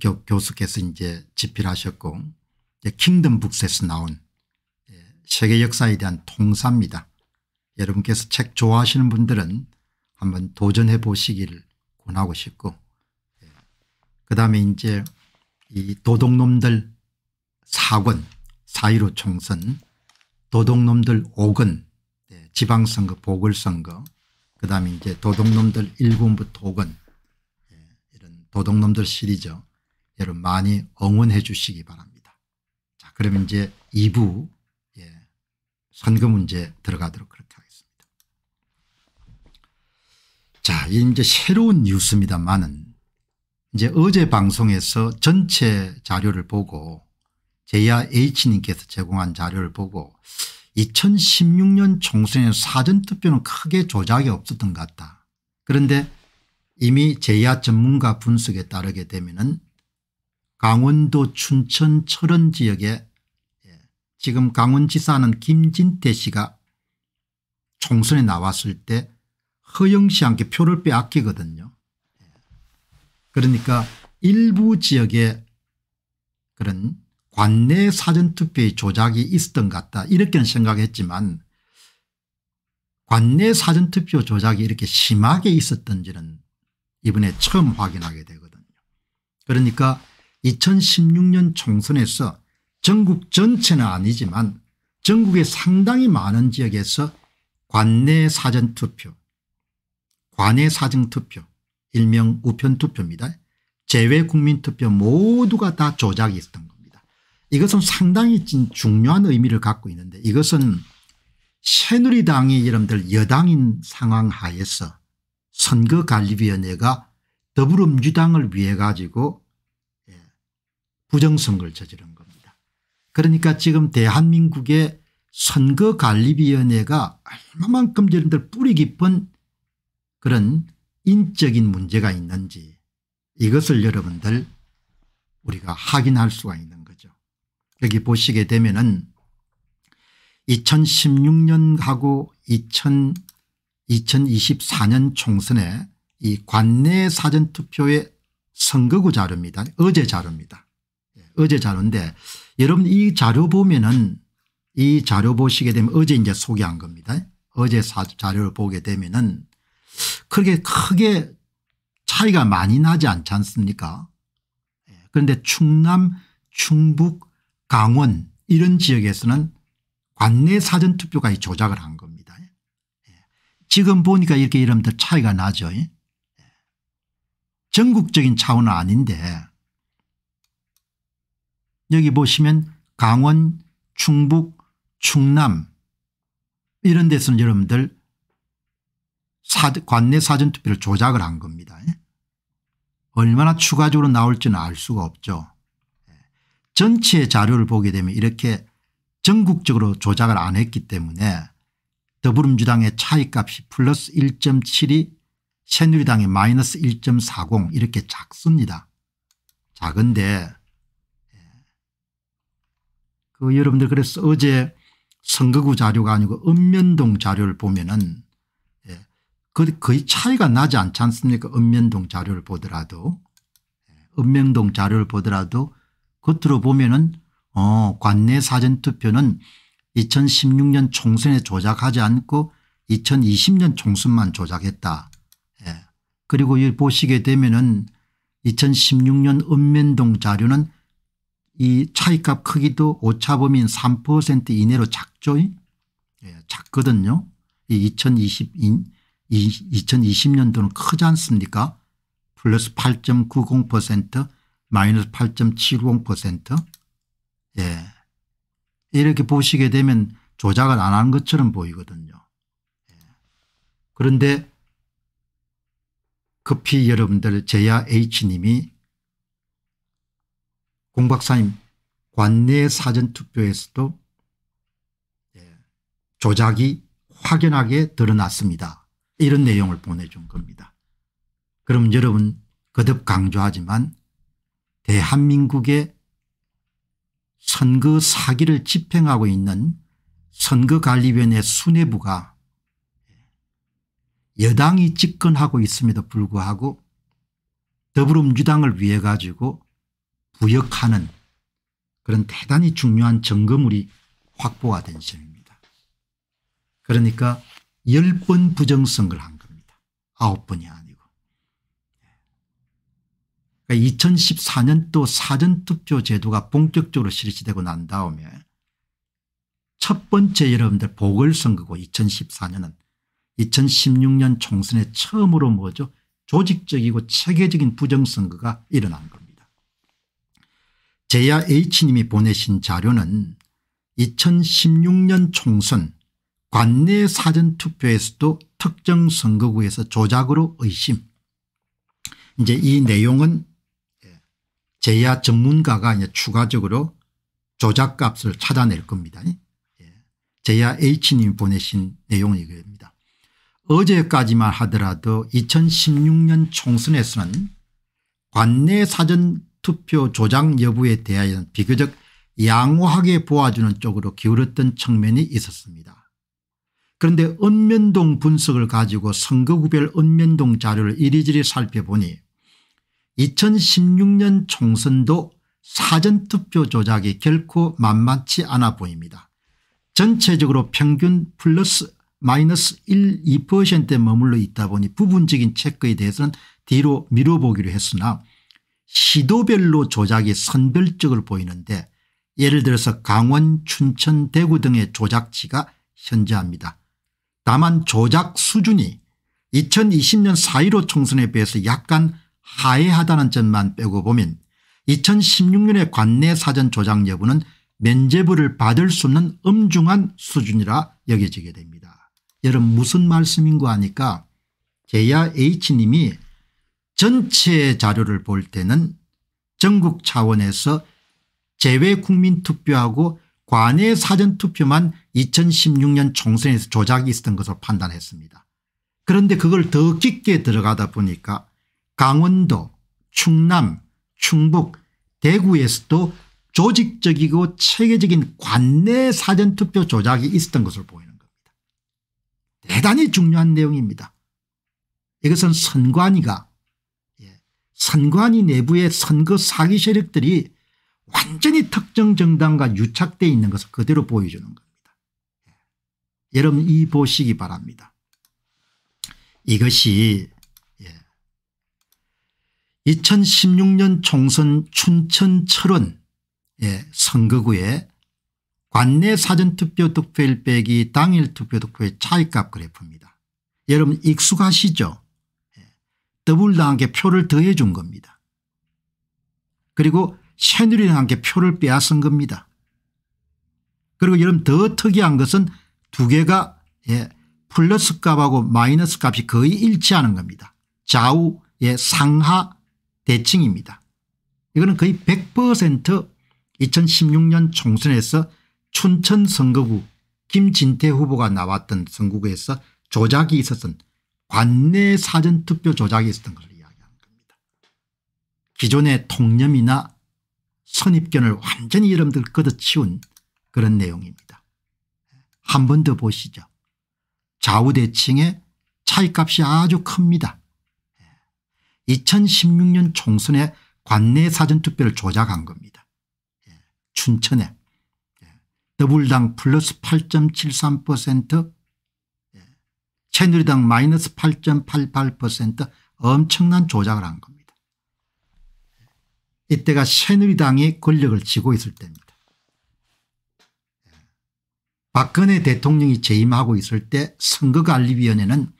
교, 교수께서 이제 집필하셨고 이제 킹덤 북스에서 나온 예, 세계 역사에 대한 통사입니다. 여러분께서 책 좋아하시는 분들은 한번 도전해 보시기를 권하고 싶고 예, 그 다음에 이제 이 도둑놈들 4권 4.15 총선 도둑놈들 5권 예, 지방선거 보궐선거 그 다음에 이제 도둑놈들 1권부터 5권 이런 도둑놈들 시리즈 여러분 많이 응원해 주시기 바랍니다. 자, 그러면 이제 2부 예, 선거 문제 들어가도록 그렇게 하겠습니다. 자, 이제 새로운 뉴스입니다만은 이제 어제 방송에서 전체 자료를 보고 제야 H님께서 제공한 자료를 보고 2016년 총선의 사전투표는 크게 조작이 없었던 것 같다. 그런데 이미 제야 전문가 분석에 따르게 되면 강원도 춘천 철원 지역에 예, 지금 강원지사는 김진태 씨가 총선에 나왔을 때 허영 씨한테 표를 빼앗기거든요. 예. 그러니까 일부 지역에 그런 관내 사전투표의 조작이 있었던 것 같다 이렇게는 생각했지만 관내 사전투표 조작이 이렇게 심하게 있었던지는 이번에 처음 확인하게 되거든요. 그러니까 2016년 총선에서 전국 전체는 아니지만 전국의 상당히 많은 지역에서 관내 사전투표 관내 사전투표 일명 우편투표입니다. 제외 국민투표 모두가 다 조작이 있었던 겁니다. 이것은 상당히 중요한 의미를 갖고 있는데 이것은 새누리당이 여러분들 여당인 상황 하에서 선거관리위원회가 더불어민주당을 위해 가지고 부정선거를 저지른 겁니다. 그러니까 지금 대한민국의 선거관리위원회가 얼마만큼 저희들 뿌리 깊은 그런 인적인 문제가 있는지 이것을 여러분들 우리가 확인할 수가 있는 거죠. 여기 보시게 되면 은 2016년하고 2024년 총선에 이 관내 사전투표의 선거구 자료입니다. 어제 자료입니다. 어제 자료인데 여러분 이 자료 보면은 이 자료 보시게 되면 어제 이제 소개한 겁니다. 어제 자료를 보게 되면은 크게 크게 차이가 많이 나지 않지 않습니까? 예, 그런데 충남, 충북, 강원 이런 지역에서는 관내 사전투표가 조작을 한 겁니다. 예. 지금 보니까 이렇게 이러면 더 차이가 나죠. 예. 전국적인 차원은 아닌데 여기 보시면 강원 충북 충남 이런 데서는 여러분들 사 관내 사전투표를 조작을 한 겁니다. 예? 얼마나 추가적으로 나올지는 알 수가 없죠. 예. 전체 자료를 보게 되면 이렇게 전국적으로 조작을 안 했기 때문에 더불어민주당의 차이값이 플러스 1.7이 새누리당의 마이너스 1.40 이렇게 작습니다. 작은데 그 여러분들 그래서 어제 선거구 자료가 아니고 읍면동 자료를 보면은 예, 그 거의 차이가 나지 않지 않습니까 읍면동 자료를 보더라도 예, 읍면동 자료를 보더라도 겉으로 보면은 어, 관내 사전투표는 2016년 총선에 조작하지 않고 2020년 총선만 조작했다. 예. 그리고 이 보시게 되면은 2016년 읍면동 자료는 이 차이값 크기도 오차범위인 3% 이내로 작죠. 예, 작거든요. 이 2020, 2020년도는 크지 않습니까? 플러스 8.90% 마이너스 8.70% 예. 이렇게 보시게 되면 조작을 안한 것처럼 보이거든요. 예. 그런데 급히 여러분들 제야 H님이 공 박사님 관내 사전투표에서도 예, 조작이 확연하게 드러났습니다. 이런 내용을 보내준 겁니다. 그럼 여러분 거듭 강조하지만 대한민국의 선거 사기를 집행하고 있는 선거관리위원회 수뇌부가 예, 여당이 집권하고 있음에도 불구하고 더불어민주당을 위해 가지고 부역하는 그런 대단히 중요한 증거물이 확보가 된 셈입니다. 그러니까 10번 부정선거를 한 겁니다. 9번이 아니고. 그러니까 2014년도 사전투표 제도가 본격적으로 실시되고 난 다음에 첫 번째 여러분들 보궐선거고 2014년은 2016년 총선에 처음으로 뭐죠? 조직적이고 체계적인 부정선거가 일어난 겁니다. 제야 H님이 보내신 자료는 2016년 총선 관내 사전투표에서도 특정 선거구에서 조작으로 의심 이제 이 내용은 제야 전문가가 이제 추가적으로 조작값을 찾아낼 겁니다. 예. 제야 H님이 보내신 내용이 그럽니다 어제까지만 하더라도 2016년 총선에서는 관내 사전 투표 조작 여부에 대하여 는 비교적 양호하게 보아주는 쪽으로 기울었던 측면이 있었습니다. 그런데 읍면동 분석을 가지고 선거구별 읍면동 자료를 이리저리 살펴보니 2016년 총선도 사전투표 조작이 결코 만만치 않아 보입니다. 전체적으로 평균 플러스 마이너스 1 2%에 머물러 있다 보니 부분적인 체크에 대해서는 뒤로 미뤄보기로 했으나 시도별로 조작이 선별적으로 보이는데 예를 들어서 강원, 춘천, 대구 등의 조작치가 현저합니다. 다만 조작 수준이 2020년 4.15 총선에 비해서 약간 하회하다는 점만 빼고 보면 2016년의 관내 사전 조작 여부는 면제부를 받을 수 없는 엄중한 수준이라 여겨지게 됩니다. 여러분 무슨 말씀인 거 아니까 제야 H님이 전체 자료를 볼 때는 전국 차원에서 제외국민투표하고 관외 사전투표만 2016년 총선에서 조작이 있었던 것으로 판단했습니다. 그런데 그걸 더 깊게 들어가다 보니까 강원도 충남 충북 대구에서도 조직적이고 체계적인 관내 사전투표 조작이 있었던 것을 보이는 겁니다. 대단히 중요한 내용입니다. 이것은 선관위가 선관위 내부의 선거 사기 세력들이 완전히 특정 정당과 유착되어 있는 것을 그대로 보여주는 겁니다. 예. 여러분 이 보시기 바랍니다. 이것이 2016년 예. 총선 춘천 철원 예, 선거구의 관내 사전투표 득표일 빼기 당일 투표 득표의 차이값 그래프입니다. 여러분 익숙하시죠 더불당한테 표를 더해 준 겁니다. 그리고 새누리당한테 표를 빼앗은 겁니다. 그리고 여러분 더 특이한 것은 두 개가 예, 플러스 값하고 마이너스 값이 거의 일치하는 겁니다. 좌우 의 상하 대칭입니다. 이거는 거의 100% 2016년 총선에서 춘천 선거구 김진태 후보가 나왔던 선거구에서 조작이 있었던 관내 사전투표 조작이 있었던 것을 이야기하는 겁니다. 기존의 통념이나 선입견을 완전히 여러분들 걷어치운 그런 내용입니다. 한 번 더 보시죠. 좌우대칭의 차이값이 아주 큽니다. 2016년 예. 총선에 관내 사전투표를 조작한 겁니다. 예. 춘천에 예. 더불당 플러스 8.73% 새누리당 마이너스 8.88% 엄청난 조작을 한 겁니다. 이때가 새누리당이 권력을 쥐고 있을 때입니다. 예. 박근혜 대통령이 재임하고 있을 때 선거관리위원회는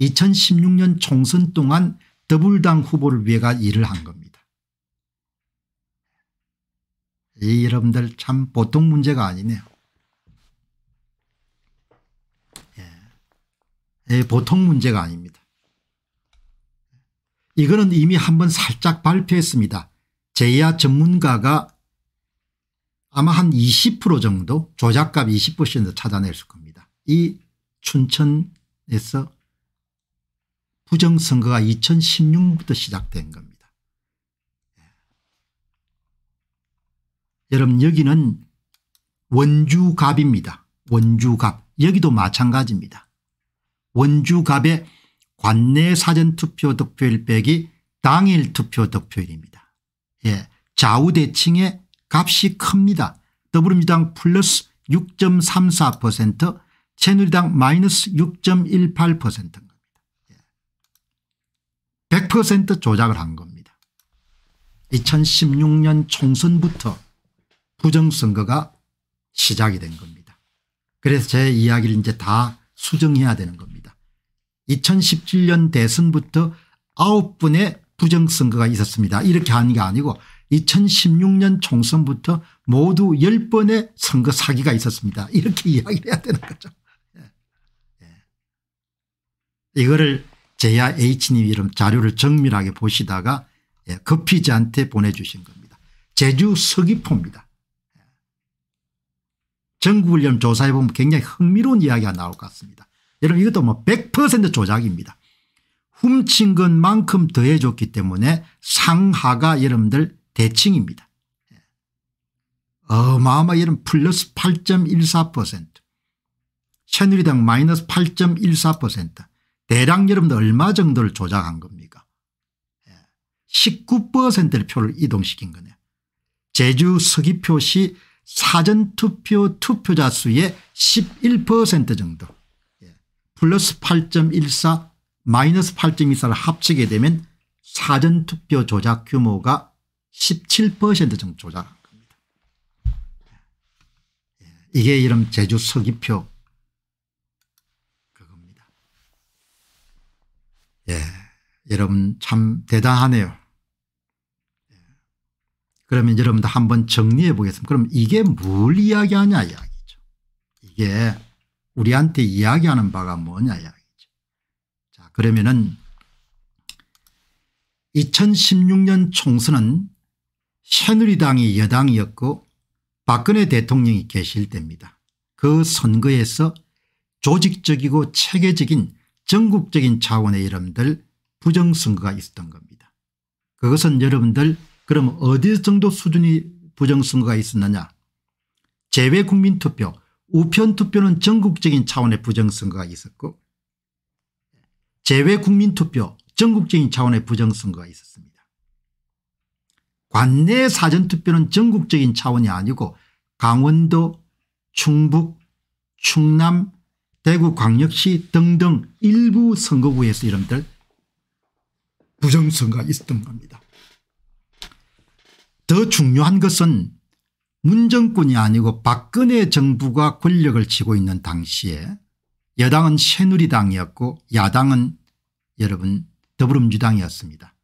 2016년 총선 동안 더불당 후보를 위해가 일을 한 겁니다. 이 여러분들 참 보통 문제가 아니네요. 예, 보통 문제가 아닙니다. 이거는 이미 한번 살짝 발표했습니다. 제야 전문가가 아마 한 20% 정도 조작값 20% 찾아냈을 겁니다. 이 춘천에서 부정선거가 2016부터 시작된 겁니다. 예. 여러분 여기는 원주갑입니다. 원주갑 여기도 마찬가지입니다. 원주갑의 관내 사전투표 득표율 빼기 당일 투표 득표율입니다 예, 좌우대칭의 값이 큽니다. 더불어민주당 플러스 6.34% 새누리당 마이너스 6.18%입니다. 100% 예. 조작을 한 겁니다. 2016년 총선부터 부정선거가 시작이 된 겁니다. 그래서 제 이야기를 이제 다 수정해야 되는 겁니다. 2017년 대선부터 9분의 부정선거가 있었습니다. 이렇게 하는 게 아니고 2016년 총선부터 모두 10번의 선거 사기가 있었습니다. 이렇게 이야기를 해야 되는 거죠. 예. 예. 이거를 제야 H님 이름 자료를 정밀하게 보시다가 예, 급히지 않게 보내주신 겁니다. 제주 서귀포입니다. 전국훈 조사해보면 굉장히 흥미로운 이야기가 나올 것 같습니다. 여러분 이것도 뭐 100% 조작입니다. 훔친 것만큼 더해줬기 때문에 상하가 여러분들 대칭입니다. 예. 어마어마 이런 플러스 8.14% 새누리당 마이너스 8.14% 대략 여러분들 얼마 정도를 조작한 겁니까 19%를 예. 표를 이동시킨 거네요. 제주 서귀표시 사전투표 투표자 수의 11% 정도 플러스 8.14 마이너스 8.24를 합치게 되면 사전투표 조작 규모가 17% 정도 조작한 겁니다. 예, 이게 이름 제주 서기표 그겁니다. 예, 여러분 참 대단하네요. 예. 그러면 여러분도 한번 정리해 보겠습니다. 그럼 이게 뭘 이야기하냐 이야기죠. 이게 우리한테 이야기하는 바가 뭐냐 이야기죠. 자 그러면은 2016년 총선은 새누리당이 여당이었고 박근혜 대통령이 계실 때입니다. 그 선거에서 조직적이고 체계적인 전국적인 차원의 여러분들 부정선거가 있었던 겁니다. 그것은 여러분들 그럼 어디 정도 수준이 부정선거가 있었느냐 재외국민투표 우편 투표는 전국적인 차원의 부정선거가 있었고 제외 국민투표 전국적인 차원의 부정선거가 있었습니다. 관내 사전투표는 전국적인 차원이 아니고 강원도 충북 충남 대구 광역시 등등 일부 선거구에서 이름들 부정선거가 있었던 겁니다. 더 중요한 것은 문정권이 아니고 박근혜 정부가 권력을 쥐고 있는 당시에 여당은 새누리당이었고 야당은 여러분 더불어민주당이었습니다.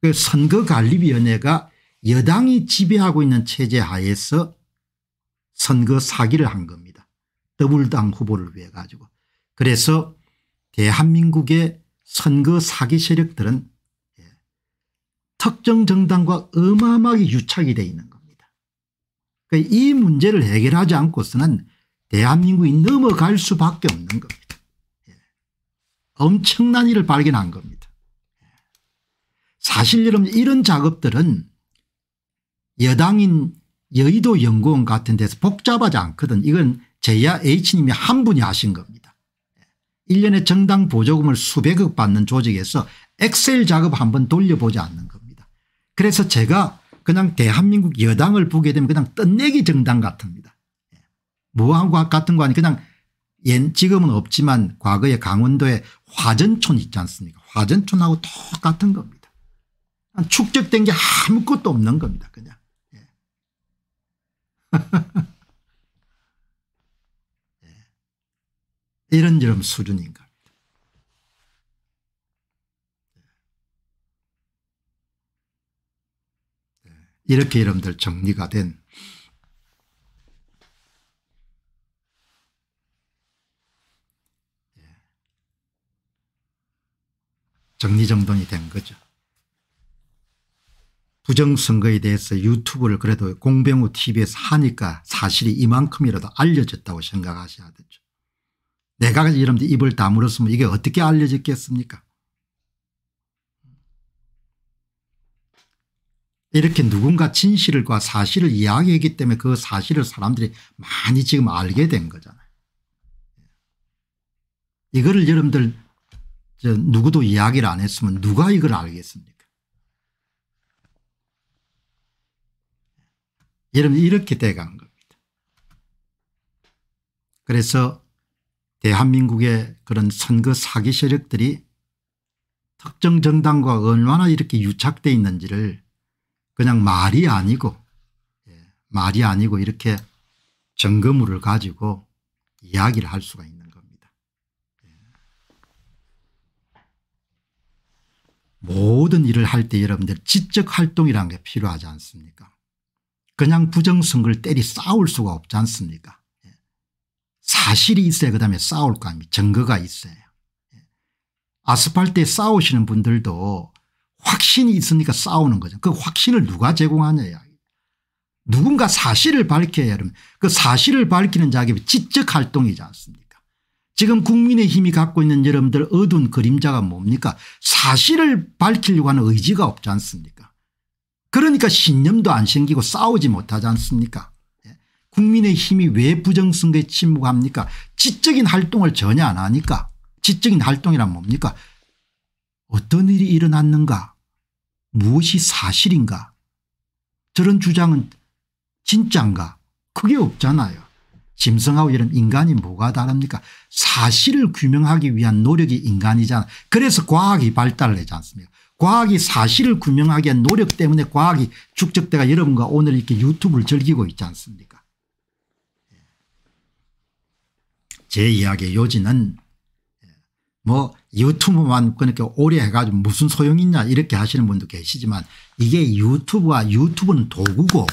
그 선거관리위원회가 여당이 지배하고 있는 체제 하에서 선거 사기를 한 겁니다. 더불당 후보를 위해 가지고. 그래서 대한민국의 선거 사기 세력들은 예, 특정 정당과 어마어마하게 유착이 되어 있는 그 이 문제를 해결하지 않고서는 대한민국이 넘어갈 수밖에 없는 겁니다. 예. 엄청난 일을 발견한 겁니다. 예. 사실 여러분 이런 작업들은 여당인 여의도 연구원 같은 데서 복잡하지 않거든. 이건 제야 H님이 한 분이 하신 겁니다. 1년에 예. 정당 보조금을 수백억 받는 조직에서 엑셀 작업 한번 돌려보지 않는 겁니다. 그래서 제가 그냥 대한민국 여당을 보게 되면 그냥 뜬내기 정당 같습니다. 예. 무한과 같은 거 아니 그냥 지금은 없지만 과거에 강원도에 화전촌 있지 않습니까 화전촌하고 똑같은 겁니다. 축적된 게 아무것도 없는 겁니다. 그냥. 예. 예. 이런 이런 수준인 거 이렇게 여러분들 정리가 된 정리정돈이 된 거죠. 부정선거에 대해서 유튜브를 그래도 공병호 tv에서 하니까 사실이 이만큼이라도 알려졌다고 생각하셔야 되죠. 내가 여러분들 입을 다물었으면 이게 어떻게 알려졌겠습니까 이렇게 누군가 진실과 사실을 이야기했기 때문에 그 사실을 사람들이 많이 지금 알게 된 거잖아요. 이거를 여러분들 누구도 이야기를 안 했으면 누가 이걸 알겠습니까? 여러분 이렇게 돼간 겁니다. 그래서 대한민국의 그런 선거 사기 세력들이 특정 정당과 얼마나 이렇게 유착되 있는지를 그냥 말이 아니고 예, 말이 아니고 이렇게 점거물을 가지고 이야기를 할 수가 있는 겁니다. 예. 모든 일을 할 때 여러분들 지적 활동이라는 게 필요하지 않습니까 그냥 부정선거를 때리 싸울 수가 없지 않습니까 예. 사실이 있어야 그 다음에 싸울 거 아닙니까 증거가 있어요. 아스팔트에 싸우시는 분들도 확신이 있으니까 싸우는 거죠. 그 확신을 누가 제공하냐. 누군가 사실을 밝혀야 하면 그 사실을 밝히는 작업이 지적 활동이지 않습니까 지금 국민의힘이 갖고 있는 여러분들 어두운 그림자가 뭡니까 사실을 밝히려고 하는 의지가 없지 않습니까 그러니까 신념도 안 생기고 싸우지 못하지 않습니까 예? 국민의힘이 왜 부정선거에 침묵합니까 지적인 활동을 전혀 안 하니까 지적인 활동이란 뭡니까 어떤 일이 일어났는가 무엇이 사실인가 저런 주장은 진짠가 그게 없잖아요. 짐승하고 이런 인간이 뭐가 다릅니까 사실을 규명하기 위한 노력이 인간이잖아 그래서 과학이 발달되지 않습니까 과학이 사실을 규명하기 위한 노력 때문에 과학이 축적돼가 여러분과 오늘 이렇게 유튜브를 즐기고 있지 않습니까 예. 제 이야기의 요지는 뭐 유튜브만 그렇게 오래 해가지고 무슨 소용이 있냐 이렇게 하시는 분도 계시지만 이게 유튜브와 유튜브는 도구고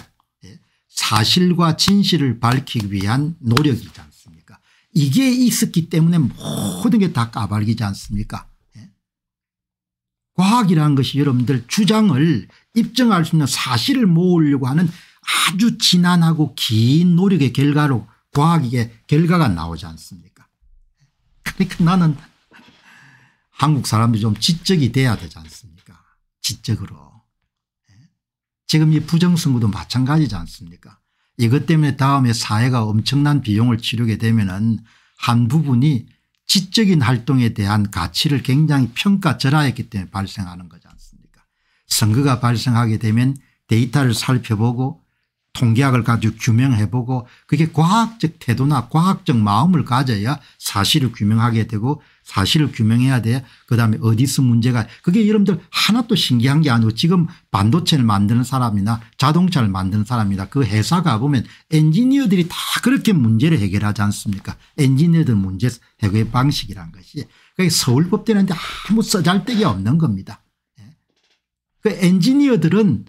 예, 사실과 진실을 밝히기 위한 노력이지 않습니까 이게 있었기 때문에 모든 게 다 까발리지 않습니까 예. 과학이라는 것이 여러분들 주장을 입증할 수 있는 사실을 모으려고 하는 아주 진한하고 긴 노력의 결과로 과학의 결과가 나오지 않습니까 그러니까 나는 한국 사람들이 좀 지적이 돼야 되지 않습니까 지적으로. 예? 지금 이 부정선거도 마찬가지지 않습니까 이것 때문에 다음에 사회가 엄청난 비용을 치르게 되면 은한 부분이 지적인 활동에 대한 가치를 굉장히 평가절하했기 때문에 발생하는 거지 않습니까 선거가 발생하게 되면 데이터를 살펴보고 통계학을 가지고 규명해보고 그게 과학적 태도나 과학적 마음을 가져야 사실을 규명하게 되고 사실을 규명해야 돼. 그다음에 어디서 문제가 그게 여러분들 하나도 신기한 게 아니고 지금 반도체를 만드는 사람이나 자동차를 만드는 사람이나 그 회사 가보면 엔지니어들이 다 그렇게 문제를 해결하지 않습니까 엔지니어들 문제 해결 방식이란 것이 그게 서울법대는 아무 써잘데기 없는 겁니다. 예. 그 엔지니어들은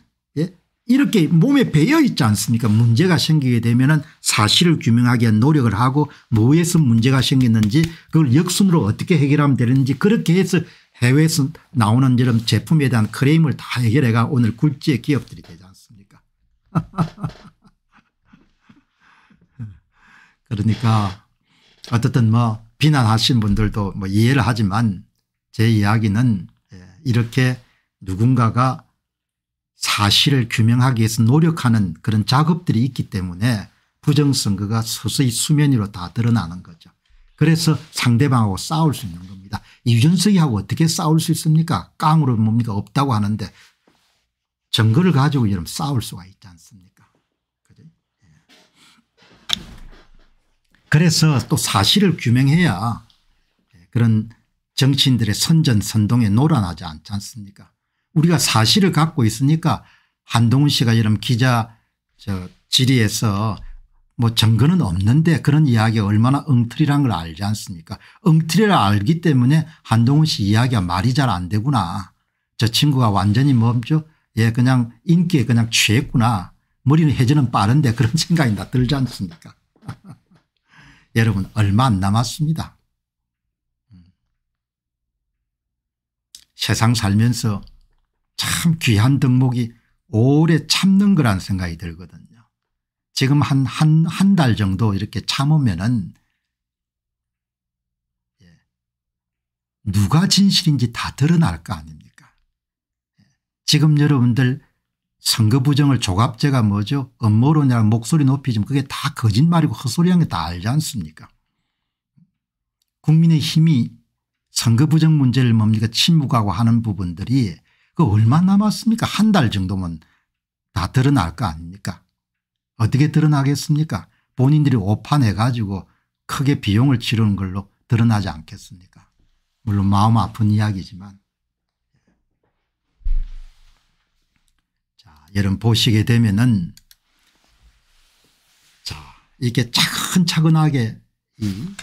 이렇게 몸에 배어 있지 않습니까 문제가 생기게 되면 은 사실을 규명하기 위한 노력을 하고 뭐에서 문제가 생겼는지 그걸 역순으로 어떻게 해결하면 되는지 그렇게 해서 해외에서 나오는 이런 제품에 대한 크레임을 다 해결해가 오늘 굴지의 기업들이 되지 않습니까 그러니까 어쨌든 뭐 비난하신 분들도 뭐 이해를 하지만 제 이야기는 예, 이렇게 누군가가 사실을 규명하기 위해서 노력하는 그런 작업들이 있기 때문에 부정선거가 서서히 수면 위로 다 드러나는 거죠. 그래서 상대방하고 싸울 수 있는 겁니다. 이준석이하고 어떻게 싸울 수 있습니까 깡으로 뭡니까 없다고 하는데 증거를 가지고 여러분 싸울 수가 있지 않습니까 그죠? 예. 그래서 또 사실을 규명해야 그런 정치인들의 선전 선동에 놀아나지 않지 않습니까 우리가 사실을 갖고 있으니까 한동훈 씨가 이런 기자 저 질의에서 뭐 증거는 없는데 그런 이야기가 얼마나 엉터리란 걸 알지 않습니까 엉터리를 알기 때문에 한동훈 씨 이야기가 말이 잘 안 되구나 저 친구가 완전히 멈죠 예 그냥 인기에 그냥 취했구나 머리는 해저는 빠른데 그런 생각이 나 들지 않습니까 여러분 얼마 안 남았습니다 음. 세상 살면서 참 귀한 덕목이 오래 참는 거란 생각이 들거든요. 지금 한, 한, 한 달 정도 이렇게 참으면은 예, 누가 진실인지 다 드러날 거 아닙니까? 예, 지금 여러분들 선거 부정을 조갑제가 뭐죠? 음모론이라 목소리 높이지 그게 다 거짓말이고 헛소리한 게 다 알지 않습니까? 국민의 힘이 선거 부정 문제를 뭡니까 침묵하고 하는 부분들이 그 얼마 남았습니까? 한 달 정도면 다 드러날 거 아닙니까? 어떻게 드러나겠습니까? 본인들이 오판해 가지고 크게 비용을 치르는 걸로 드러나지 않겠습니까? 물론 마음 아픈 이야기지만 자 여러분 보시게 되면은 자 이렇게 차근차근하게 이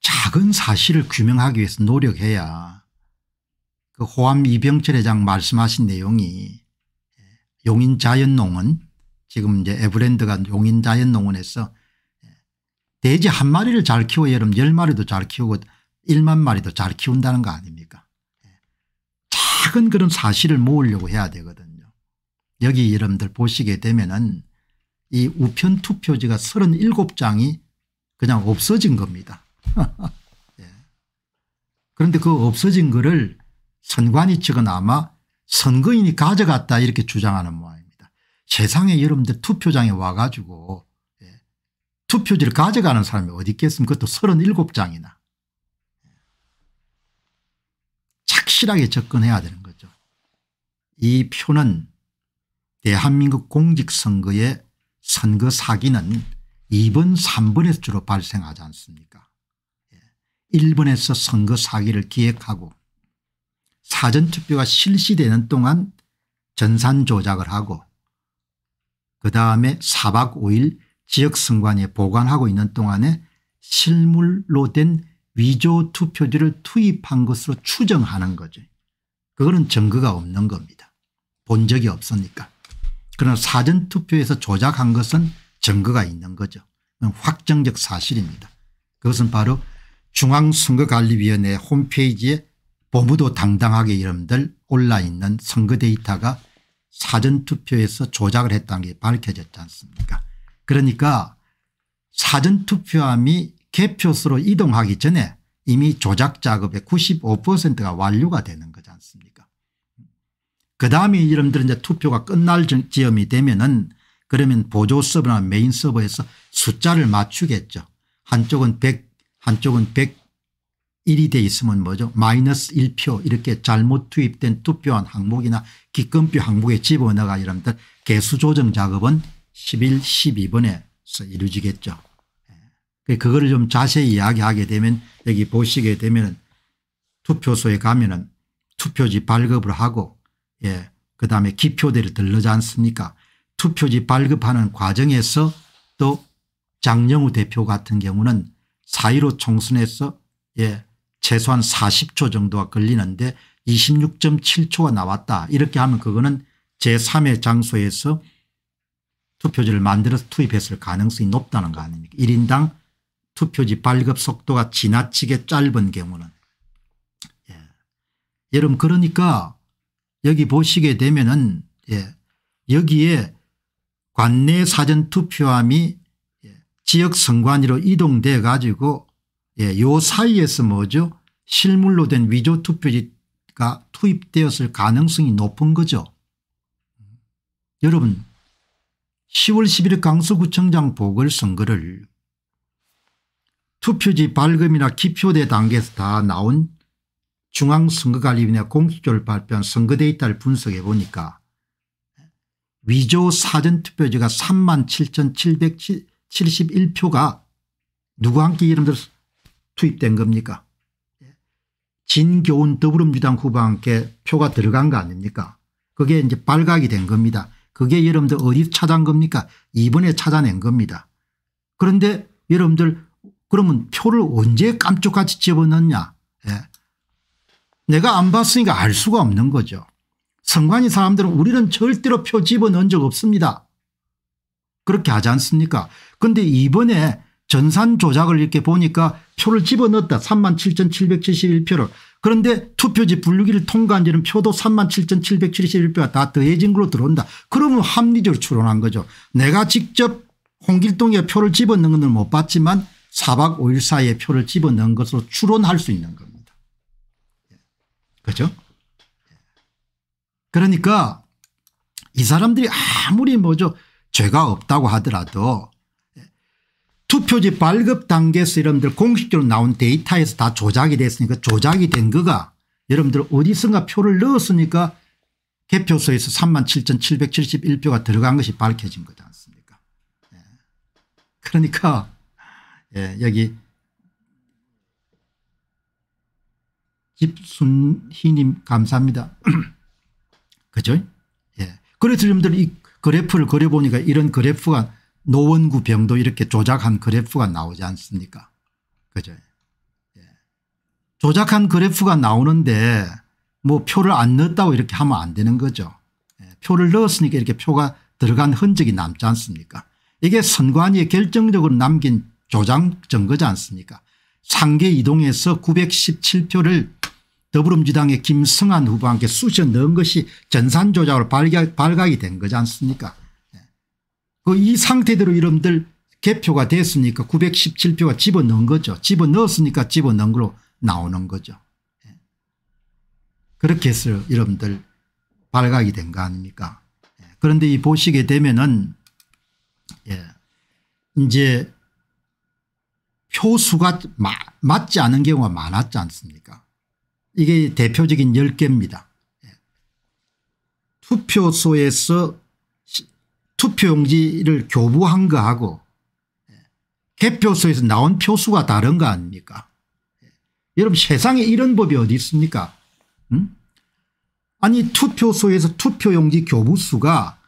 작은 사실을 규명하기 위해서 노력해야 그 호암 이병철 회장 말씀하신 내용이 용인 자연농원 지금 이제 에브랜드가 용인 자연농원에서 돼지 한 마리를 잘 키워 여름 열 마리도 잘 키우고 일만 마리도 잘 키운다는 거 아닙니까 작은 그런 사실을 모으려고 해야 되거든요. 여기 여러분들 보시게 되면은 이 우편 투표지가 37장이 그냥 없어진 겁니다. 예. 그런데 그 없어진 거를 선관위 측은 아마 선거인이 가져갔다 이렇게 주장하는 모양입니다. 세상에 여러분들 투표장에 와가지고 예, 투표지를 가져가는 사람이 어디 있겠습니까 그것도 37장이나 착실하게 접근해야 되는 거죠. 이 표는 대한민국 공직선거의 선거 사기는 2번 3번에서 주로 발생하지 않습니까 1번에서 예, 선거 사기를 기획하고 사전투표가 실시되는 동안 전산 조작을 하고 그다음에 4박 5일 지역선관위에 보관하고 있는 동안에 실물로 된 위조 투표지를 투입한 것으로 추정하는 거죠. 그거는 증거가 없는 겁니다. 본 적이 없으니까. 그러나 사전투표에서 조작한 것은 증거가 있는 거죠. 확정적 사실입니다. 그것은 바로 중앙선거관리위원회 홈페이지에 보무도 당당하게 이름들 올라있는 선거 데이터가 사전투표에서 조작을 했다는 게 밝혀졌지 않습니까 그러니까 사전투표함이 개표수로 이동하기 전에 이미 조작 작업의 95%가 완료가 되는 거지 않습니까 그다음에 이름들은 이제 투표가 끝날 지점이 되면은 그러면 보조 서버나 메인 서버에서 숫자를 맞추겠죠. 한쪽은 100 한쪽은 100 1이 돼 있으면 뭐죠 마이너스 1표 이렇게 잘못 투입된 투표한 항목이나 기권표 항목에 집어넣어가 이러면 개수 조정 작업은 11 12번에서 이루어지겠죠. 예. 그거를 좀 자세히 이야기하게 되면 여기 보시게 되면 투표소에 가면 은 투표지 발급을 하고 예, 그다음에 기표대를 들르지 않습니까 투표지 발급하는 과정에서 또 장영우 대표 같은 경우는 사1로 총선에서 예, 최소한 40초 정도가 걸리는데 26.7초가 나왔다 이렇게 하면 그거는 제3의 장소에서 투표지를 만들어서 투입했을 가능성이 높다는 거 아닙니까 1인당 투표지 발급 속도가 지나치게 짧은 경우는 예. 여러분 그러니까 여기 보시게 되면은 예. 여기에 관내 사전투표함이 예, 지역 선관위로 이동돼 가지고 예, 요 사이에서 뭐죠 실물로 된 위조 투표지가 투입되었을 가능성이 높은 거죠. 여러분 10월 11일 강서구청장 보궐선거를 투표지 발급이나 기표대 단계에서 다 나온 중앙선거관리위원회 공식적으로 발표한 선거 데이터를 분석해 보니까 위조 사전투표지가 3만 7,771표가 누구한테 예를 들어서 투입된 겁니까? 예. 진교훈 더불어민주당 후보와 함께 표가 들어간 거 아닙니까? 그게 이제 발각이 된 겁니다. 그게 여러분들 어디 서찾아 겁니까? 이번에 찾아낸 겁니다. 그런데 여러분들 그러면 표를 언제 깜쪽같이 집어넣냐? 예. 내가 안 봤으니까 알 수가 없는 거죠. 선관위 사람들은 우리는 절대로 표 집어넣은 적 없습니다. 그렇게 하지 않습니까? 그런데 이번에 전산 조작을 이렇게 보니까 표를 집어넣었다. 37,771표를. 그런데 투표지 분류기를 통과한 지는 표도 37,771표가 다 더해진 걸로 들어온다. 그러면 합리적으로 추론한 거죠. 내가 직접 홍길동에 표를 집어넣은 건못 봤지만 4박 5일 사이에 표를 집어넣은 것으로 추론할 수 있는 겁니다. 예. 그죠? 예. 그러니까 이 사람들이 아무리 뭐죠 죄가 없다고 하더라도 투표지 발급 단계에서 여러분들 공식적으로 나온 데이터에서 다 조작이 됐으니까 조작이 된 거가 여러분들 어디선가 표를 넣었으니까 개표소에서 37,771표가 들어간 것이 밝혀진 거지 않습니까 예. 그러니까 예, 여기 집순희님 감사합니다 그죠 예. 그래서 여러분들 이 그래프를 그려보니까 이런 그래프가 노원구 병도 이렇게 조작한 그래프가 나오지 않습니까? 그죠? 예. 조작한 그래프가 나오는데 뭐 표를 안 넣었다고 이렇게 하면 안 되는 거죠. 예. 표를 넣었으니까 이렇게 표가 들어간 흔적이 남지 않습니까? 이게 선관위에 결정적으로 남긴 조장 증거지 않습니까? 상계 이동에서 917표를 더불어민주당의 김승환 후보한테 쑤셔 넣은 것이 전산 조작으로 발각이 된 거지 않습니까? 그이 상태대로 이름들 개표가 됐으니까 917표가 집어넣은 거죠. 집어넣었으니까 집어넣은 걸로 나오는 거죠. 예. 그렇게 해서 여러분들 발각이 된 거 아닙니까 예. 그런데 이 보시게 되면은 예 이제 표수가 마, 맞지 않은 경우가 많았지 않습니까 이게 대표적인 10개입니다. 예. 투표소에서 투표용지를 교부한 거하고 예, 개표소에서 나온 표수가 다른 거 아닙니까 예, 여러분 세상에 이런 법이 어디 있습니까 음? 아니 투표소에서 투표용지 교부수가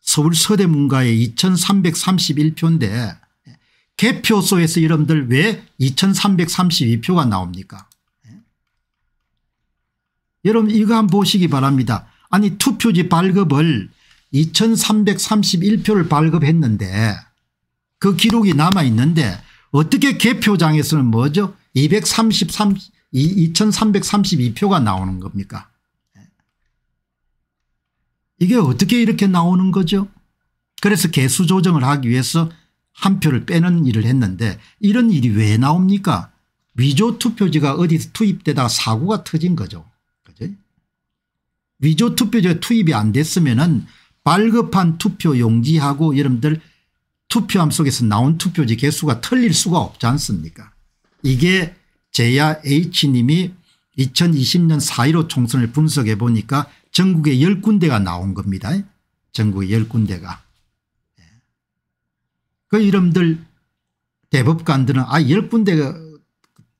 서울 서대문가에 2331표인데 예, 개표소에서 여러분들 왜 2332표가 나옵니까 여러분 이거 한번 보시기 바랍니다. 아니 투표지 발급을 2331표를 발급했는데 그 기록이 남아있는데 어떻게 개표장에서는 뭐죠 233 2332표가 나오는 겁니까 이게 어떻게 이렇게 나오는 거죠 그래서 개수 조정을 하기 위해서 한 표를 빼는 일을 했는데 이런 일이 왜 나옵니까 위조 투표지가 어디서 투입되다가 사고가 터진 거죠 그죠? 위조 투표지가 투입이 안 됐으면 은 발급한 투표 용지하고 여러분들 투표함 속에서 나온 투표지 개수가 틀릴 수가 없지 않습니까 이게 제야 H님이 2020년 4.15 총선을 분석해 보니까 전국에 10군데가 나온 겁니다. 전국에 10군데가. 예. 그 이름들 대법관들은 아 10군데가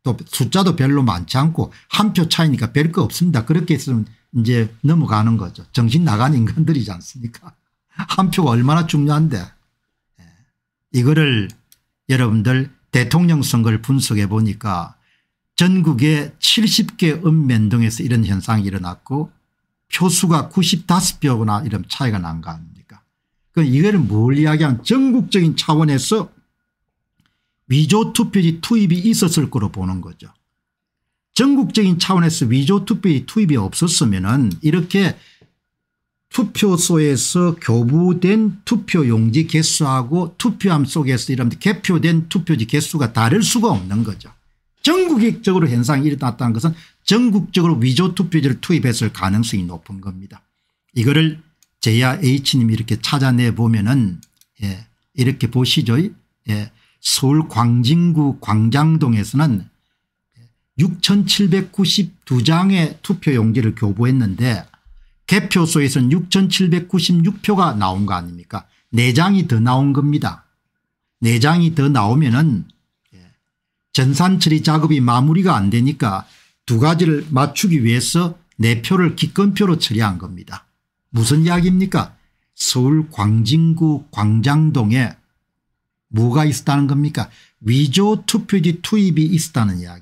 또 숫자도 별로 많지 않고 한 표 차이니까 별거 없습니다. 그렇게 했으면 이제 넘어가는 거죠. 정신 나간 인간들이지 않습니까? 한 표가 얼마나 중요한데 예. 이거를 여러분들 대통령 선거를 분석해 보니까 전국의 70개 읍면동에서 이런 현상이 일어났고 표수가 9 5표나 이런 차이가 난 거 아닙니까? 그 이거를 뭘이야기하 전국적인 차원에서 위조 투표지 투입이 있었을 거로 보는 거죠. 전국적인 차원에서 위조 투표의 투입이 없었으면 이렇게 투표소에서 교부된 투표용지 개수하고 투표함 속에서 이런 개표된 투표지 개수가 다를 수가 없는 거죠. 전국적으로 현상이 일어났다는 것은 전국적으로 위조 투표지를 투입했을 가능성이 높은 겁니다. 이거를 제야 H님이 이렇게 찾아내 보면은 예, 이렇게 보시죠. 예, 서울 광진구 광장동에서는 6,792장의 투표용지를 교부했는데 개표소에서는 6,796표가 나온 거 아닙니까 4장이 더 나온 겁니다. 4장이 더 나오면 은 예, 전산처리 작업이 마무리가 안 되니까 두 가지를 맞추기 위해서 4표를 기권표로 처리한 겁니다. 무슨 이야기입니까 서울 광진구 광장동에 뭐가 있었다는 겁니까 위조 투표지 투입이 있었다는 이야기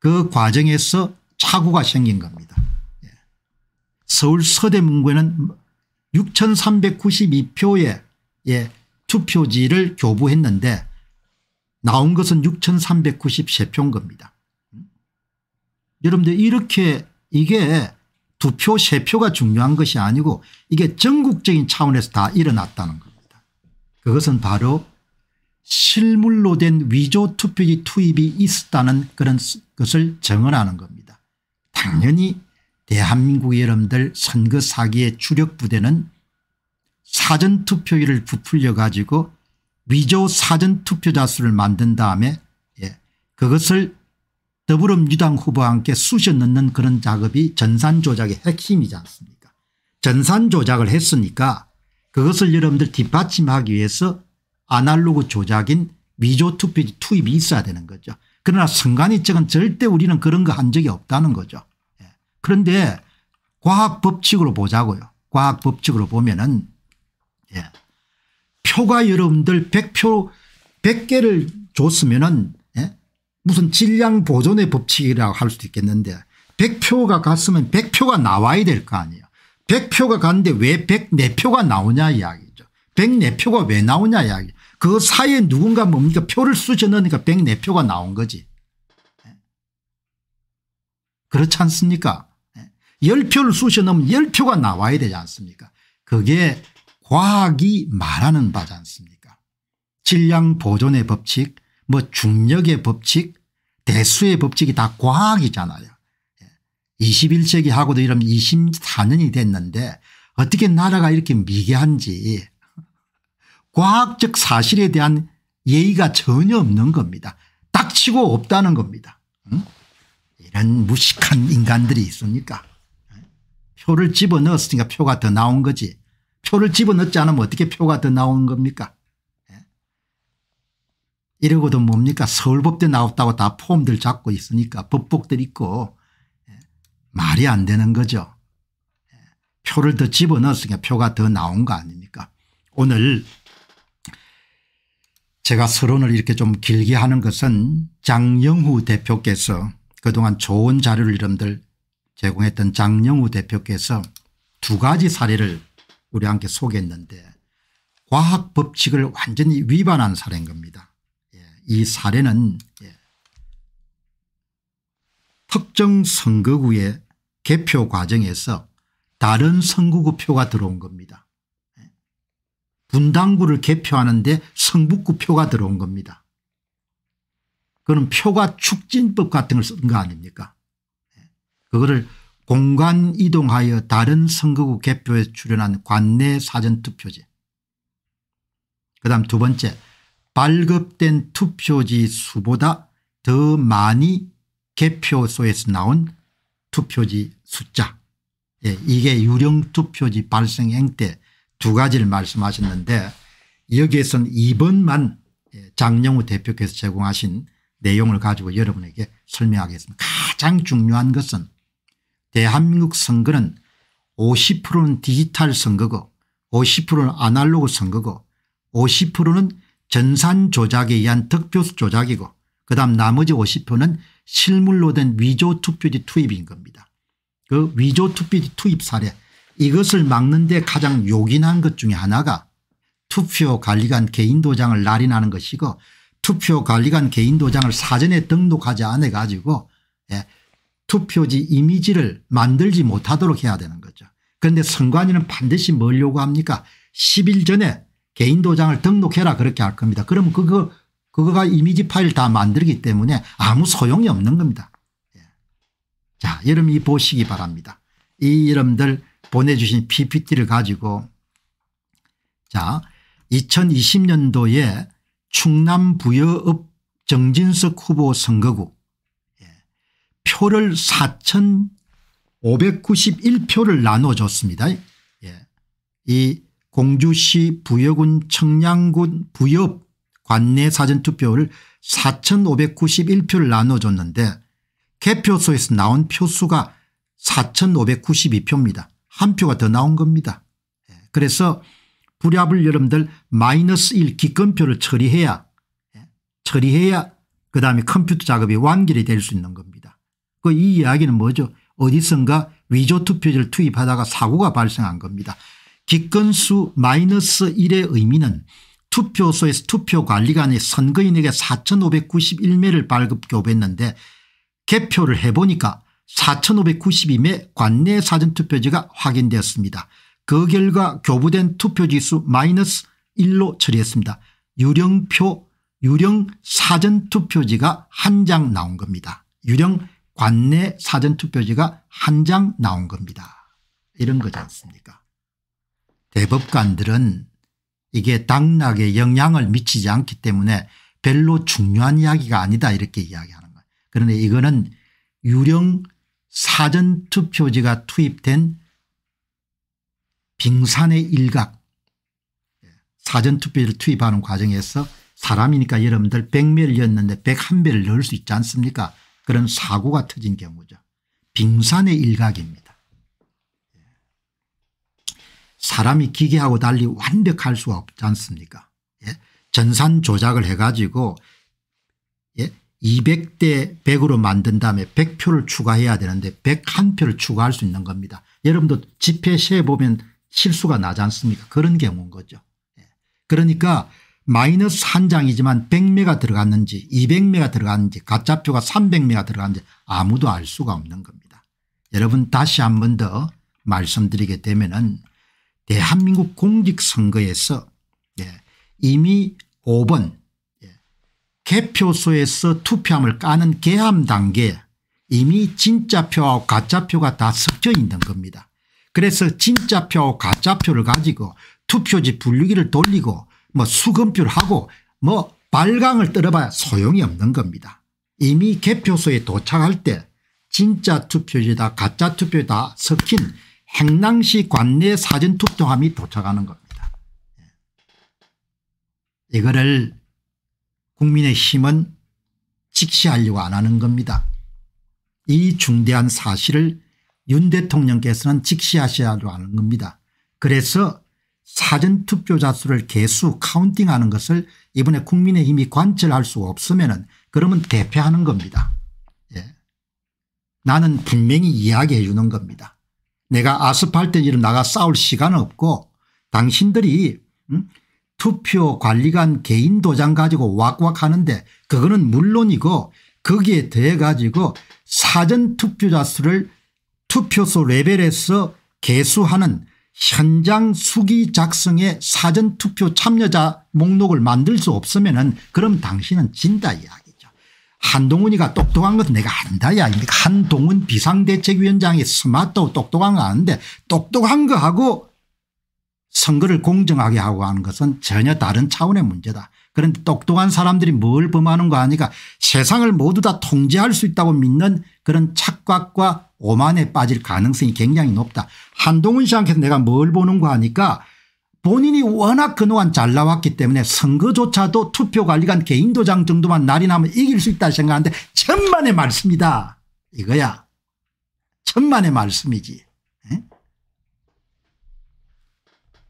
그 과정에서 착오가 생긴 겁니다. 예. 서울 서대문구에는 6,392표의 예, 투표지를 교부했는데 나온 것은 6,393표인 겁니다. 음? 여러분들 이렇게 이게 두 표, 세 표가 중요한 것이 아니고 이게 전국적인 차원에서 다 일어났다는 겁니다. 그것은 바로 실물로 된 위조 투표지 투입이 있었다는 그런 것을 증언하는 겁니다. 당연히 대한민국 여러분들 선거 사기의 주력 부대는 사전투표율을 부풀려 가지고 위조 사전투표자 수를 만든 다음에 예, 그것을 더불어민주당 후보와 함께 쑤셔 넣는 그런 작업이 전산조작의 핵심이지 않습니까 전산조작을 했으니까 그것을 여러분들 뒷받침하기 위해서 아날로그 조작인 위조 투표지 투입이 있어야 되는 거죠. 그러나 선관위 측은 절대 우리는 그런 거 한 적이 없다는 거죠. 예. 그런데 과학 법칙으로 보자고요. 과학 법칙으로 보면은 예. 표가 여러분들 100표 100개를 줬으면은 예? 무슨 질량 보존의 법칙이라고 할 수도 있겠는데 100표가 갔으면 100표가 나와야 될 거 아니에요. 100표가 갔는데 왜 104표가 나오냐 이야기죠. 104표가 왜 나오냐 이야기. 죠그 사이에 누군가 뭡니까 표를 쑤셔 넣으니까 104표가 나온 거지. 그렇지 않습니까 10표를 쑤셔 넣으면 10표가 나와야 되지 않습니까 그게 과학이 말하는 바지 않습니까 질량 보존의 법칙 뭐 중력의 법칙 대수의 법칙이 다 과학이잖아요 21세기 하고도 이러면 24년이 됐는데 어떻게 나라가 이렇게 미개한지 과학적 사실에 대한 예의가 전혀 없는 겁니다. 닥치고 없다는 겁니다. 응? 이런 무식한 인간들이 있습니까 표를 집어넣었으니까 표가 더 나온 거지. 표를 집어넣지 않으면 어떻게 표가 더 나온 겁니까 예? 이러고도 뭡니까 서울법대 나왔다고 다 폼들 잡고 있으니까 법복들 있고 예? 말이 안 되는 거죠. 예? 표를 더 집어넣었으니까 표가 더 나온 거 아닙니까 오늘 제가 서론을 이렇게 좀 길게 하는 것은 장영후 대표께서 그동안 좋은 자료를 이름들 제공했던 장영후 대표께서 두 가지 사례를 우리 함께 소개했는데 과학 법칙을 완전히 위반한 사례인 겁니다. 예, 이 사례는 예, 특정 선거구의 개표 과정에서 다른 선거구 표가 들어온 겁니다. 분당구를 개표하는데 성북구 표가 들어온 겁니다. 그는 표가 축진법 같은 걸 쓴 거 아닙니까 예. 그거를 공간 이동하여 다른 선거구 개표에 출연한 관내 사전투표제 그 다음 두 번째 발급된 투표지 수보다 더 많이 개표소에서 나온 투표지 숫자 예, 이게 유령 투표지 발생 행태 두 가지를 말씀하셨는데 여기에서는 2번만 예, 장영우 대표께서 제공하신 내용을 가지고 여러분에게 설명하겠습니다. 가장 중요한 것은 대한민국 선거는 50%는 디지털 선거고 50%는 아날로그 선거고 50%는 전산 조작에 의한 득표수 조작이고 그다음 나머지 50%는 실물로 된 위조 투표지 투입인 겁니다. 그 위조 투표지 투입 사례 이것을 막는데 가장 요긴한 것 중에 하나가 투표 관리관 개인 도장을 날인하는 것이고 투표 관리관 개인 도장을 사전에 등록하지 않아 가지고 예, 투표지 이미지를 만들지 못하도록 해야 되는 거죠. 그런데 선관위는 반드시 뭘 요구합니까 10일 전에 개인 도장을 등록해라 그렇게 할 겁니다. 그러면 그거 그거가 이미지 파일 다 만들기 때문에 아무 소용이 없는 겁니다. 예. 자 여러분 이 보시기 바랍니다. 이 여러분들 보내주신 ppt를 가지고 자 2020년도에 충남 부여읍 정진석 후보 선거구 예, 표를 4,591표를 나눠줬습니다. 예, 이 공주시 부여군 청량군 부여읍 관내 사전투표를 4,591표를 나눠줬는데 개표소에서 나온 표수가 4,592표입니다. 한 표가 더 나온 겁니다. 예, 그래서 불합을 여러분들 마이너스 1 기권표를 처리해야 예, 처리해야 그 다음에 컴퓨터 작업이 완결이 될 수 있는 겁니다. 그 이 이야기는 뭐죠 어디선가 위조투표지를 투입하다가 사고가 발생한 겁니다. 기권수 마이너스 1의 의미는 투표소에서 투표관리관이 선거인에게 4591매를 발급 교부했는데 개표를 해보니까 4592매 관내 사전투표지가 확인되었습니다. 그 결과 교부된 투표지수 마이너스 1로 처리했습니다. 유령표 유령 사전투표지가 한 장 나온 겁니다. 유령 관내 사전투표지가 한 장 나온 겁니다. 이런 거지 않습니까 대법관들은 이게 당락에 영향을 미치지 않기 때문에 별로 중요한 이야기가 아니다 이렇게 이야기하는 거예요. 그런데 이거는 유령 사전투표지가 투입된 빙산의 일각 사전투표를 지 투입하는 과정에서 사람이니까 여러분들 100명이었는데 101명을 넣을 수 있지 않습니까 그런 사고가 터진 경우죠. 빙산의 일각입니다. 사람이 기계하고 달리 완벽할 수가 없지 않습니까 예? 전산 조작을 해가지고 200대 100으로 만든 다음에 100표를 추가해야 되는데 101표를 추가할 수 있는 겁니다. 여러분도 집회 시에 보면 실수가 나지 않습니까 그런 경우인 거죠. 예. 그러니까 마이너스 한 장이지만 100매가 들어갔는지 200매가 들어갔는지 가짜표가 300매가 들어갔는지 아무도 알 수가 없는 겁니다. 여러분 다시 한 번 더 말씀드리게 되면 은 대한민국 공직선거에서 예, 이미 5번 개표소에서 투표함을 까는 개함 단계에 이미 진짜 표하 가짜 표가 다 섞여 있는 겁니다. 그래서 진짜 표하 가짜 표를 가지고 투표지 분류기를 돌리고 뭐 수검표를 하고 뭐 발광을 떨어봐야 소용이 없는 겁니다. 이미 개표소에 도착할 때 진짜 투표지다 가짜 투표다 섞인 행랑시 관내 사전투표함이 도착하는 겁니다. 예. 이거를 국민의힘은 직시하려고 안 하는 겁니다. 이 중대한 사실을 윤 대통령께서는 직시하셔야 하는 겁니다. 그래서 사전투표자 수를 개수 카운팅하는 것을 이번에 국민의힘이 관철할 수 없으면 은 그러면 대패하는 겁니다. 예. 나는 분명히 이야기해 주는 겁니다. 내가 아스팔트 이름 나가 싸울 시간 없고 당신들이 음? 투표 관리관 개인 도장 가지고 왁왁 하는데 그거는 물론이고 거기에 대해 가지고 사전투표자 수를 투표소 레벨에서 개수하는 현장 수기 작성의 사전투표 참여자 목록을 만들 수 없으면 은 그럼 당신은 진다 이야기죠. 한동훈이가 똑똑한 것은 내가 안다 이야기입니까 한동훈 비상대책위원장이 스마트하고 똑똑한 거 아는데 똑똑한 거하고 선거를 공정하게 하고 하는 것은 전혀 다른 차원의 문제다. 그런데 똑똑한 사람들이 뭘 범하는가 하니까 세상을 모두 다 통제할 수 있다고 믿는 그런 착각과 오만에 빠질 가능성이 굉장히 높다. 한동훈 씨한테서 내가 뭘 보는가 하니까 본인이 워낙 그동안 잘 나왔기 때문에 선거조차도 투표관리관 개인도장 정도만 날이 나면 이길 수 있다 생각하는데 천만의 말씀이다. 이거야. 천만의 말씀이지.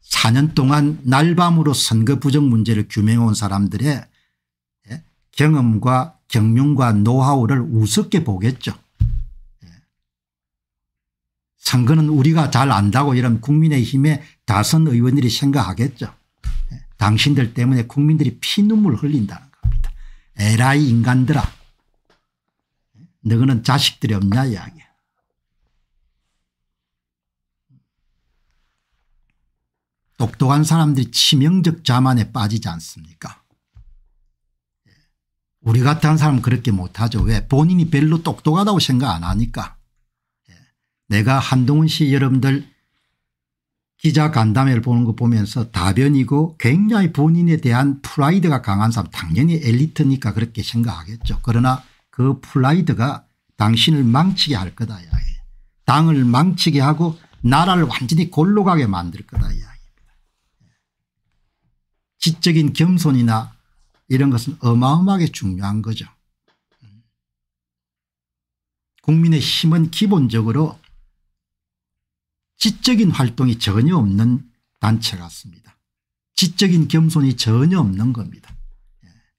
4년 동안 날밤으로 선거 부정 문제를 규명해온 사람들의 예, 경험과 경륜과 노하우를 우습게 보겠죠. 예. 선거는 우리가 잘 안다고 이런 국민의힘의 다선 의원들이 생각하겠죠. 예. 당신들 때문에 국민들이 피눈물 흘린다는 겁니다. 에라이 인간들아 너는 자식들이 없냐 이야기 똑똑한 사람들이 치명적 자만에 빠지지 않습니까 예. 우리 같은 사람은 그렇게 못하죠. 왜 본인이 별로 똑똑하다고 생각 안 하니까 예. 내가 한동훈 씨 여러분들 기자 간담회를 보는 거 보면서 다변이고 굉장히 본인에 대한 프라이드가 강한 사람 당연히 엘리트니까 그렇게 생각하겠죠. 그러나 그 프라이드가 당신을 망치게 할 거다. 야. 당을 망치게 하고 나라를 완전히 골로 가게 만들 거다. 야. 지적인 겸손이나 이런 것은 어마어마하게 중요한 거죠. 국민의 힘은 기본적으로 지적인 활동이 전혀 없는 단체 같습니다. 지적인 겸손이 전혀 없는 겁니다.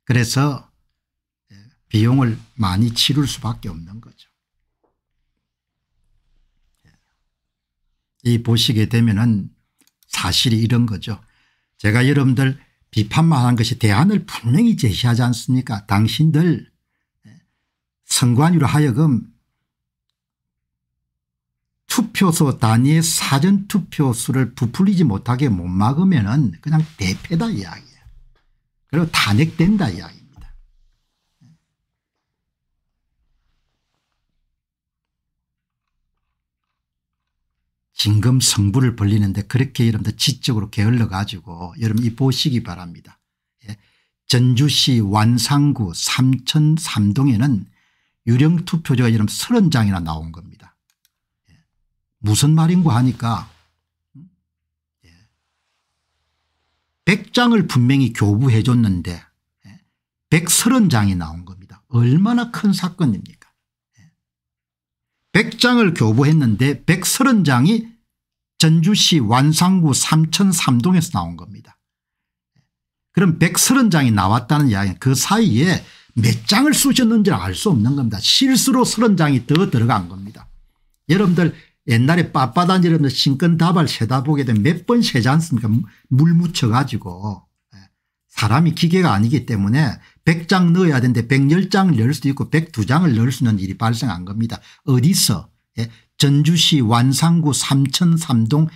그래서 예, 비용을 많이 치를 수밖에 없는 거죠. 예. 이 보시게 되면은 사실이 이런 거죠. 제가 여러분들 비판만 한 것이 대안을 분명히 제시하지 않습니까 당신들 선관위로 하여금 투표소 단위의 사전투표수를 부풀리지 못하게 못 막으면 은 그냥 대패다 이야기야. 그리고 탄핵된다 이야기 진검 성부를 벌리는데 그렇게 여러분들 지적으로 게을러 가지고 여러분 이 보시기 바랍니다. 예. 전주시 완산구 삼천 삼동에는 유령 투표제가 여러분 30장이나 나온 겁니다. 예. 무슨 말인고 하니까 음? 예. 100장을 분명히 교부해 줬는데 130장이 예. 나온 겁니다. 얼마나 큰 사건입니까 100장을 교부했는데 130장이 전주시 완산구 삼천 삼동에서 나온 겁니다. 그럼 130장이 나왔다는 이야기는 그 사이에 몇 장을 쓰셨는지 를알 수 없는 겁니다. 실수로 30장이 더 들어간 겁니다. 여러분들 옛날에 빳빳한 여러분들 신건다발 세다 보게 되면 몇 번 세지 않습니까? 물 묻혀가지고 예. 사람이 기계가 아니기 때문에 100장 넣어야 되는데 110장 넣을 수도 있고 102장을 넣을 수 있는 일이 발생한 겁니다. 어디서 예, 전주시 완산구 삼천 삼동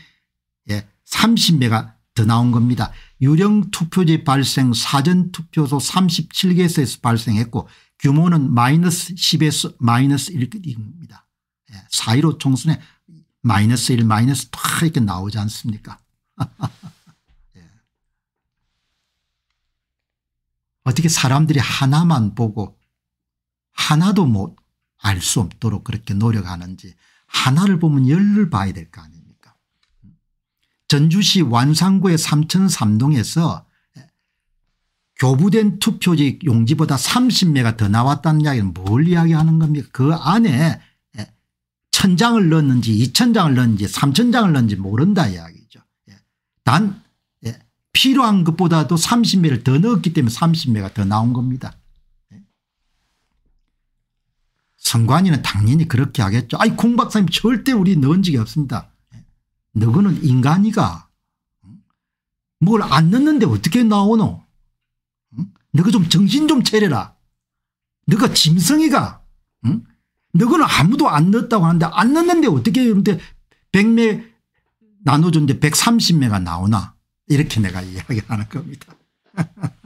예, 30매가 더 나온 겁니다. 유령 투표지 발생 사전 투표소 37개소에서 발생했고 규모는 마이너스 10에서 마이너스 1입니다. 예, 4.15 총선에 마이너스 1 마이너스 다 이렇게 나오지 않습니까 어떻게 사람들이 하나만 보고 하나도 못 알 수 없도록 그렇게 노력하는지 하나를 보면 열을 봐야 될 거 아닙니까 전주시 완산구의 삼천삼동에서 교부된 투표지 용지보다 30매가 더 나왔다는 이야기는 뭘 이야기하는 겁니까 그 안에 천장을 넣었는지 이천장을 넣었는지 삼천장을 넣었는지 모른다 이야기죠. 예. 단 필요한 것보다도 30매를 더 넣었기 때문에 30매가 더 나온 겁니다. 선관위는 네. 당연히 그렇게 하겠죠. 아이 공 박사님 절대 우리 넣은 적이 없습니다. 너거는 네. 인간이가 뭘 안 넣는데 어떻게 나오노? 너가 좀 정신 좀 차려라. 너가 짐승이가 너거는 아무도 안 넣었다고 하는데 안 넣는데 어떻게 100매 나눠줬는데 130매가 나오나? 이렇게 내가 이야기하는 겁니다.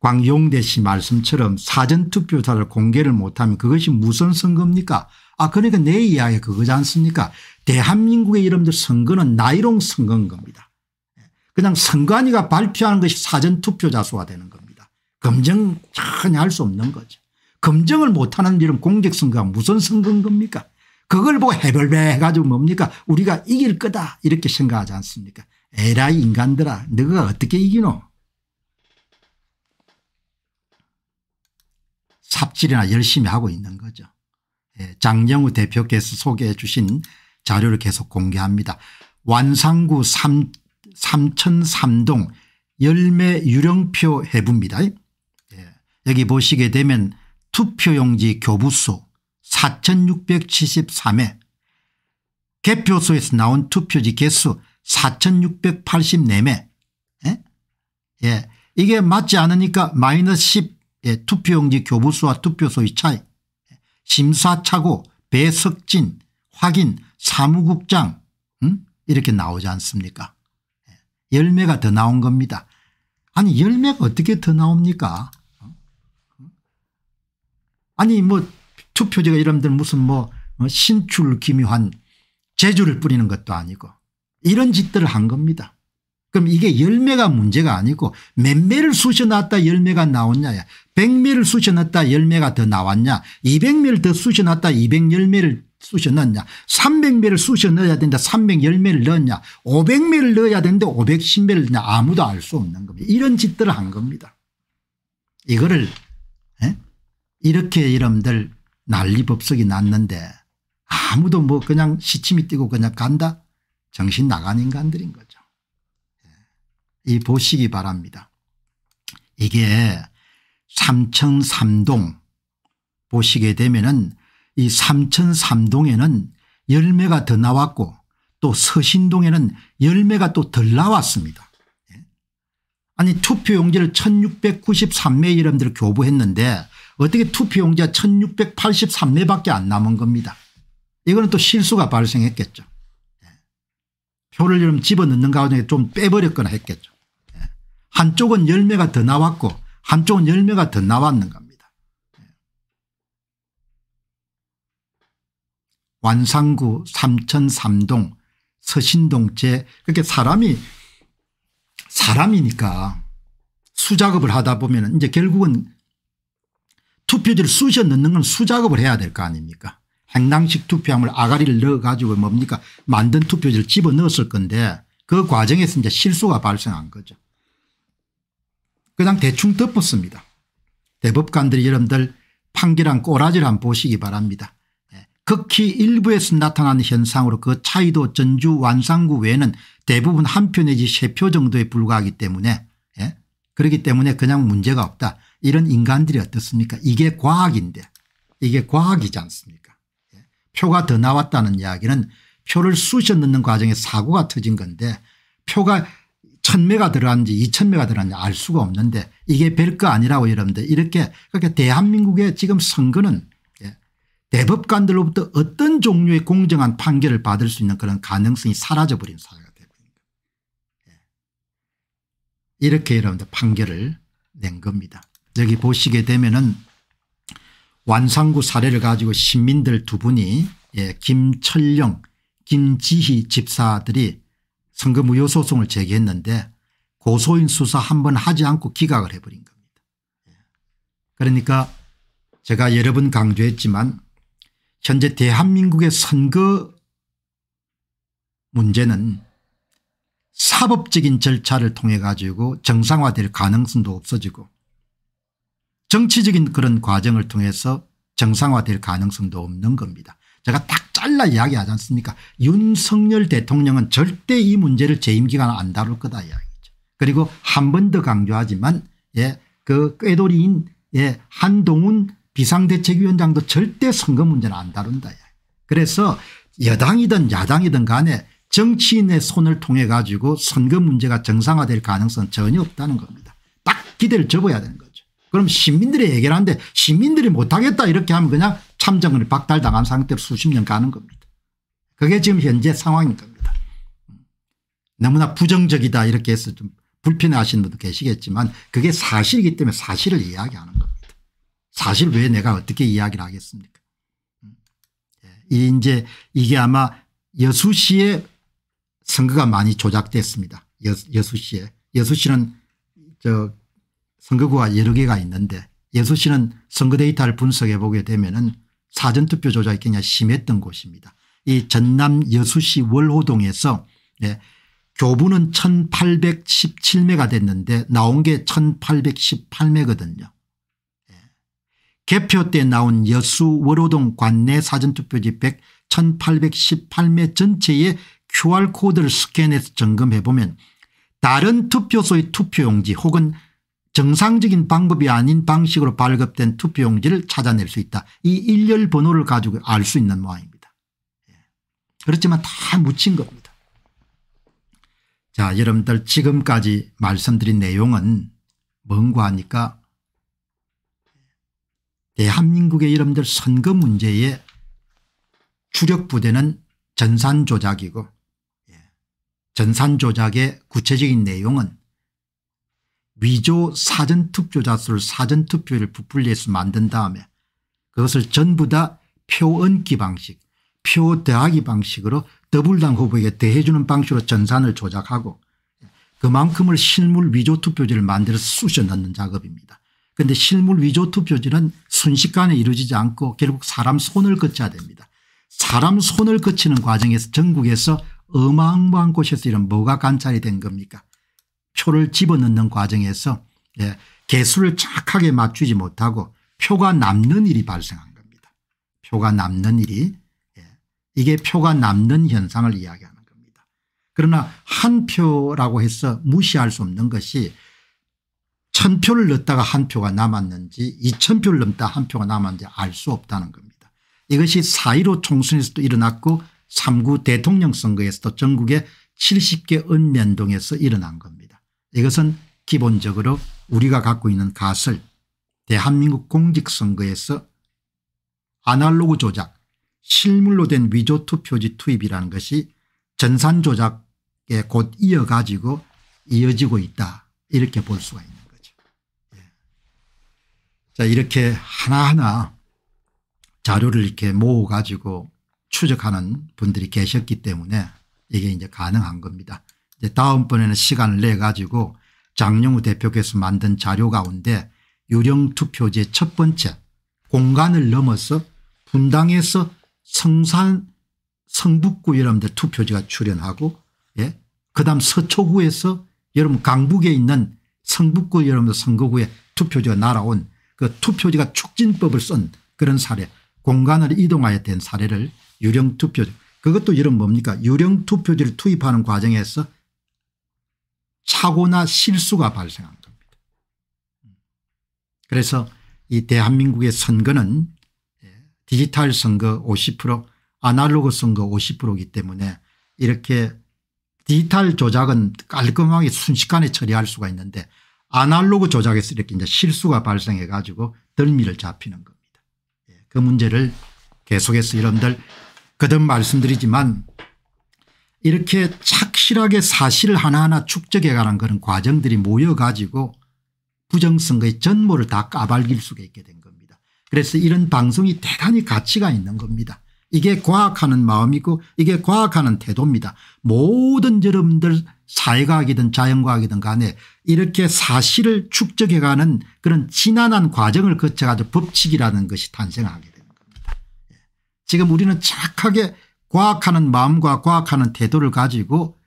광용대 씨 말씀처럼 사전투표자를 공개를 못하면 그것이 무슨 선거입니까 아 그러니까 내 이야기 그거지 않습니까 대한민국의 여러분들 선거는 나이롱 선거인 겁니다. 그냥 선관위가 발표하는 것이 사전투표자 수가 되는 겁니다. 검증 전혀 할 수 없는 거죠. 검증을 못하는 이런 공직선거가 무슨 선거인 겁니까 그걸 보고 해벌배 해가지고 뭡니까 우리가 이길 거다 이렇게 생각하지 않습니까 에라이 인간들아 너가 어떻게 이기노 삽질이나 열심히 하고 있는 거죠. 예, 장영우 대표께서 소개해 주신 자료를 계속 공개합니다. 완상구 3, 천삼동 열매 유령표 해부입니다. 예, 여기 보시게 되면 투표용지 교부소 4673회 개표소에서 나온 투표지 개수 4684매 예? 예? 이게 맞지 않으니까 마이너스 10 예. 투표용지 교부수와 투표소의 차이 예. 심사착오 배석진 확인 사무국장 음? 이렇게 나오지 않습니까 예. 열매가 더 나온 겁니다. 아니 열매가 어떻게 더 나옵니까 어? 어? 아니 뭐 투표제가 이러들 무슨 뭐 어, 신출 기묘한 재주를 뿌리는 것도 아니고 이런 짓들을 한 겁니다. 그럼 이게 열매가 문제가 아니고 몇 매를 쑤셔놨다 열매가 나왔냐 100매를 쑤셔놨다 열매가 더 나왔냐 200매를 더 쑤셔놨다 200열매를 쑤셔넣냐 300매를 쑤셔넣어야 된다 300열매를 넣었냐 500매를 넣어야 되는데 510매를 넣냐 아무도 알 수 없는 겁니다. 이런 짓들을 한 겁니다. 이거를 에? 예? 이렇게 여러분들 난리법석이 났는데 아무도 뭐 그냥 시침이 뛰고 그냥 간다 정신 나간 인간들인 거죠. 예. 이 보시기 바랍니다. 이게 삼천 삼동 보시게 되면은 이 삼천 삼동에는 열매가 더 나왔고 또 서신동에는 열매가 또 덜 나왔습니다. 예. 아니 투표용지를 1693매 여러분들 교부했는데 어떻게 투표용지가 1683매밖에 안 남은 겁니다. 이거는 또 실수가 발생했겠죠. 예. 표를 집어넣는 가운데 좀 빼버렸거나 했겠죠. 예. 한쪽은 열매가 더 나왔고 한쪽은 열매가 더 나왔는 겁니다. 예. 완산구 삼천삼동 서신동체 그렇게 그러니까 사람이 사람이니까 수작업을 하다 보면 이제 결국은 투표지를 쑤셔 넣는 건 수작업을 해야 될 거 아닙니까 행당식 투표함을 아가리를 넣어 가지고 뭡니까 만든 투표지를 집어넣었을 건데 그 과정에서 이제 실수가 발생한 거죠. 그냥 대충 덮었습니다. 대법관들이 여러분들 판결한 꼬라지를 보시기 바랍니다. 예, 극히 일부에서 나타난 현상으로 그 차이도 전주 완산구 외에는 대부분 한 표 내지 세 표 정도에 불과하기 때문에 예? 그렇기 때문에 그냥 문제가 없다. 이런 인간들이 어떻습니까 이게 과학인데 이게 과학이지 않습니까 예. 표가 더 나왔다는 이야기는 표를 쑤셔 넣는 과정에 사고가 터진 건데 표가 천매가 들어갔는지 이천매가 들어갔는지 알 수가 없는데 이게 별거 아니라고 여러분들 이렇게 그러니 대한민국의 지금 선거는 예, 대법관들로부터 어떤 종류의 공정한 판결을 받을 수 있는 그런 가능성이 사라져버린 사회가 되고 있는 예. 이렇게 여러분들 판결을 낸 겁니다. 여기 보시게 되면은 완산구 사례를 가지고 시민들 두 분이 예, 김철령 김지희 집사들이 선거 무효 소송을 제기했는데 고소인 수사 한 번 하지 않고 기각을 해버린 겁니다. 예. 그러니까 제가 여러 번 강조했지만 현재 대한민국의 선거 문제는 사법적인 절차를 통해 가지고 정상화될 가능성도 없어지고 정치적인 그런 과정을 통해서 정상화될 가능성도 없는 겁니다. 제가 딱 잘라 이야기하지 않습니까 윤석열 대통령은 절대 이 문제를 재임 기간안 다룰 거다 이야기죠. 그리고 한 번 더 강조하지만 예, 그 꾀돌이인 예, 한동훈 비상대책위원장도 절대 선거 문제는 안 다룬다. 이야기. 그래서 여당이든 야당이든 간에 정치인의 손을 통해 가지고 선거 문제가 정상화될 가능성은 전혀 없다는 겁니다. 딱 기대를 접어야 되는 거죠. 그럼 시민들이 얘기를 하는데 시민들이 못하겠다 이렇게 하면 그냥 참정을 박탈당한 상태로 수십 년 가는 겁니다. 그게 지금 현재 상황인 겁니다. 너무나 부정적이다 이렇게 해서 좀 불편해하시는 분도 계시겠지만 그게 사실이기 때문에 사실을 이야기하는 겁니다. 사실 왜 내가 어떻게 이야기를 하겠습니까 예, 이제 이게 아마 여수시에 선거가 많이 조작됐습니다. 여수시에. 여수시는 저 선거구가 여러 개가 있는데 예수시는 선거 데이터를 분석해 보게 되면 은 사전투표 조작이 굉장히 심했던 곳입니다. 이 전남 여수시 월호동에서 예, 교부는 1817매가 됐는데 나온 게 1818매거든요. 예. 개표 때 나온 여수 월호동 관내 사전투표지 100 1818매 전체의 QR코드를 스캔해서 점검해 보면 다른 투표소의 투표용지 혹은 정상적인 방법이 아닌 방식으로 발급된 투표용지를 찾아낼 수 있다. 이 일렬 번호를 가지고 알 수 있는 모양입니다. 예. 그렇지만 다 묻힌 겁니다. 자 여러분들 지금까지 말씀드린 내용은 뭔가 하니까 대한민국의 여러분들 선거 문제에 주력부대는 전산조작이고 예. 전산조작의 구체적인 내용은 위조 사전투표자 수를 사전투표를 부풀려서 만든 다음에 그것을 전부 다 표언기 방식 표대하기 방식으로 더블당 후보에게 대해주는 방식으로 전산을 조작하고 그만큼을 실물 위조 투표지를 만들어 서 쑤셔 넣는 작업입니다. 그런데 실물 위조 투표지는 순식간에 이루어지지 않고 결국 사람 손을 거쳐야 됩니다. 사람 손을 거치는 과정에서 전국에서 어마어마한 곳에서 이런 뭐가 관찰이 된 겁니까 표를 집어넣는 과정에서 예, 개수를 착하게 맞추지 못하고 표가 남는 일이 발생한 겁니다. 표가 남는 일이 예, 이게 표가 남는 현상을 이야기하는 겁니다. 그러나 한 표라고 해서 무시할 수 없는 것이 천 표를 넣었다가 한 표가 남았는지 이천 표를 넘다 한 표가 남았는지 알 수 없다는 겁니다. 이것이 4.15 총선에서도 일어났고 3구 대통령 선거에서도 전국의 70개 읍면동에서 일어난 겁니다. 이것은 기본적으로 우리가 갖고 있는 갓을 대한민국 공직선거에서 아날로그 조작 실물로 된 위조 투표지 투입이라는 것이 전산 조작에 곧 이어가지고 이어지고 있다 이렇게 볼 수가 있는 거죠. 예. 자 이렇게 하나하나 자료를 이렇게 모아가지고 추적하는 분들이 계셨기 때문에 이게 이제 가능한 겁니다. 다음번에는 시간을 내 가지고 장영우 대표께서 만든 자료 가운데 유령투표제 첫 번째 공간을 넘어서 분당에서 성산 성북구 여러분들 투표지가 출현하고 예? 그다음 서초구에서 여러분 강북에 있는 성북구 여러분들 선거구에 투표지가 날아온 그 투표지가 촉진법을 쓴 그런 사례 공간을 이동하여 된 사례를 유령투표 그것도 이런 뭡니까 유령투표지를 투입하는 과정에서 착오나 실수가 발생한 겁니다. 그래서 이 대한민국의 선거는 예, 디지털 선거 50% 아날로그 선거 50%이기 때문에 이렇게 디지털 조작은 깔끔하게 순식간에 처리할 수가 있는데 아날로그 조작에서 이렇게 이제 실수가 발생해 가지고 덜미를 잡히는 겁니다. 예, 그 문제를 계속해서 여러분들 거듭 말씀드리지만 이렇게 착실하게 사실 하나하나 축적해가는 그런 과정들이 모여가지고 부정선거의 전모를 다 까발길 수가 있게 된 겁니다. 그래서 이런 방송이 대단히 가치가 있는 겁니다. 이게 과학하는 마음이고 이게 과학하는 태도입니다. 모든 여러분들 사회과학이든 자연과학이든 간에 이렇게 사실을 축적해가는 그런 지난한 과정을 거쳐가지고 법칙이라는 것이 탄생하게 되는 겁니다. 예. 지금 우리는 착하게 과학하는 마음과 과학하는 태도를 가지고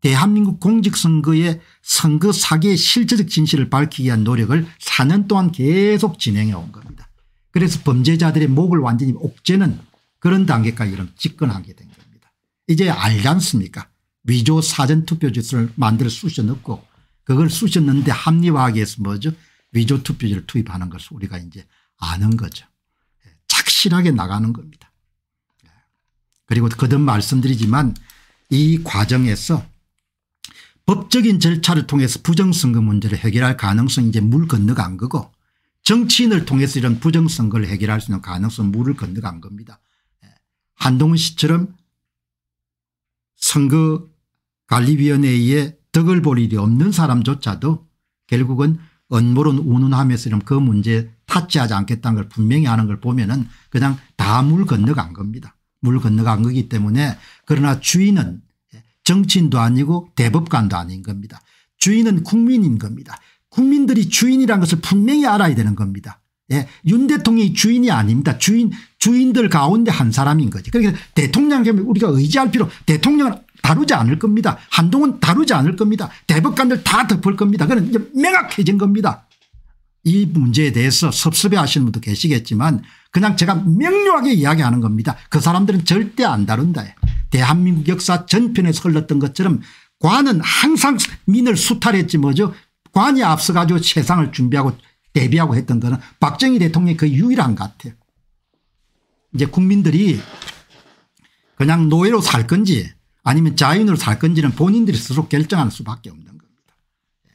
대한민국 공직선거의 선거 사기의 실제적 진실을 밝히기 위한 노력을 4년 동안 계속 진행해 온 겁니다. 그래서 범죄자들의 목을 완전히 옥죄는 그런 단계까지 이런 집권하게 된 겁니다. 이제 알지 않습니까 위조 사전투표 지수를 만들어 쑤셔 넣고 그걸 쑤셨는데 합리화하기 위해서 뭐죠 위조 투표지를 투입하는 것을 우리가 이제 아는 거죠. 착실하게 나가는 겁니다. 그리고 거듭 말씀드리지만 이 과정에서 법적인 절차를 통해서 부정선거 문제를 해결할 가능성이 이제 물 건너간 거고 정치인을 통해서 이런 부정선거를 해결할 수 있는 가능성 은 물을 건너간 겁니다. 예. 한동훈 씨처럼 선거관리위원회에 덕을 볼 일이 없는 사람조차도 결국은 언모론 운운하면서 이런 그 문제 탓지하지 않겠다는 걸 분명히 하는 걸 보면은 그냥 다 물 건너간 겁니다. 물 건너간 거기 때문에 그러나 주인은 정치인도 아니고 대법관도 아닌 겁니다. 주인은 국민인 겁니다. 국민들이 주인이란 것을 분명히 알아야 되는 겁니다. 예, 윤 대통령이 주인이 아닙니다. 주인, 주인들 가운데 한 사람인 거지. 그러니까 대통령에 우리가 의지할 필요, 대통령은 다루지 않을 겁니다. 한동훈 다루지 않을 겁니다. 대법관들 다 덮을 겁니다. 그건 명확해진 겁니다. 이 문제에 대해서 섭섭해 하시는 분도 계시겠지만 그냥 제가 명료하게 이야기하는 겁니다. 그 사람들은 절대 안 다룬다. 대한민국 역사 전편에서 흘렀던 것처럼 관은 항상 민을 수탈했지 뭐죠. 관이 앞서가지고 세상을 준비하고 대비하고 했던 거는 박정희 대통령이 그 유일한 것 같아요. 이제 국민들이 그냥 노예로 살 건지 아니면 자인으로 살 건지는 본인들이 스스로 결정할 수밖에 없는 겁니다. 예.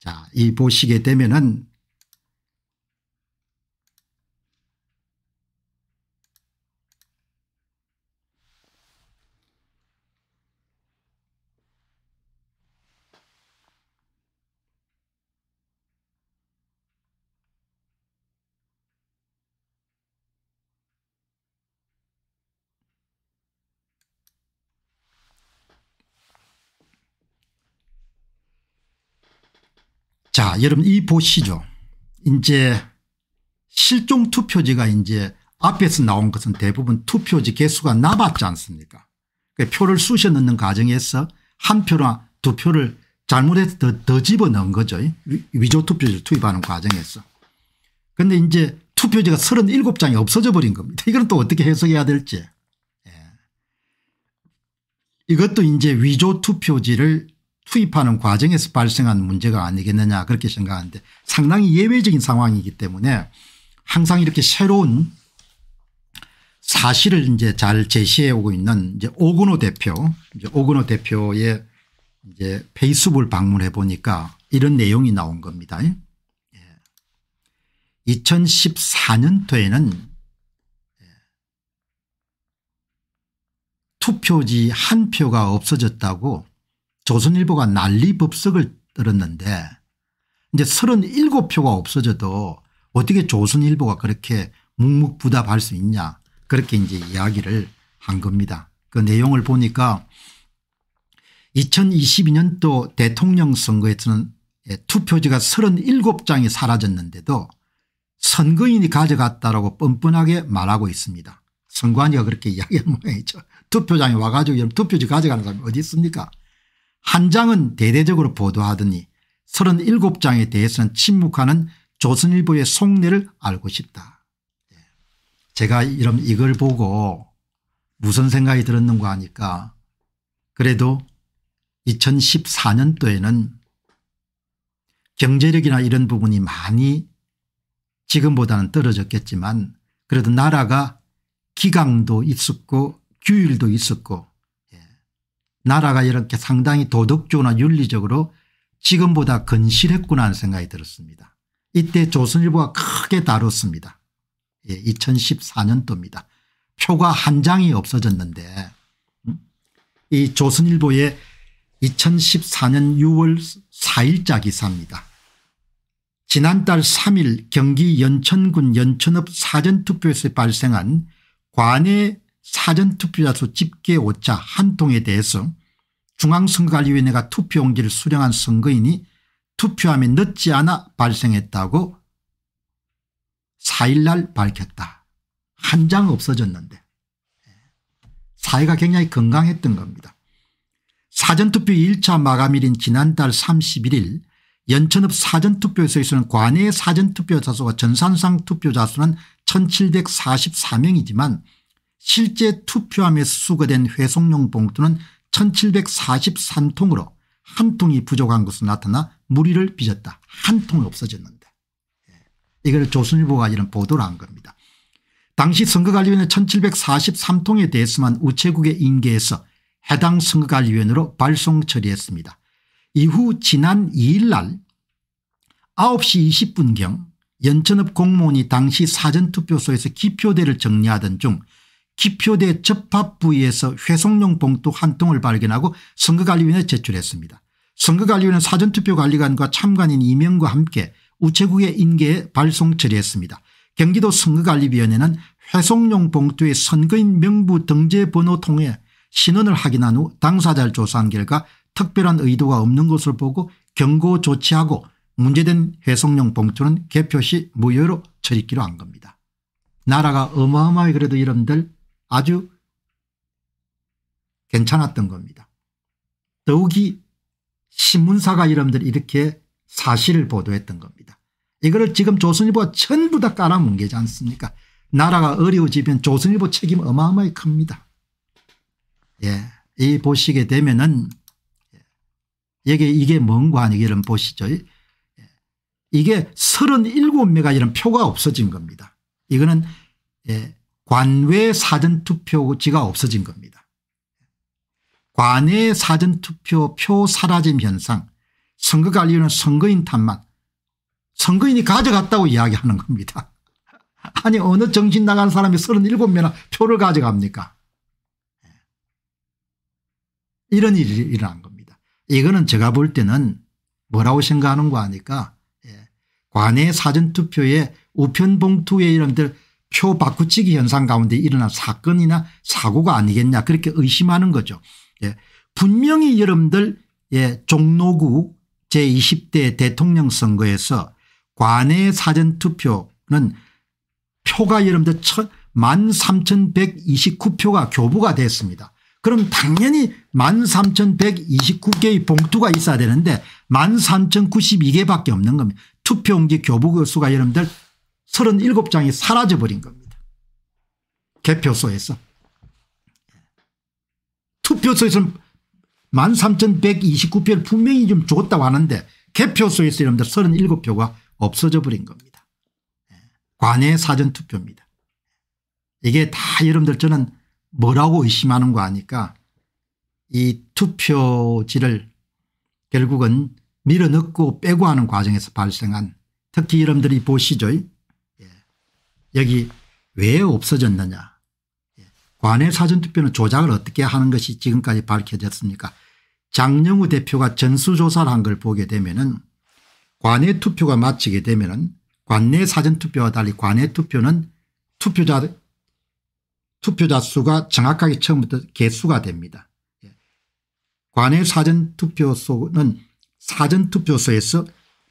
자, 이 보시게 되면은 자 여러분 이 보시죠. 이제 실종 투표지가 이제 앞에서 나온 것은 대부분 투표지 개수가 남았지 않습니까 그러니까 표를 쑤셔 넣는 과정에서 한 표나 두 표를 잘못해서 더, 더 집어넣은 거죠. 위조 투표지를 투입하는 과정에서. 그런데 이제 투표지가 37장이 없어져 버린 겁니다. 이건 또 어떻게 해석해야 될지. 예. 이것도 이제 위조 투표지를 투입하는 과정에서 발생한 문제가 아니겠느냐 그렇게 생각하는데 상당히 예외적인 상황이기 때문에 항상 이렇게 새로운 사실을 이제 잘 제시해 오고 있는 이제 오근호 대표 이제 오근호 대표의 이제 페이스북을 방문해 보니까 이런 내용이 나온 겁니다. 2014년도에는 예. 예, 투표지 한 표가 없어졌다고 조선일보가 난리 법석을 떨었는데 이제 37표가 없어져도 어떻게 조선일보가 그렇게 묵묵부답할 수 있냐 그렇게 이제 이야기를 한 겁니다. 그 내용을 보니까 2022년도 대통령 선거에서는 예, 투표지가 37장이 사라졌는데도 선거인이 가져갔다라고 뻔뻔하게 말하고 있습니다. 선관위가 그렇게 이야기한 모양이죠. 투표장에 와가지고 투표지 가져가는 사람이 어디 있습니까 한 장은 대대적으로 보도하더니 37장에 대해서는 침묵하는 조선일보의 속내를 알고 싶다. 예. 제가 이런 이걸 보고 무슨 생각이 들었는가 하니까 그래도 2014년도에는 경제력이나 이런 부분이 많이 지금보다는 떨어졌겠지만 그래도 나라가 기강도 있었고 규율도 있었고 나라가 이렇게 상당히 도덕적으로나 윤리적으로 지금보다 건실했구나 하는 생각이 들었습니다. 이때 조선일보가 크게 다뤘습니다. 예, 2014년도입니다. 표가 한 장이 없어졌는데 음? 이 조선일보의 2014년 6월 4일자 기사입니다. 지난달 3일 경기 연천군 연천읍 사전투표에서 발생한 관내 사전투표자 수 집계 오차 한 통에 대해서 중앙선거관리위원회가 투표용지를 수령한 선거인이 투표함에 넣지 않아 발생했다고 4일날 밝혔다. 한 장 없어졌는데 사회가 굉장히 건강했던 겁니다. 사전투표 1차 마감일인 지난달 31일 연천읍 사전투표에서 있는 관내 사전투표자 수가 전산상 투표자 수는 1744명이지만 실제 투표함에 수거된 회송용 봉투는 1743통으로 한 통이 부족한 것으로 나타나 무리를 빚었다. 한 통이 없어졌는데. 예. 이걸 조선일보가 이런 보도를 한 겁니다. 당시 선거관리위원회 1743통에 대해서만 우체국에 인계해서 해당 선거관리위원회로 발송 처리했습니다. 이후 지난 2일 날 9시 20분경 연천읍 공무원이 당시 사전투표소에서 기표대를 정리하던 중 기표대 접합 부위에서 회송용 봉투 한 통을 발견하고 선거관리위원회에 제출했습니다. 선거관리위원회는 사전투표 관리관과 참관인 2명과 함께 우체국의 인계에 발송 처리했습니다. 경기도 선거관리위원회는 회송용 봉투의 선거인 명부 등재번호 통해 신원을 확인한 후 당사자를 조사한 결과 특별한 의도가 없는 것을 보고 경고 조치하고 문제된 회송용 봉투는 개표 시 무효로 처리기로한 겁니다. 나라가 어마어마하게 그래도 이런들 아주 괜찮았던 겁니다. 더욱이 신문사가 여러들 이렇게 사실을 보도했던 겁니다. 이거를 지금 조선일보가 전부 다 깔아뭉개지 않습니까 나라가 어려워지면 조선일보 책임 어마어마히 큽니다. 예, 이 보시게 되면은 여기 예, 이게 뭔가 하는 이런 보시죠. 예, 이게 37매가 이런 표가 없어진 겁니다. 이거는 예, 관외 사전투표지가 없어진 겁니다. 관외 사전투표 표 사라짐 현상 선거관리위 선거인 탓만 선거인이 가져갔다고 이야기하는 겁니다. 아니 어느 정신 나간 사람이 3 7명 표를 가져갑니까 이런 일이 일어난 겁니다. 이거는 제가 볼 때는 뭐라고 생각하는 거 아니까 예. 관외 사전투표에 우편봉투에 이런 들표 바꾸치기 현상 가운데 일어난 사건이나 사고가 아니겠냐 그렇게 의심하는 거죠. 예. 분명히 여러분들 예, 종로구 제20대 대통령 선거에서 관내 사전투표는 표가 여러분들 13,129표가 교부가 됐습니다. 그럼 당연히 13,129개의 봉투가 있어야 되는데 13,092개밖에 없는 겁니다. 투표용지 교부 그 수가 여러분들 37장이 사라져버린 겁니다. 개표소에서. 투표소에서는 13,129표를 분명히 좀 줬다고 하는데 개표소에서 여러분들 37표가 없어져 버린 겁니다. 관외 사전투표입니다. 이게 다 여러분들 저는 뭐라고 의심하는 거 아니까 이 투표지를 결국은 밀어넣고 빼고 하는 과정에서 발생한 특히 여러분들이 보시죠. 여기 왜 없어졌느냐. 예. 관해 사전투표는 조작을 어떻게 하는 것이 지금까지 밝혀졌습니까 장영우 대표가 전수조사를 한 걸 보게 되면 은 관내 투표가 마치게 되면 은 관내 사전투표와 달리 관내 투표는 투표자 투표자 수가 정확하게 처음부터 개수가 됩니다. 예. 관내 사전투표소는 사전투표소에서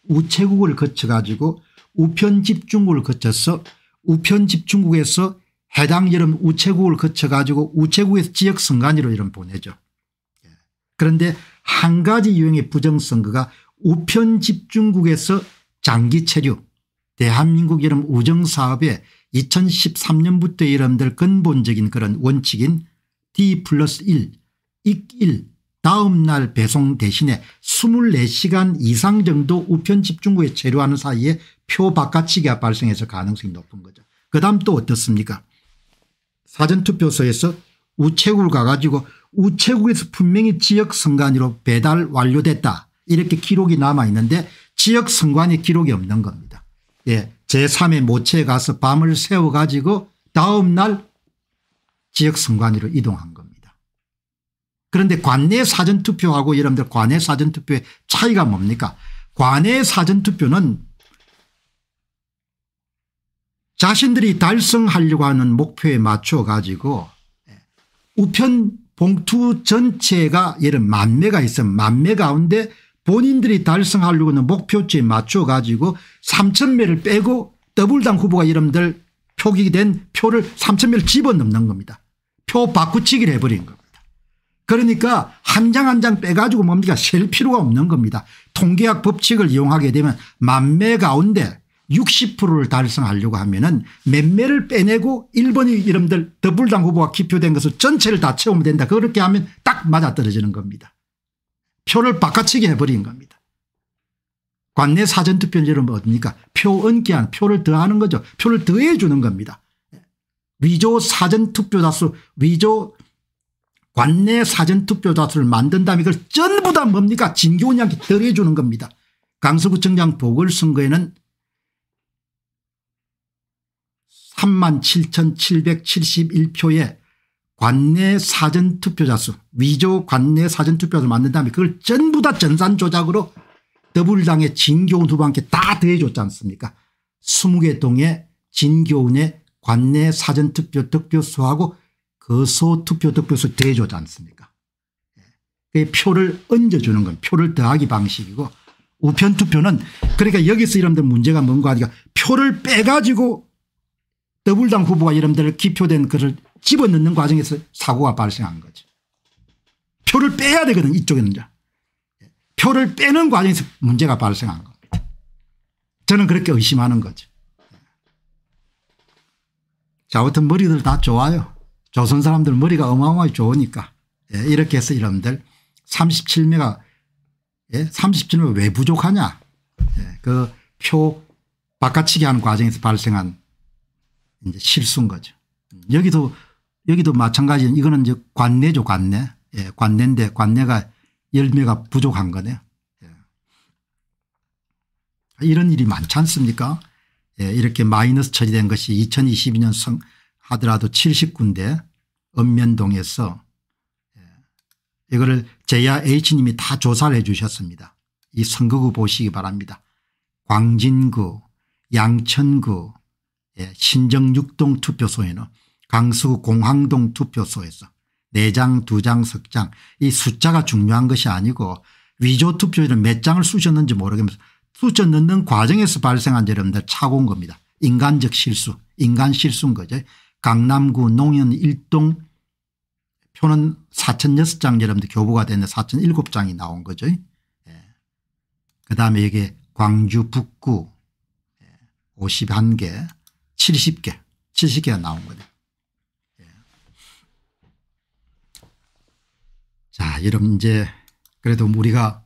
우체국을 거쳐 가지고 우편집중국을 거쳐서 우편 집중국에서 해당 여름 우체국을 거쳐 가지고 우체국에서 지역 선관위로 이런 보내죠. 예. 그런데 한 가지 유형의 부정선거가 우편 집중국에서 장기 체류 대한민국 이름 우정사업에 2013년부터 이름들 근본적인 그런 원칙인 D 플러스 1, 익1 다음 날 배송 대신에 24시간 이상 정도 우편 집중국에 체류하는 사이에 표 바깥치기가 발생해서 가능성이 높은 거죠. 그 다음 또 어떻습니까 사전투표소에서 우체국을 가가지고 우체국에서 분명히 지역 선관위로 배달 완료됐다 이렇게 기록이 남아있는데 지역 선관위 기록이 없는 겁니다. 예, 제3의 모체에 가서 밤을 새워가지고 다음날 지역 선관위로 이동한 겁니다. 그런데 관내 사전투표하고 여러분들 관내 사전투표의 차이가 뭡니까 관내 사전투표는 자신들이 달성하려고 하는 목표에 맞춰 가지고 예, 우편 봉투 전체가 예를 만매가 있으면 만매 가운데 본인들이 달성하려고 하는 목표치에 맞춰 가지고 3천매를 빼고 더블당 후보가 이름들 표기된 표를 3천매를 집어넣는 겁니다. 표 바꾸치기를 해버린 겁니다. 그러니까 한 장 한 장 빼가지고 뭡니까 셀 필요가 없는 겁니다. 통계학 법칙을 이용하게 되면 만매 가운데 60%를 달성하려고 하면은 몇매를 빼내고 1번의 이름들 더불당 후보가 기표된 것을 전체를 다 채우면 된다. 그렇게 하면 딱 맞아떨어지는 겁니다. 표를 바깥치기 해버린 겁니다. 관내 사전투표는 제뭡니까표 은기한 표를 더하는 거죠. 표를 더해 주는 겁니다. 위조 사전투표자수 위조 관내 사전투표자수를 만든 다면에 그걸 전부 다 뭡니까 진교훈이 한 더해 주는 겁니다. 강서구청장 보궐선거에는 3만 7 7 7 1표의 관내 사전투표자 수 위조 관내 사전투표자를 만든 다음에 그걸 전부 다 전산 조작으로 더불당의 진교훈 후보한테 다 더해줬지 않습니까 20개 동의 진교훈의 관내 사전투표 득표수하고 거소투표 득표수 대줬지 않습니까 그 표를 얹어주는 건 표를 더하기 방식이고 우편투표는 그러니까 여기서 이런들 문제가 뭔가 하니까 표를 빼가지고 더불당 후보가 여러분들 을 기표된 글을 집어넣는 과정에서 사고가 발생한 거죠. 표를 빼야 되거든 이쪽에는. 표를 빼는 과정에서 문제가 발생한 겁니다. 저는 그렇게 의심하는 거죠. 자 아무튼 머리들 다 좋아요. 조선 사람들 머리가 어마어마하게 좋으니까 예, 이렇게 해서 여러분들 37매가 예, 37매 왜 부족하냐 예, 그표 바깥치기 하는 과정에서 발생한 이제 실수인 거죠. 여기도 여기도 마찬가지 이거는 이제 관내죠 관내. 예, 관내인데 관내가 열매가 부족한 거네요. 예. 이런 일이 많지 않습니까 예, 이렇게 마이너스 처리된 것이 2022년 성 하더라도 70군데 읍면동에서 예, 이거를 제야 H님이 다 조사를 해 주셨습니다. 이 선거구 보시기 바랍니다. 광진구 양천구 예, 신정육동 투표소에는 강수 공항동 투표소에서 4장 2장 석 장 이 숫자가 중요한 것이 아니고 위조 투표율은 몇 장을 쑤셨는지 모르겠면서 쑤셔 넣는 과정에서 발생한 여러분들 차고인 겁니다. 인간적 실수 인간 실수인 거죠. 강남구 농현 1동 표는 4,006장 여러분들 교부가 됐는데 4,007장이 나온 거죠. 예. 그다음에 이게 광주 북구 51개 예, 70개, 70개가 나온 거다. 예. 자, 여러분 이제 그래도 우리가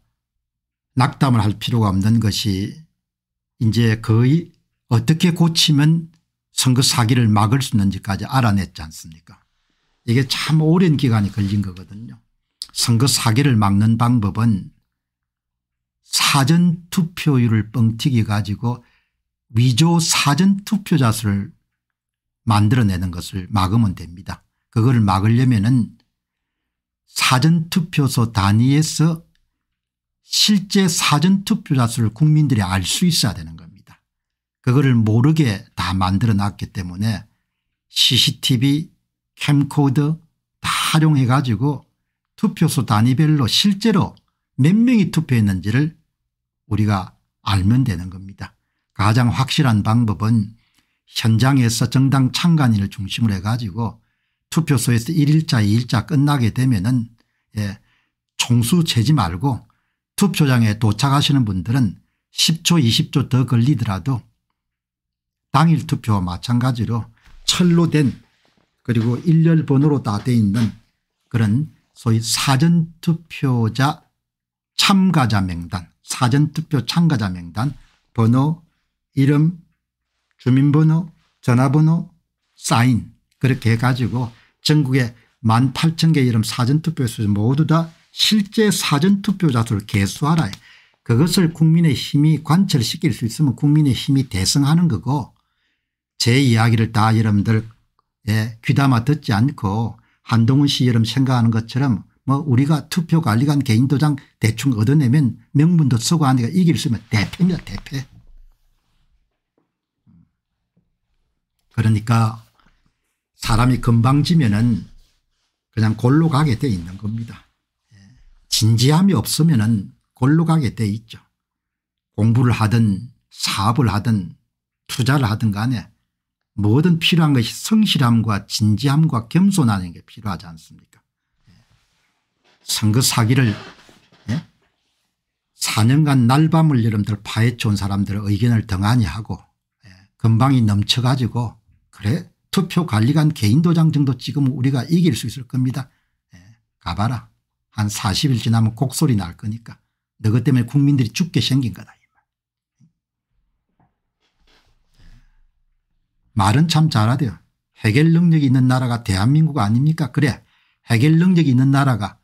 낙담을 할 필요가 없는 것이 이제 거의 어떻게 고치면 선거 사기를 막을 수 있는지까지 알아냈지 않습니까 이게 참 오랜 기간이 걸린 거거든요. 선거 사기를 막는 방법은 사전 투표율을 뻥튀기 가지고 위조 사전 투표자 수를 만들어내는 것을 막으면 됩니다. 그걸 막으려면은 사전투표소 단위에서 실제 사전투표자 수를 국민들이 알 수 있어야 되는 겁니다. 그거를 모르게 다 만들어 놨기 때문에 cctv 캠코드 다 활용해 가지고 투표소 단위별로 실제로 몇 명이 투표했는지를 우리가 알면 되는 겁니다. 가장 확실한 방법은 현장에서 정당 참관인을 중심으로 해가지고 투표소에서 1일자2일자 끝나게 되면 은 예, 총수 재지 말고 투표장에 도착하시는 분들은 10초 20초 더 걸리더라도 당일 투표와 마찬가지로 철로 된 그리고 일렬 번호로 다돼 있는 그런 소위 사전투표자 참가자 명단 사전투표 참가자 명단 번호 이름, 주민번호, 전화번호, 사인 그렇게 해가지고 전국에 18,000개 이름 사전투표소 모두 다 실제 사전투표자 수를 개수하라. 그것을 국민의 힘이 관철시킬 수 있으면 국민의 힘이 대승하는 거고 제 이야기를 다 여러분들 예, 귀담아 듣지 않고 한동훈 씨 여러분 생각하는 것처럼 뭐 우리가 투표관리관 개인도장 대충 얻어내면 명분도 쓰고 하니까 이길 수 있으면 대패입니다 대패. 그러니까 사람이 금방 지면은 그냥 골로 가게 돼 있는 겁니다. 예. 진지함이 없으면 은 골로 가게 돼 있죠. 공부를 하든 사업을 하든 투자를 하든 간에 뭐든 필요한 것이 성실함과 진지함과 겸손하는 게 필요하지 않습니까 예. 선거 사기를 예? 4년간 날밤을 여러분들 파헤쳐온 사람들의 의견을 등한히 하고 예? 금방이 넘쳐가지고 그래 투표 관리관 개인 도장 정도 찍으면 우리가 이길 수 있을 겁니다. 예, 가봐라. 한 40일 지나면 곡소리 날 거니까 너것 때문에 국민들이 죽게 생긴 거다. 예. 말은 참 잘하대요. 해결 능력이 있는 나라가 대한민국 아닙니까? 그래 해결 능력이 있는 나라가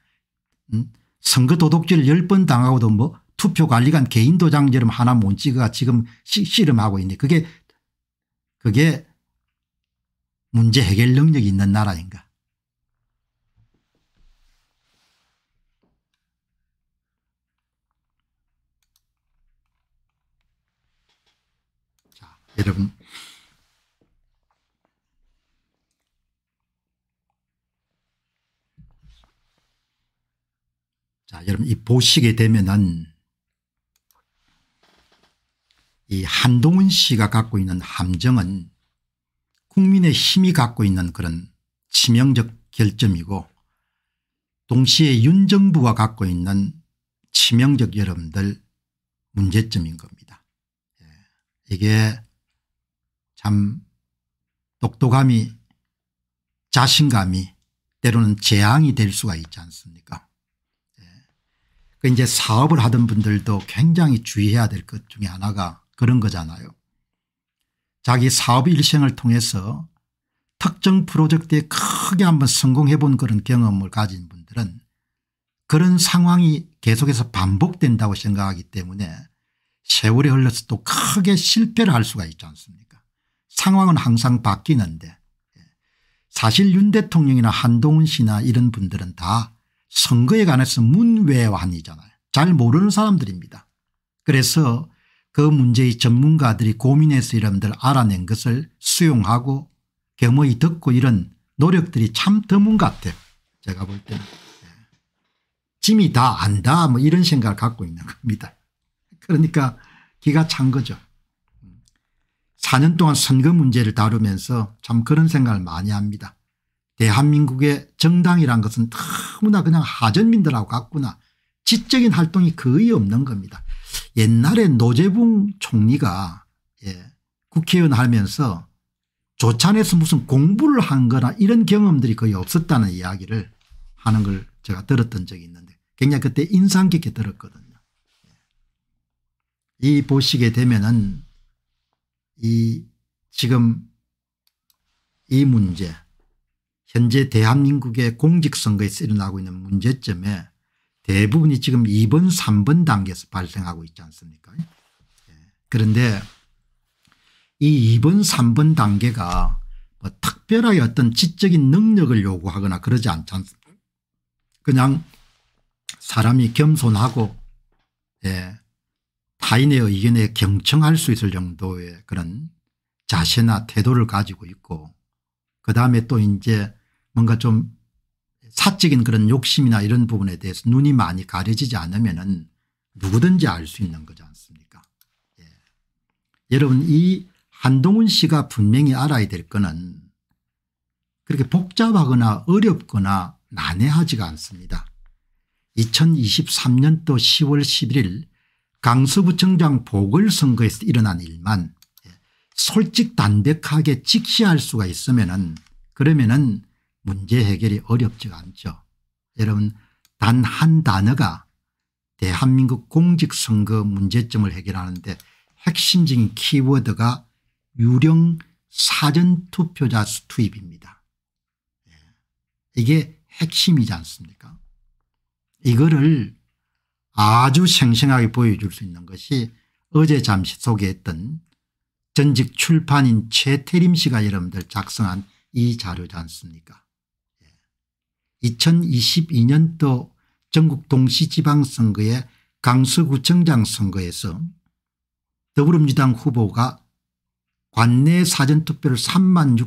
음? 선거 도둑질 10번 당하고도 뭐 투표관리관 개인 도장처럼 하나 못 찍어가 지금 씨, 름하고 있네. 그게 그게 문제 해결 능력이 있는 나라인가. 자, 여러분. 자, 여러분 이 보시게 되면은 이 한동훈 씨가 갖고 있는 함정은 국민의 힘이 갖고 있는 그런 치명적 결점이고 동시에 윤 정부가 갖고 있는 치명적 여러분들 문제점인 겁니다. 예. 이게 참 똑똑함이 자신감이 때로는 재앙이 될 수가 있지 않습니까 예. 그 이제 사업을 하던 분들도 굉장히 주의해야 될 것 중에 하나가 그런 거잖아요. 자기 사업 일생을 통해서 특정 프로젝트에 크게 한번 성공해 본 그런 경험을 가진 분들은 그런 상황이 계속해서 반복된다고 생각하기 때문에 세월이 흘러서 또 크게 실패를 할 수가 있지 않습니까 상황은 항상 바뀌는데 예. 사실 윤 대통령이나 한동훈 씨나 이런 분들은 다 선거에 관해서 문외환이잖아요. 잘 모르는 사람들입니다. 그래서 그 문제의 전문가들이 고민해서 여러분들 알아낸 것을 수용하고 겸허히 듣고 이런 노력들이 참 드문 것 같아요. 제가 볼 때는. 예. 짐이 다 안다 뭐 이런 생각을 갖고 있는 겁니다. 그러니까 기가 찬 거죠. 4년 동안 선거 문제를 다루면서 참 그런 생각을 많이 합니다. 대한민국의 정당이란 것은 너무나 그냥 하전민들하고 같구나. 지적인 활동이 거의 없는 겁니다. 옛날에 노재봉 총리가 예, 국회의원 하면서 조찬에서 무슨 공부를 한 거나 이런 경험들이 거의 없었다는 이야기를 하는 걸 제가 들었던 적이 있는데 굉장히 그때 인상 깊게 들었거든요. 예. 이 보시게 되면은 이 지금 이 문제 현재 대한민국의 공직선거에서 일어나고 있는 문제점에 대부분이 지금 2번 3번 단계에서 발생하고 있지 않습니까 예. 그런데 이 2번 3번 단계가 뭐 특별하게 어떤 지적인 능력을 요구하거나 그러지 않지 않습니까 그냥 사람이 겸손하고 예, 타인의 의견에 경청할 수 있을 정도의 그런 자세나 태도를 가지고 있고 그 다음에 또 이제 뭔가 좀 사적인 그런 욕심이나 이런 부분에 대해서 눈이 많이 가려지지 않으면 은 누구든지 알 수 있는 거지 않습니까 예. 여러분 이 한동훈 씨가 분명히 알아야 될 거는 그렇게 복잡하거나 어렵거나 난해하지가 않습니다. 2023년도 10월 11일 강서구청장 보궐선거에서 일어난 일만 예, 솔직 담백하게 직시할 수가 있으면 은 그러면 은 문제 해결이 어렵지가 않죠. 여러분 단 한 단어가 대한민국 공직선거 문제점을 해결하는데 핵심적인 키워드가 유령 사전투표자 투입입니다. 예. 이게 핵심이지 않습니까 이거를 아주 생생하게 보여줄 수 있는 것이 어제 잠시 소개했던 전직 출판인 최태림 씨가 여러분들 작성한 이 자료지 않습니까 2022년도 전국 동시지방선거의 강서구청장 선거에서 더불어민주당 후보가 관내 사전투표를 3만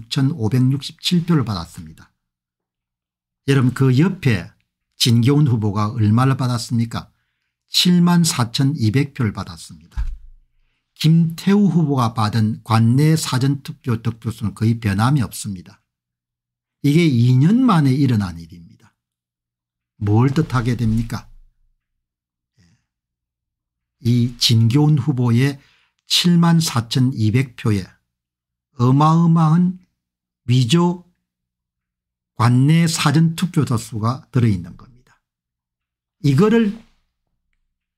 6,567표를 받았습니다. 여러분 그 옆에 진교훈 후보가 얼마를 받았습니까 7만 4,200표를 받았습니다. 김태우 후보가 받은 관내 사전투표 득표수는 거의 변함이 없습니다. 이게 2년 만에 일어난 일입니다. 뭘 뜻하게 됩니까? 예. 이 진교훈 후보의 7만 4,200표에 어마어마한 위조 관내 사전투표자 수가 들어있는 겁니다. 이거를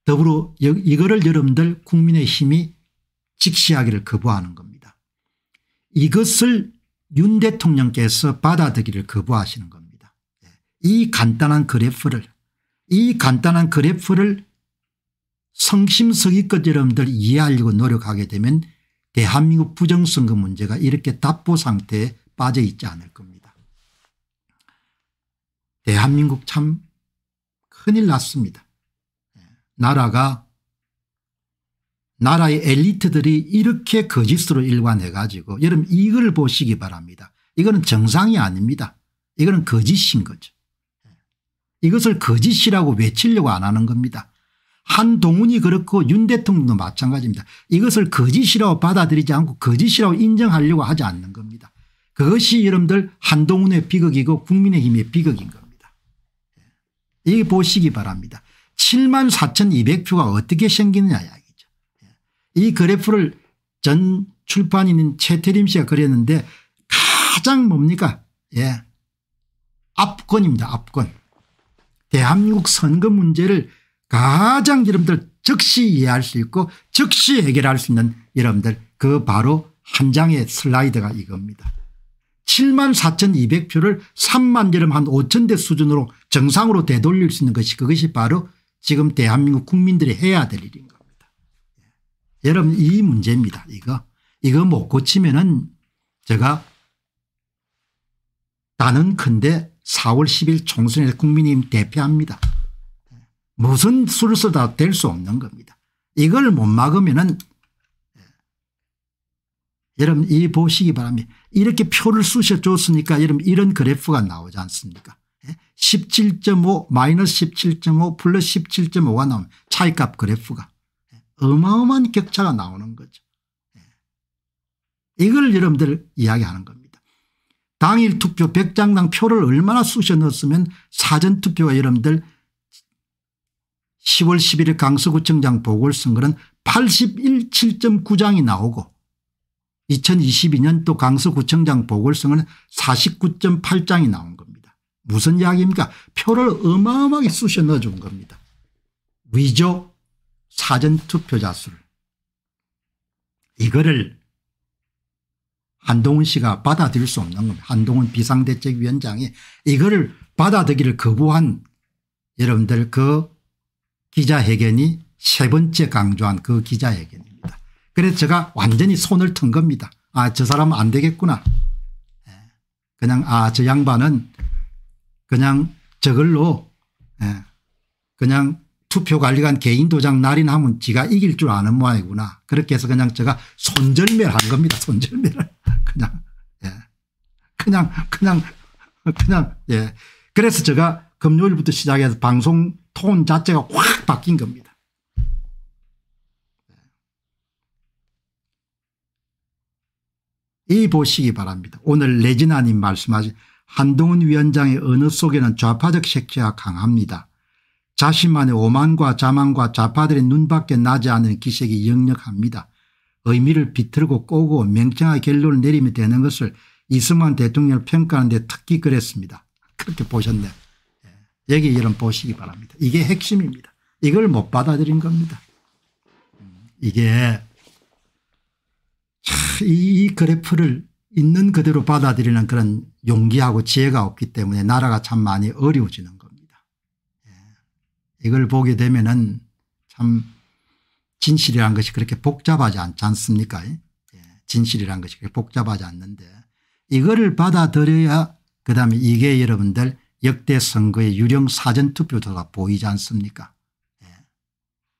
더불어 이거를 여러분들 국민의힘이 직시하기를 거부하는 겁니다. 이것을 윤 대통령께서 받아들이기를 거부하시는 겁니다. 네. 이 간단한 그래프를 이 간단한 그래프를 성심성의껏 여러분들 이해하려고 노력하게 되면 대한민국 부정선거 문제가 이렇게 답보 상태에 빠져 있지 않을 겁니다. 대한민국 참 큰일 났습니다. 네. 나라가 나라의 엘리트들이 이렇게 거짓으로 일관해 가지고 여러분 이걸 보시기 바랍니다. 이거는 정상이 아닙니다. 이거는 거짓인 거죠. 이것을 거짓이라고 외치려고 안 하는 겁니다. 한동훈이 그렇고 윤 대통령도 마찬가지입니다. 이것을 거짓이라고 받아들이지 않고 거짓이라고 인정하려고 하지 않는 겁니다. 그것이 여러분들 한동훈의 비극이고 국민의힘의 비극인 겁니다. 예. 이게 보시기 바랍니다. 7만 4,200표가 어떻게 생기느냐 이야기. 이 그래프를 전 출판인인 최태림 씨가 그렸는데 가장 뭡니까 예 압권입니다 압권 대한민국 선거 문제를 가장 여러분들 즉시 이해할 수 있고 즉시 해결할 수 있는 여러분들 그 바로 한 장의 슬라이드가 이겁니다. 7만 4200표를 3만 여름 한 5천 대 수준으로 정상으로 되돌릴 수 있는 것이 그것이 바로 지금 대한민국 국민들이 해야 될 일인 것 여러분 이 문제입니다. 이거. 이거 못 뭐 고치면은 제가 나는 큰데 4월 10일 총선에 국민의힘 대표합니다. 무슨 수를 써다 될수 없는 겁니다. 이걸 못 막으면은 예. 여러분 이 보시기 바랍니다. 이렇게 표를 쑤셔줬으니까 여러분 이런 그래프가 나오지 않습니까 17.5 예? 마이너스 17.5 플러스 17.5가 나오면 차이값 그래프가 어마어마한 격차가 나오는 거죠. 예. 이걸 여러분들 이야기하는 겁니다. 당일 투표 100장당 표를 얼마나 쑤셔 넣었으면 사전투표가 여러분들 10월 11일 강서구청장 보궐선거는 81.9장이 나오고 2022년 또 강서구청장 보궐선거는 49.8장이 나온 겁니다. 무슨 이야기입니까? 표를 어마어마하게 쑤셔 넣어준 겁니다. 위조 사전투표자 수를 이거를 한동훈 씨가 받아들일 수 없는 겁니다. 한동훈 비상대책위원장이 이거를 받아들기를 거부한 여러분들 그 기자회견이 세 번째 강조한 그 기자회견입니다. 그래서 제가 완전히 손을 튼 겁니다. 아저 사람은 안 되겠구나. 예. 그냥 아저 양반은 그냥 저걸로 예. 그냥 투표관리관 개인도장 날인하면 지가 이길 줄 아는 모양이구나. 그렇게 해서 그냥 제가 손절멸한 겁니다. 손절멸을 그냥 예. 그냥 그냥 그냥 예. 그래서 제가 금요일부터 시작해서 방송 톤 자체가 확 바뀐 겁니다. 예. 이 보시기 바랍니다. 오늘 레지나님 말씀하신 한동훈 위원장의 언어 속에는 좌파적 색채가 강합니다. 자신만의 오만과 자만과 자파들의 눈밖에 나지 않은 기색이 역력합니다. 의미를 비틀고 꼬고 맹장한 결론을 내리면 되는 것을 이승만 대통령을 평가하는데 특히 그랬습니다. 그렇게 보셨네. 예. 여기 여러분 보시기 바랍니다. 이게 핵심입니다. 이걸 못 받아들인 겁니다. 음, 이게 이 그래프를 있는 그대로 받아들이는 그런 용기하고 지혜가 없기 때문에 나라가 참 많이 어려워지는 이걸 보게 되면참 진실이란 것이 그렇게 복잡하지 않지 않습니까? 예, 진실이란 것이 그렇게 복잡하지 않는데 이거를 받아들여야 그다음에 이게 여러분들 역대 선거의 유령 사전투표조사 보이지 않습니까? 예,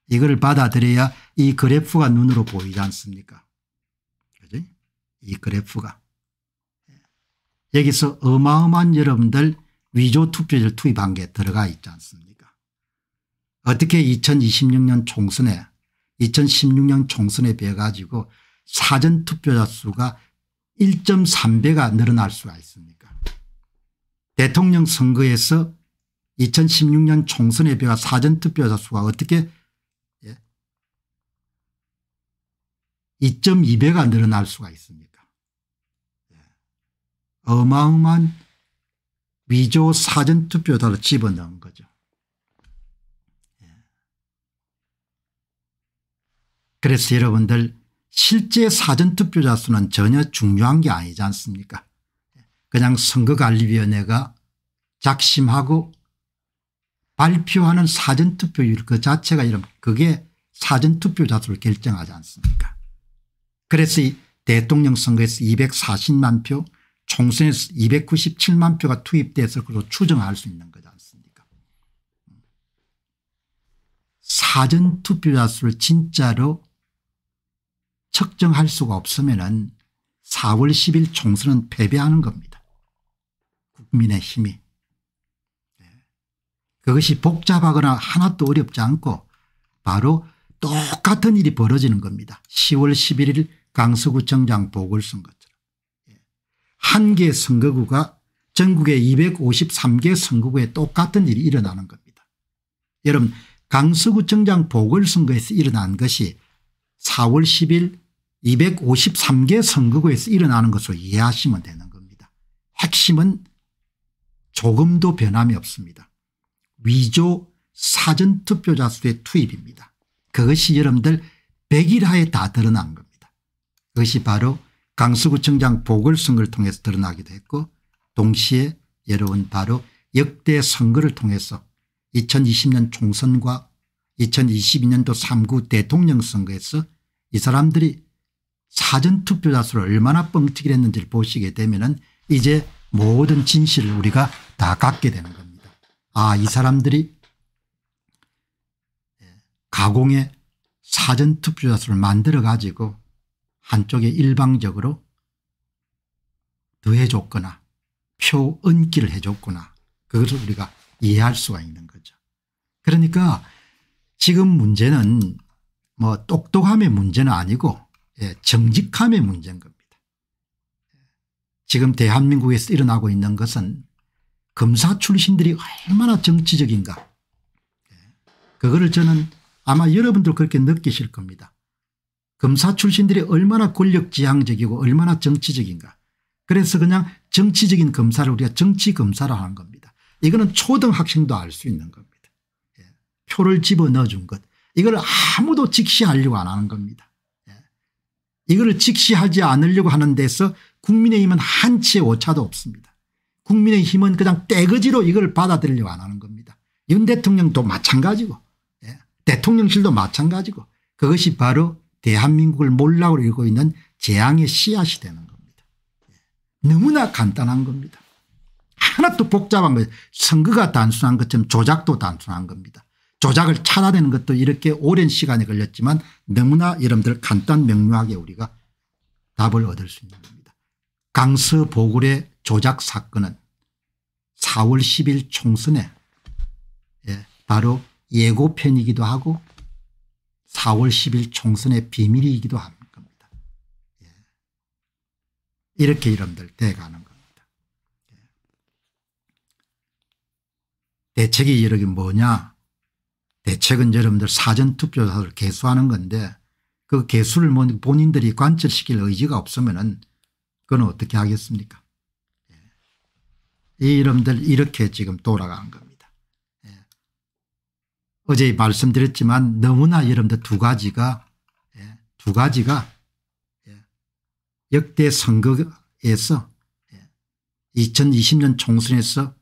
이걸 받아들여야 이 그래프가 눈으로 보이지 않습니까? 그지? 이 그래프가. 예, 여기서 어마어마한 여러분들 위조 투표를 투입한 게 들어가 있지 않습니까? 어떻게 2026년 총선에 2016년 총선에 비해 가지고 사전투표자 수가 1.3배가 늘어날 수가 있습니까 대통령 선거에서 2016년 총선에 비해 사전투표자 수가 어떻게 2.2배가 예? 늘어날 수가 있습니까 예. 어마어마한 위조 사전투표자를 집어넣은 거죠. 그래서 여러분들 실제 사전투표자 수는 전혀 중요한 게 아니지 않습니까 그냥 선거관리위원회가 작심하고 발표하는 사전투표율 그 자체가 이런 그게 사전투표자 수를 결정하지 않습니까 그래서 이 대통령 선거에서 240만 표 총선에서 297만 표가 투입돼서 그로 추정할 수 있는 거지 않습니까 사전투표자 수를 진짜로 측정할 수가 없으면 4월 10일 총선은 패배하는 겁니다. 국민의 힘이. 네. 그것이 복잡하거나 하나도 어렵지 않고 바로 똑같은 일이 벌어지는 겁니다. 10월 11일 강서구청장 보궐선거처럼. 예. 한개 선거구가 전국의 253개 선거구에 똑같은 일이 일어나는 겁니다. 여러분 강서구청장 보궐선거에서 일어난 것이 4월 10일 253개 선거구에서 일어나는 것으로 이해하시면 되는 겁니다. 핵심은 조금도 변함이 없습니다. 위조 사전투표자 수의 투입입니다. 그것이 여러분들 100일 하에 다 드러난 겁니다. 그것이 바로 강서구청장 보궐선거를 통해서 드러나기도 했고 동시에 여러분 바로 역대 선거를 통해서 2020년 총선과 2022년도 3구 대통령 선거에서 이 사람들이 사전투표자 수를 얼마나 뻥튀기를 했는지를 보시게 되면 이제 모든 진실을 우리가 다 갖게 되는 겁니다. 아이 사람들이 예, 가공의 사전투표자 수를 만들어 가지고 한쪽에 일방적으로 더해줬거나 표 은기를 해줬구나. 그것을 우리가 이해할 수가 있는 거죠. 그러니까 지금 문제는 뭐 똑똑함의 문제는 아니고 예, 정직함의 문제인 겁니다. 지금 대한민국에서 일어나고 있는 것은 검사 출신들이 얼마나 정치적인가 예, 그거를 저는 아마 여러분들 그렇게 느끼실 겁니다. 검사 출신들이 얼마나 권력지향적이고 얼마나 정치적인가 그래서 그냥 정치적인 검사를 우리가 정치검사라 하는 겁니다. 이거는 초등학생도 알 수 있는 겁니다. 예, 표를 집어넣어준 것 이걸 아무도 직시하려고 안 하는 겁니다. 이거를 직시하지 않으려고 하는 데서 국민의힘은 한치의 오차도 없습니다. 국민의힘은 그냥 떼거지로 이걸 받아들이려고 안 하는 겁니다. 윤 대통령도 마찬가지고 예. 대통령실도 마찬가지고 그것이 바로 대한민국을 몰락으로 이고 있는 재앙의 씨앗이 되는 겁니다. 예. 너무나 간단한 겁니다. 하나도 복잡한 거예요. 선거가 단순한 것처럼 조작도 단순한 겁니다. 조작을 찾아내는 것도 이렇게 오랜 시간이 걸렸지만 너무나 여러분들 간단 명료하게 우리가 답을 얻을 수 있는 겁니다. 강서 보굴의 조작 사건은 4월 10일 총선에 예, 바로 예고편이기도 하고 4월 10일 총선의 비밀이기도 합니다. 예. 이렇게 여러분들 돼가는 겁니다. 예. 대책이 여러 개 뭐냐 대책은 여러분들 사전투표를 개수하는 건데 그 개수를 뭐 본인들이 관철시킬 의지가 없으면 은 그건 어떻게 하겠습니까 예. 이름들 이렇게 지금 돌아간 겁니다. 예. 어제 말씀드렸지만 너무나 여러분들 두 가지가 예. 두 가지가 예, 역대 선거에서 2020년 예, 총선에서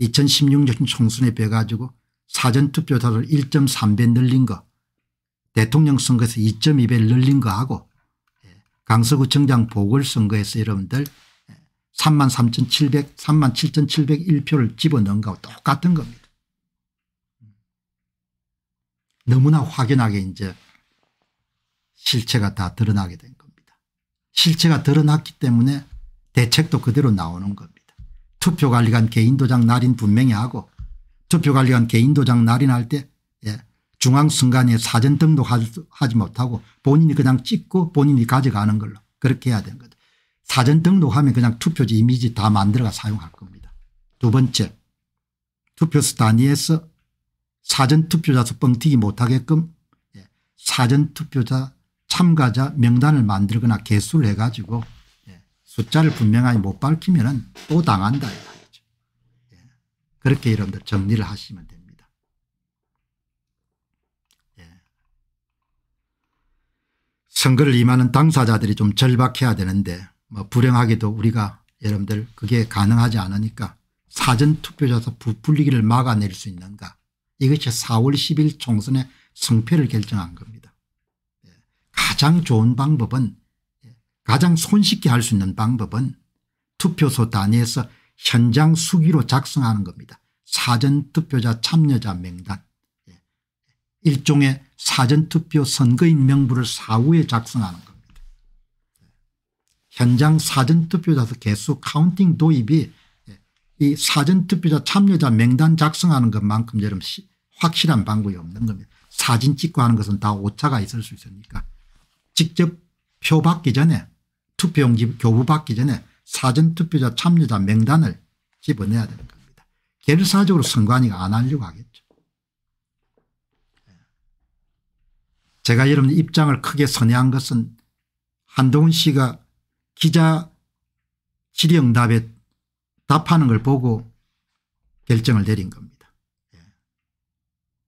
2016년 총선에 빼가지고 사전투표 자를 1.3배 늘린 거 대통령 선거에서 2.2배 늘린 거하고 예, 강서구청장 보궐선거에서 여러분들 33,700 예, 37,701표를 집어넣은 거하고 똑같은 겁니다. 음. 너무나 확연하게 이제 실체가 다 드러나게 된 겁니다. 실체가 드러났기 때문에 대책도 그대로 나오는 겁니다. 투표관리관 개인도장 날인 분명히 하고 투표관리원 개인도장 날인할 때 예. 중앙순간에 사전 등록하지 못하고 본인이 그냥 찍고 본인이 가져가는 걸로 그렇게 해야 되는 거죠. 사전 등록하면 그냥 투표지 이미지 다 만들어가 사용할 겁니다. 두 번째 투표소 단위에서 사전 투표자 수 뻥튀기 못하게끔 예, 사전 투표자 참가자 명단을 만들거나 개수를 해가지고 예, 숫자를 분명하게 못 밝히면 또 당한다. 그렇게 여러분들 정리를 하시면 됩니다. 예. 선거를 임하는 당사자들이 좀 절박해야 되는데 뭐 불행하게도 우리가 여러분들 그게 가능하지 않으니까 사전투표자서 부풀리기를 막아낼 수 있는가 이것이 4월 10일 총선의 성패를 결정한 겁니다. 예. 가장 좋은 방법은 예. 가장 손쉽게 할 수 있는 방법은 투표소 단위에서 현장 수기로 작성하는 겁니다. 사전투표자 참여자 명단 예. 일종의 사전투표 선거인 명부를 사후에 작성하는 겁니다. 예. 현장 사전투표자 개수 카운팅 도입이 예. 이 사전투표자 참여자 명단 작성하는 것만큼 여러 확실한 방법이 없는 겁니다. 사진 찍고 하는 것은 다 오차가 있을 수 있으니까 직접 표 받기 전에 투표용지 교부 받기 전에 사전투표자 참여자 명단을 집어내야 되는 겁니다. 결사적으로 선관위가 안 하려고 하겠죠. 예. 제가 여러분 입장을 크게 선회한 것은 한동훈 씨가 기자 질의응답에 답하는 걸 보고 결정을 내린 겁니다. 예.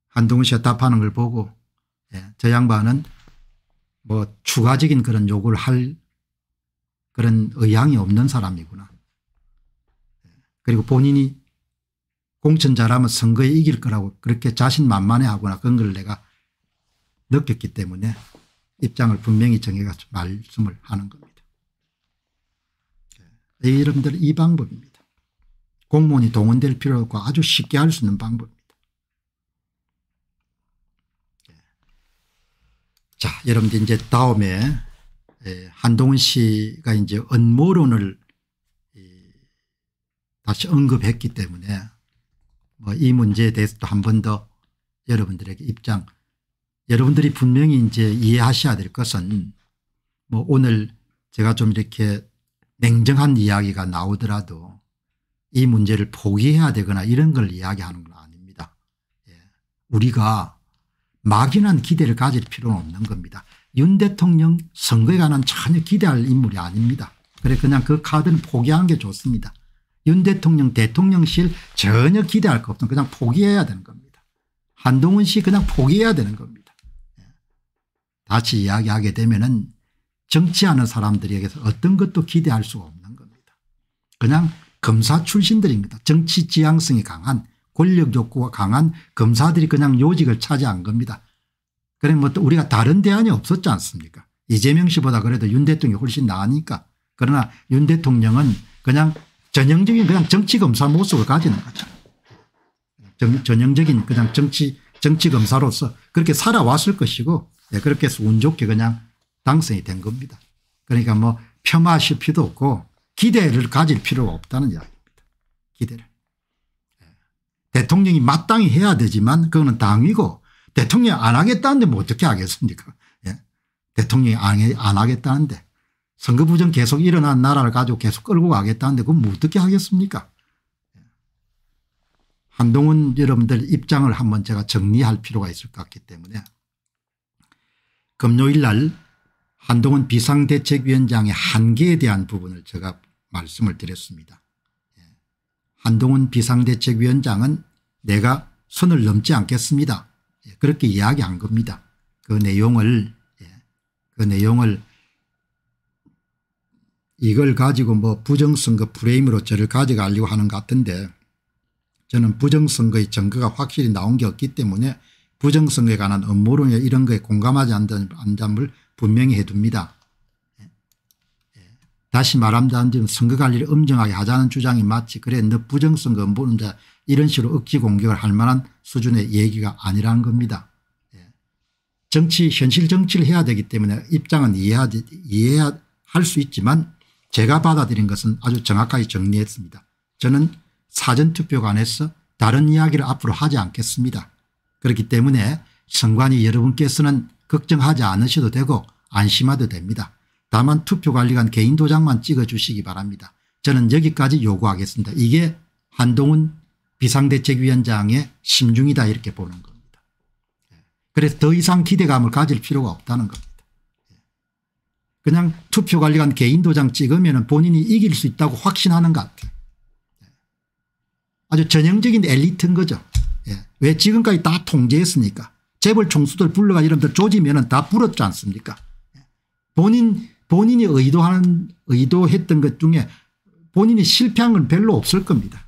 한동훈 씨가 답하는 걸 보고 예, 저 양반은 뭐 추가적인 그런 요구를 할 그런 의향이 없는 사람이구나. 그리고 본인이 공천자라면 선거에 이길 거라고 그렇게 자신만만해 하거나 그런 걸 내가 느꼈기 때문에 입장을 분명히 정해가 지고 말씀을 하는 겁니다. 예. 여러분들 이 방법입니다. 공무원이 동원될 필요 없고 아주 쉽게 할 수 있는 방법입니다. 예. 자 여러분들 이제 다음에 예, 한동훈 씨가 이제 언모론을 다시 언급했기 때문에 뭐 이 문제에 대해서도 한 번 더 여러분들에게 입장 여러분들이 분명히 이제 이해하셔야 될 것은 뭐 오늘 제가 좀 이렇게 냉정한 이야기가 나오더라도 이 문제를 포기해야 되거나 이런 걸 이야기하는 건 아닙니다. 예. 우리가 막연한 기대를 가질 필요는 없는 겁니다. 윤 대통령 선거에 관한 전혀 기대할 인물이 아닙니다. 그래 그냥 그 카드는 포기하는 게 좋습니다. 윤 대통령 대통령실 전혀 기대할 거 없던 그냥 포기해야 되는 겁니다. 한동훈 씨 그냥 포기해야 되는 겁니다. 예. 다시 이야기하게 되면은 정치하는 사람들에게서 어떤 것도 기대할 수가 없는 겁니다. 그냥 검사 출신들입니다. 정치 지향성이 강한 권력 욕구가 강한 검사들이 그냥 요직을 차지한 겁니다. 그래 그러니까 뭐 우리가 다른 대안이 없었지 않습니까 이재명 씨보다 그래도 윤 대통령이 훨씬 나으니까 그러나 윤 대통령은 그냥 전형적인 그냥 정치검사 모습을 가지는 거죠. 전형적인 그냥 정치 정치검사로서 그렇게 살아왔을 것이고 예, 그렇게 해서 운 좋게 그냥 당선이 된 겁니다. 그러니까 뭐 폄하하실 필요도 없고 기대를 가질 필요가 없다는 이야기입니다. 기대를. 예. 대통령이 마땅히 해야 되지만 그거는 당이고 대통령이 안 하겠다는데 뭐 어떻게 하겠습니까 예. 대통령이 안, 하겠다는데 선거 부정 계속 일어난 나라를 가지고 계속 끌고 가겠다는데 그건 뭐 어떻게 하겠습니까 예? 한동훈 여러분들 입장을 한번 제가 정리할 필요가 있을 것 같기 때문에 금요일 날 한동훈 비상대책위원장의 한계에 대한 부분을 제가 말씀을 드렸습니다. 예. 한동훈 비상대책위원장은 내가 선을 넘지 않겠습니다. 그렇게 이야기한 겁니다. 그 내용을 예, 그 내용을 이걸 가지고 뭐 부정선거 프레임으로 저를 가져가려고 하는 것 같은데 저는 부정선거의 증거가 확실히 나온 게 없기 때문에 부정선거에 관한 음모론이나 이런 거에 공감하지 않는 점을 분명히 해둡니다. 예, 예. 다시 말한다면 선거 관리를 엄정하게 하자는 주장이 마치 그래 너 부정선거 음모론자 이런 식으로 억지 공격을 할 만한 수준의 얘기가 아니라는 겁니다. 예. 정치 현실 정치를 해야 되기 때문에 입장은 이해할수 있지만 제가 받아들인 것은 아주 정확하게 정리했습니다. 저는 사전투표관에서 다른 이야기를 앞으로 하지 않겠습니다. 그렇기 때문에 선관위 여러분께서는 걱정하지 않으셔도 되고 안심하도 됩니다. 다만 투표관리관 개인 도장만 찍어주시기 바랍니다. 저는 여기까지 요구하겠습니다. 이게 한동훈 비상대책위원장의 심중이다 이렇게 보는 겁니다. 그래서 더 이상 기대감을 가질 필요가 없다는 겁니다. 그냥 투표관리관 개인 도장 찍으면 본인이 이길 수 있다고 확신하는 것 같아요. 아주 전형적인 엘리트인 거죠. 예. 왜 지금까지 다 통제했습니까 재벌 총수들 불러가 이름들 조지면 다 불었지 않습니까 예. 본인 본인이 의도하는 의도했던 것 중에 본인이 실패한 건 별로 없을 겁니다.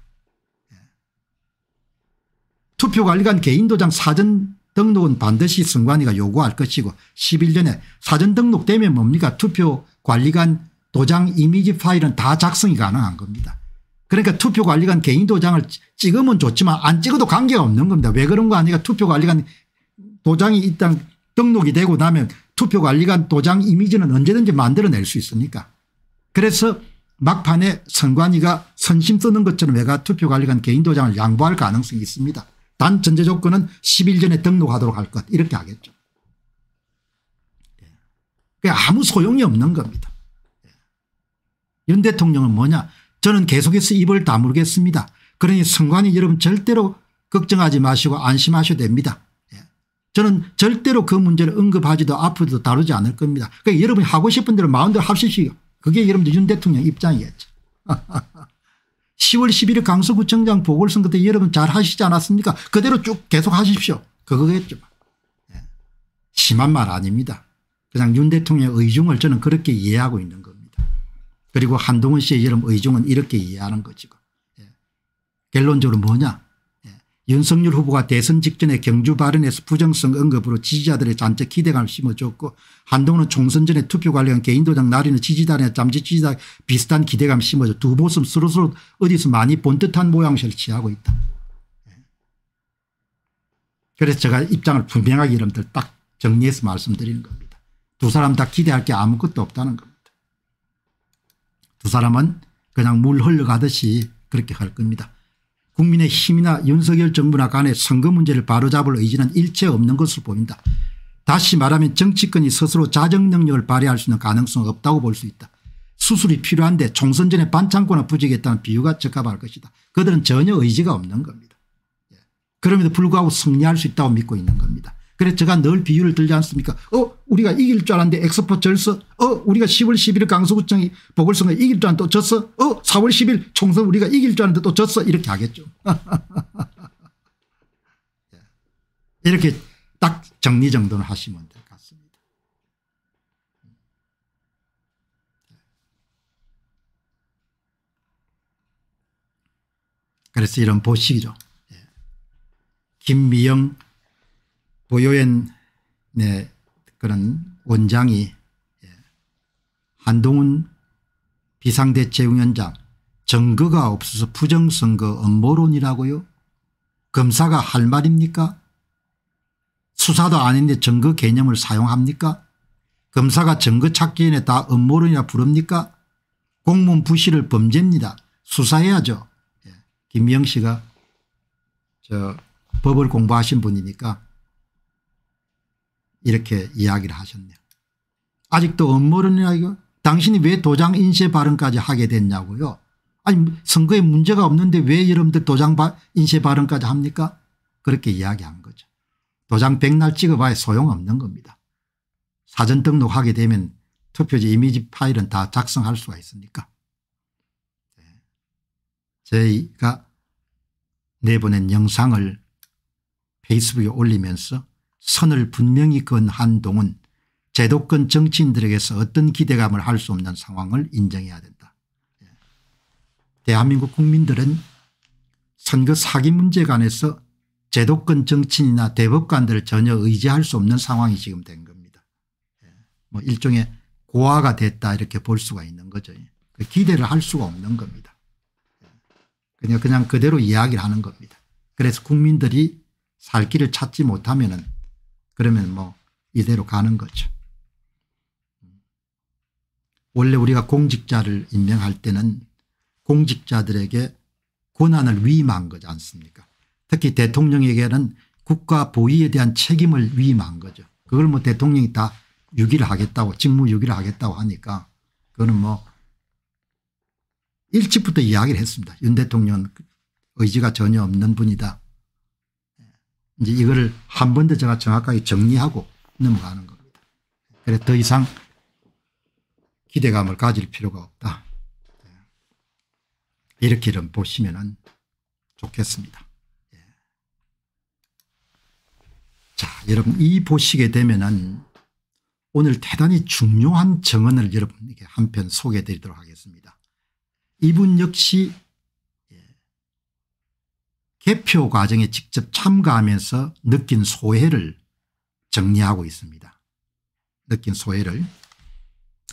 투표관리관 개인도장 사전 등록은 반드시 선관위가 요구할 것이고 11년에 사전 등록되면 뭡니까 투표관리관 도장 이미지 파일은 다 작성이 가능한 겁니다. 그러니까 투표관리관 개인도장을 찍으면 좋지만 안 찍어도 관계가 없는 겁니다. 왜 그런 거 아니까 투표관리관 도장이 일단 등록이 되고 나면 투표관리관 도장 이미지는 언제든지 만들어낼 수 있으니까. 그래서 막판에 선관위가 선심 쓰는 것처럼 내가 투표관리관 개인도장을 양보할 가능성이 있습니다. 단 전제 조건은 10일 전에 등록하도록 할 것 이렇게 하겠죠. 그게 아무 소용이 없는 겁니다. 윤 대통령은 뭐냐 저는 계속해서 입을 다물겠습니다. 그러니 선관위 여러분 절대로 걱정하지 마시고 안심하셔도 됩니다. 예. 저는 절대로 그 문제를 언급하지도 앞으로도 다루지 않을 겁니다. 그러니까 여러분이 하고 싶은 대로 마음대로 합시시오. 그게 여러분들 윤 대통령 입장이겠죠. 10월 11일 강서구청장 보궐선거 때 여러분 잘 하시지 않았습니까 그대로 쭉 계속 하십시오. 그거겠죠. 예. 심한 말 아닙니다. 그냥 윤 대통령의 의중을 저는 그렇게 이해하고 있는 겁니다. 그리고 한동훈 씨의 여러분 의중은 이렇게 이해하는 것 거죠. 예. 결론적으로 뭐냐 윤석열 후보가 대선 직전에 경주 발언에서 부정성 언급으로 지지자들의 잔뜩 기대감을 심어줬고 한동훈은 총선 전에 투표 관련 개인도장 나리는 지지단이나 잠재 지지자 비슷한 기대감을 심어줘 두 모습 서로서로 어디서 많이 본 듯한 모양새를 취하고 있다. 그래서 제가 입장을 분명하게 여러분들 딱 정리해서 말씀드리는 겁니다. 두 사람 다 기대할 게 아무것도 없다는 겁니다. 두 사람은 그냥 물 흘러가듯이 그렇게 갈 겁니다. 국민의 힘이나 윤석열 정부나 간의 선거 문제를 바로잡을 의지는 일체 없는 것으로 보인다. 다시 말하면 정치권이 스스로 자정 능력을 발휘할 수 있는 가능성은 없다고 볼 수 있다. 수술이 필요한데 총선 전에 반창고나 부지겠다는 비유가 적합할 것이다. 그들은 전혀 의지가 없는 겁니다. 예. 그럼에도 불구하고 승리할 수 있다고 믿고 있는 겁니다. 그래서 제가 늘 비유를 들지 않습니까 어 우리가 이길 줄 알았는데 엑스포 절서 어 우리가 10월 11일 강서구청이 보궐선거 이길 줄 알았는데 또 졌어 어 4월 10일 총선 우리가 이길 줄 알았는데 또 졌어 이렇게 하겠죠. 예. 이렇게 딱 정리정돈을 하시면 될 것 같습니다. 예. 그래서 이런 보식이죠. 예. 김미영 보요연의 그런 원장이 예, 한동훈 비상대책위원장 증거가 없어서 부정선거 음모론이라고요? 검사가 할 말입니까? 수사도 아닌데 증거 개념을 사용합니까? 검사가 증거 찾기 전에 다 음모론이라 부릅니까? 공문 부실을 범죄입니다. 수사해야죠. 예, 김명 씨가 저 법을 공부하신 분이니까 이렇게 이야기를 하셨네요. 아직도 업무론이라고 당신이 왜 도장 인쇄 발언까지 하게 됐냐고요. 아니 선거에 문제가 없는데 왜 여러분들 도장 인쇄 발언까지 합니까? 그렇게 이야기한 거죠. 도장 백날 찍어봐야 소용없는 겁니다. 사전 등록하게 되면 투표지 이미지 파일은 다 작성할 수가 있으니까. 네. 저희가 내보낸 영상을 페이스북에 올리면서 선을 분명히 건한동은 제도권 정치인들에게서 어떤 기대감을 할 수 없는 상황을 인정해야 된다. 예. 대한민국 국민들은 선거 사기 문제 관해서 제도권 정치인이나 대법관들을 전혀 의지할 수 없는 상황이 지금 된 겁니다. 예. 뭐 일종의 고아가 됐다 이렇게 볼 수가 있는 거죠. 예. 그 기대를 할 수가 없는 겁니다. 그냥 그냥 그대로 이야기를 하는 겁니다. 그래서 국민들이 살 길을 찾지 못하면 은 그러면 뭐 이대로 가는 거죠. 원래 우리가 공직자를 임명할 때는 공직자들에게 권한을 위임한 거지 않습니까 특히 대통령에게는 국가 보위에 대한 책임을 위임한 거죠. 그걸 뭐 대통령이 다 유기를 하겠다고 직무유기를 하겠다고 하니까 그거는 뭐 일찍부터 이야기를 했습니다. 윤 대통령은 의지가 전혀 없는 분이다. 이제 이거를 한 번 더 제가 정확하게 정리하고 넘어가는 겁니다. 그래더 이상 기대감을 가질 필요가 없다. 네. 이렇게 좀 보시면 좋겠습니다. 예. 자, 여러분 이 보시게 되면 오늘 대단히 중요한 정언을 여러분에게 한편 소개해 드리도록 하겠습니다. 이분 역시 개표 과정에 직접 참가하면서 느낀 소회를 정리하고 있습니다. 느낀 소회를.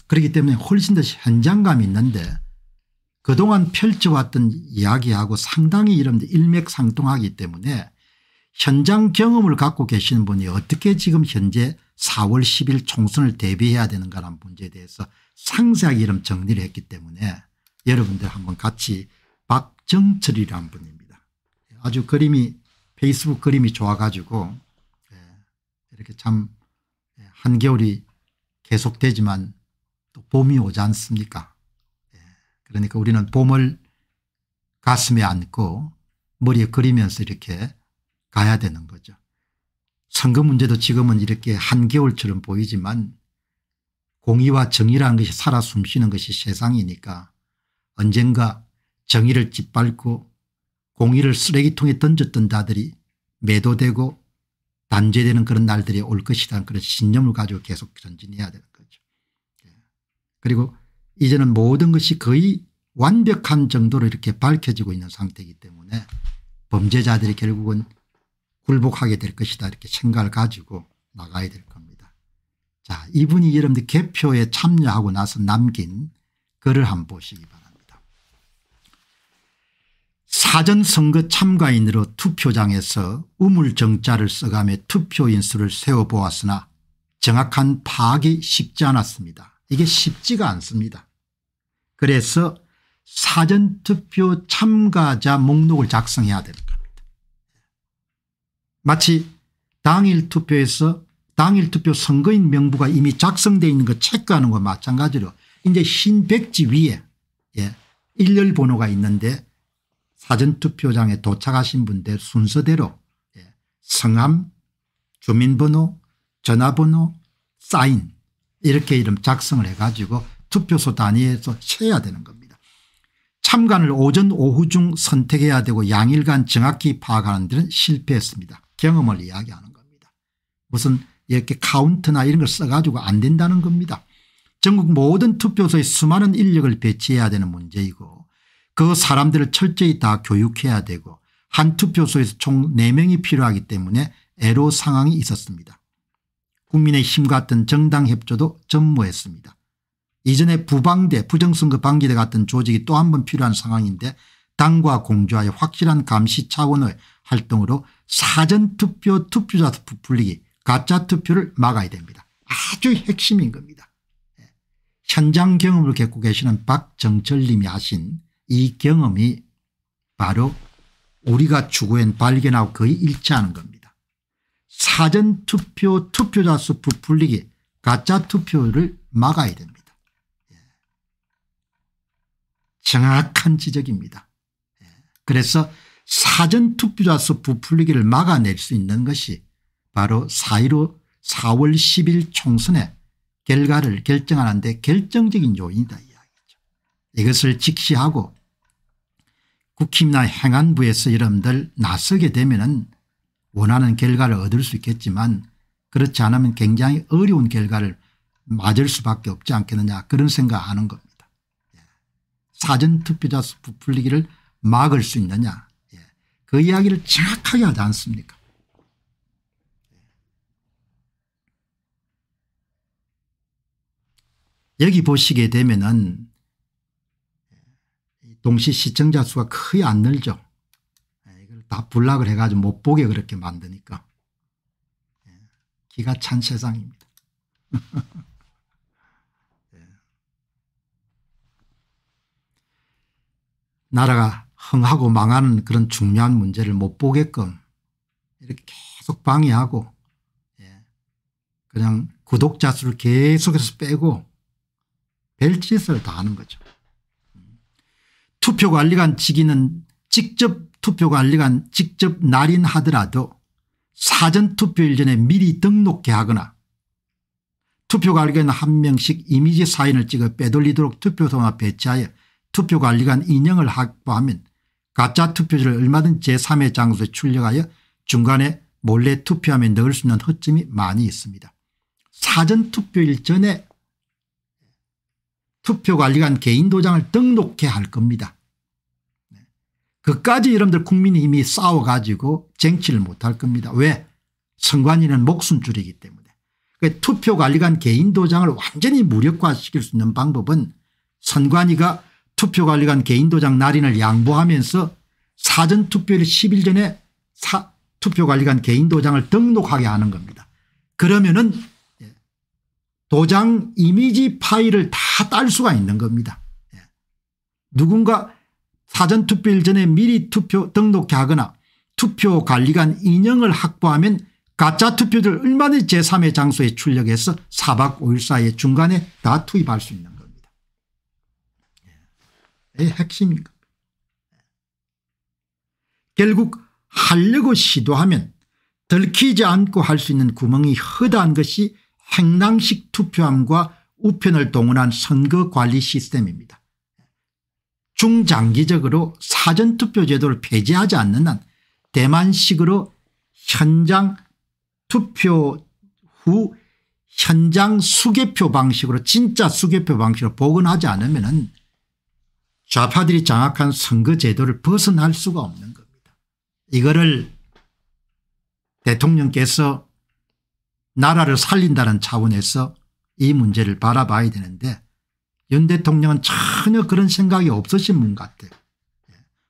그렇기 때문에 훨씬 더 현장감이 있는데 그동안 펼쳐왔던 이야기하고 상당히 이런 일맥상통하기 때문에 현장 경험을 갖고 계시는 분이 어떻게 지금 현재 4월 10일 총선을 대비해야 되는가라는 문제에 대해서 상세하게 이런 정리를 했기 때문에 여러분들 한번 같이 박정철이라는 분입니다. 아주 그림이 페이스북 그림이 좋아가지고 예, 이렇게 참 예, 한겨울이 계속되지만 또 봄이 오지 않습니까 예, 그러니까 우리는 봄을 가슴에 안고 머리에 그리면서 이렇게 가야 되는 거죠. 선거 문제도 지금은 이렇게 한겨울처럼 보이지만 공의와 정의라는 것이 살아 숨쉬는 것이 세상이니까 언젠가 정의를 짓밟고 공의를 쓰레기통에 던졌던 자들이 매도되고 단죄되는 그런 날들이 올 것이라는 그런 신념을 가지고 계속 전진해야 되는 거죠. 예. 그리고 이제는 모든 것이 거의 완벽한 정도로 이렇게 밝혀지고 있는 상태이기 때문에 범죄자들이 결국은 굴복하게 될 것이다 이렇게 생각을 가지고 나가야 될 겁니다. 자 이분이 여러분들 개표에 참여하고 나서 남긴 글을 한번 보시기 바랍니다. 사전선거 참가인으로 투표장에서 우물정자를 써가며 투표인수를 세워보았으나 정확한 파악이 쉽지 않았습니다. 이게 쉽지가 않습니다. 그래서 사전투표 참가자 목록을 작성해야 되는 겁니다. 마치 당일 투표에서 당일 투표 선거인 명부가 이미 작성되어 있는 거 체크하는 것 마찬가지로 이제 흰 백지 위에 예, 일렬 번호가 있는데 사전투표장에 도착하신 분들 순서대로 예, 성함, 주민번호, 전화번호, 사인 이렇게 이름 작성을 해가지고 투표소 단위에서 채야 되는 겁니다. 참관을 오전 오후 중 선택해야 되고 양일간 정확히 파악하는 데는 실패했습니다. 경험을 이야기하는 겁니다. 무슨 이렇게 카운트나 이런 걸 써가지고 안 된다는 겁니다. 전국 모든 투표소에 수많은 인력을 배치해야 되는 문제이고 그 사람들을 철저히 다 교육해야 되고 한 투표소에서 총 4명이 필요하기 때문에 애로 상황이 있었습니다. 국민의힘 같은 정당 협조도 전무했습니다. 이전에 부방대 부정선거 방지대 같은 조직이 또 한 번 필요한 상황인데 당과 공조와의 확실한 감시 차원의 활동으로 사전투표 투표자 투표 불리기 가짜 투표를 막아야 됩니다. 아주 핵심인 겁니다. 예. 현장 경험을 겪고 계시는 박정철 님이 하신 이 경험이 바로 우리가 추구한 발견하고 거의 일치하는 겁니다. 사전투표 투표자 수 부풀리기 가짜 투표를 막아야 됩니다. 예. 정확한 지적입니다. 예. 그래서 사전투표자 수 부풀리기를 막아낼 수 있는 것이 바로 4.15 4월 10일 총선의 결과를 결정하는 데 결정적인 요인이다. 예. 이것을 직시하고 국힘이나 행안부에서 여러분들 나서게 되면 원하는 결과를 얻을 수 있겠지만 그렇지 않으면 굉장히 어려운 결과를 맞을 수밖에 없지 않겠느냐 그런 생각하는 겁니다. 예. 사전투표자 수 부풀리기를 막을 수 있느냐 예. 그 이야기를 정확하게 하지 않습니까 예. 여기 보시게 되면 은 동시 시청자 수가 거의 안 늘죠. 예, 이걸 다 불락을 해가지고 못 보게 그렇게 만드니까 예, 기가 찬 세상입니다. 예. 나라가 흥하고 망하는 그런 중요한 문제를 못 보게끔 이렇게 계속 방해하고 그냥 구독자 수를 계속해서 빼고 별짓을 다 하는 거죠. 투표관리관 직위는 직접 투표관리관 직접 날인하더라도 사전투표일 전에 미리 등록해 하거나 투표관리관 한 명씩 이미지 사인을 찍어 빼돌리도록 투표소나 배치하여 투표관리관 인형을 확보하면 가짜 투표지를 얼마든 제3의 장소에 출력하여 중간에 몰래 투표함에 넣을 수 있는 허점이 많이 있습니다. 사전투표일 전에 투표관리관 개인도장을 등록해 할 겁니다. 네. 그까지 여러분들 국민이 이미 싸워가지고 쟁취를 못할 겁니다. 왜? 선관위는 목숨줄이기 때문에. 그 투표관리관 개인도장을 완전히 무력화시킬 수 있는 방법은 선관위가 투표관리관 개인도장 날인을 양보하면서 사전투표일 10일 전에 투표관리관 개인도장을 등록하게 하는 겁니다. 그러면은 도장 이미지 파일을 다 딸 수가 있는 겁니다. 예. 누군가 사전투표일 전에 미리 투표 등록 하거나 투표관리관 인형을 확보하면 가짜 투표들 얼마든지 제3의 장소에 출력해서 4박 5일 사이에 중간에 다 투입할 수 있는 겁니다. 예. 예 핵심인 겁니다. 예. 결국 하려고 시도하면 들키지 않고 할 수 있는 구멍이 허다한 것이 행랑식 투표함과 우편을 동원한 선거관리 시스템입니다. 중장기적으로 사전투표 제도를 폐지하지 않는 한 대만식으로 현장 투표 후 현장 수개표 방식으로 진짜 수개표 방식으로 복원하지 않으면 은 좌파들이 장악한 선거제도를 벗어날 수가 없는 겁니다. 이거를 대통령께서 나라를 살린다는 차원에서 이 문제를 바라봐야 되는데 윤 대통령은 전혀 그런 생각이 없으신 분 같아요.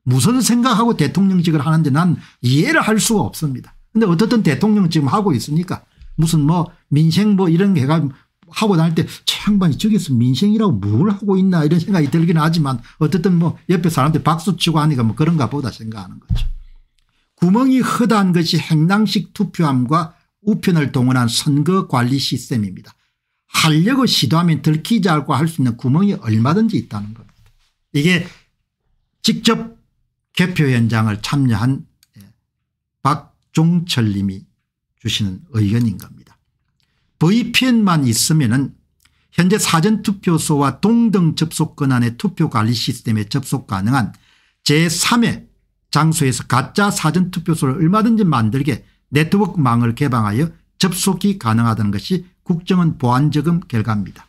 무슨 생각하고 대통령직을 하는지 난 이해를 할 수가 없습니다. 근데 어떻든 대통령 지금 하고 있으니까 무슨 뭐 민생 뭐 이런 게가 하고 다닐 때 최양반이 저기서 민생이라고 뭘 하고 있나 이런 생각이 들긴 하지만 어쨌든 뭐 옆에 사람들 박수치고 하니까 뭐 그런가 보다 생각하는 거죠. 구멍이 허다한 것이 행랑식 투표함과 우편을 동원한 선거관리 시스템입니다. 하려고 시도하면 들키지 않고 할 수 있는 구멍이 얼마든지 있다는 겁니다. 이게 직접 개표 현장을 참여한 예, 박종철 님이 주시는 의견인 겁니다. VPN만 있으면 현재 사전투표소와 동등 접속권 안의 투표관리 시스템에 접속 가능한 제3의 장소에서 가짜 사전투표소를 얼마든지 만들게 네트워크망을 개방하여 접속이 가능하다는 것이 국정원 보안저금 결과입니다.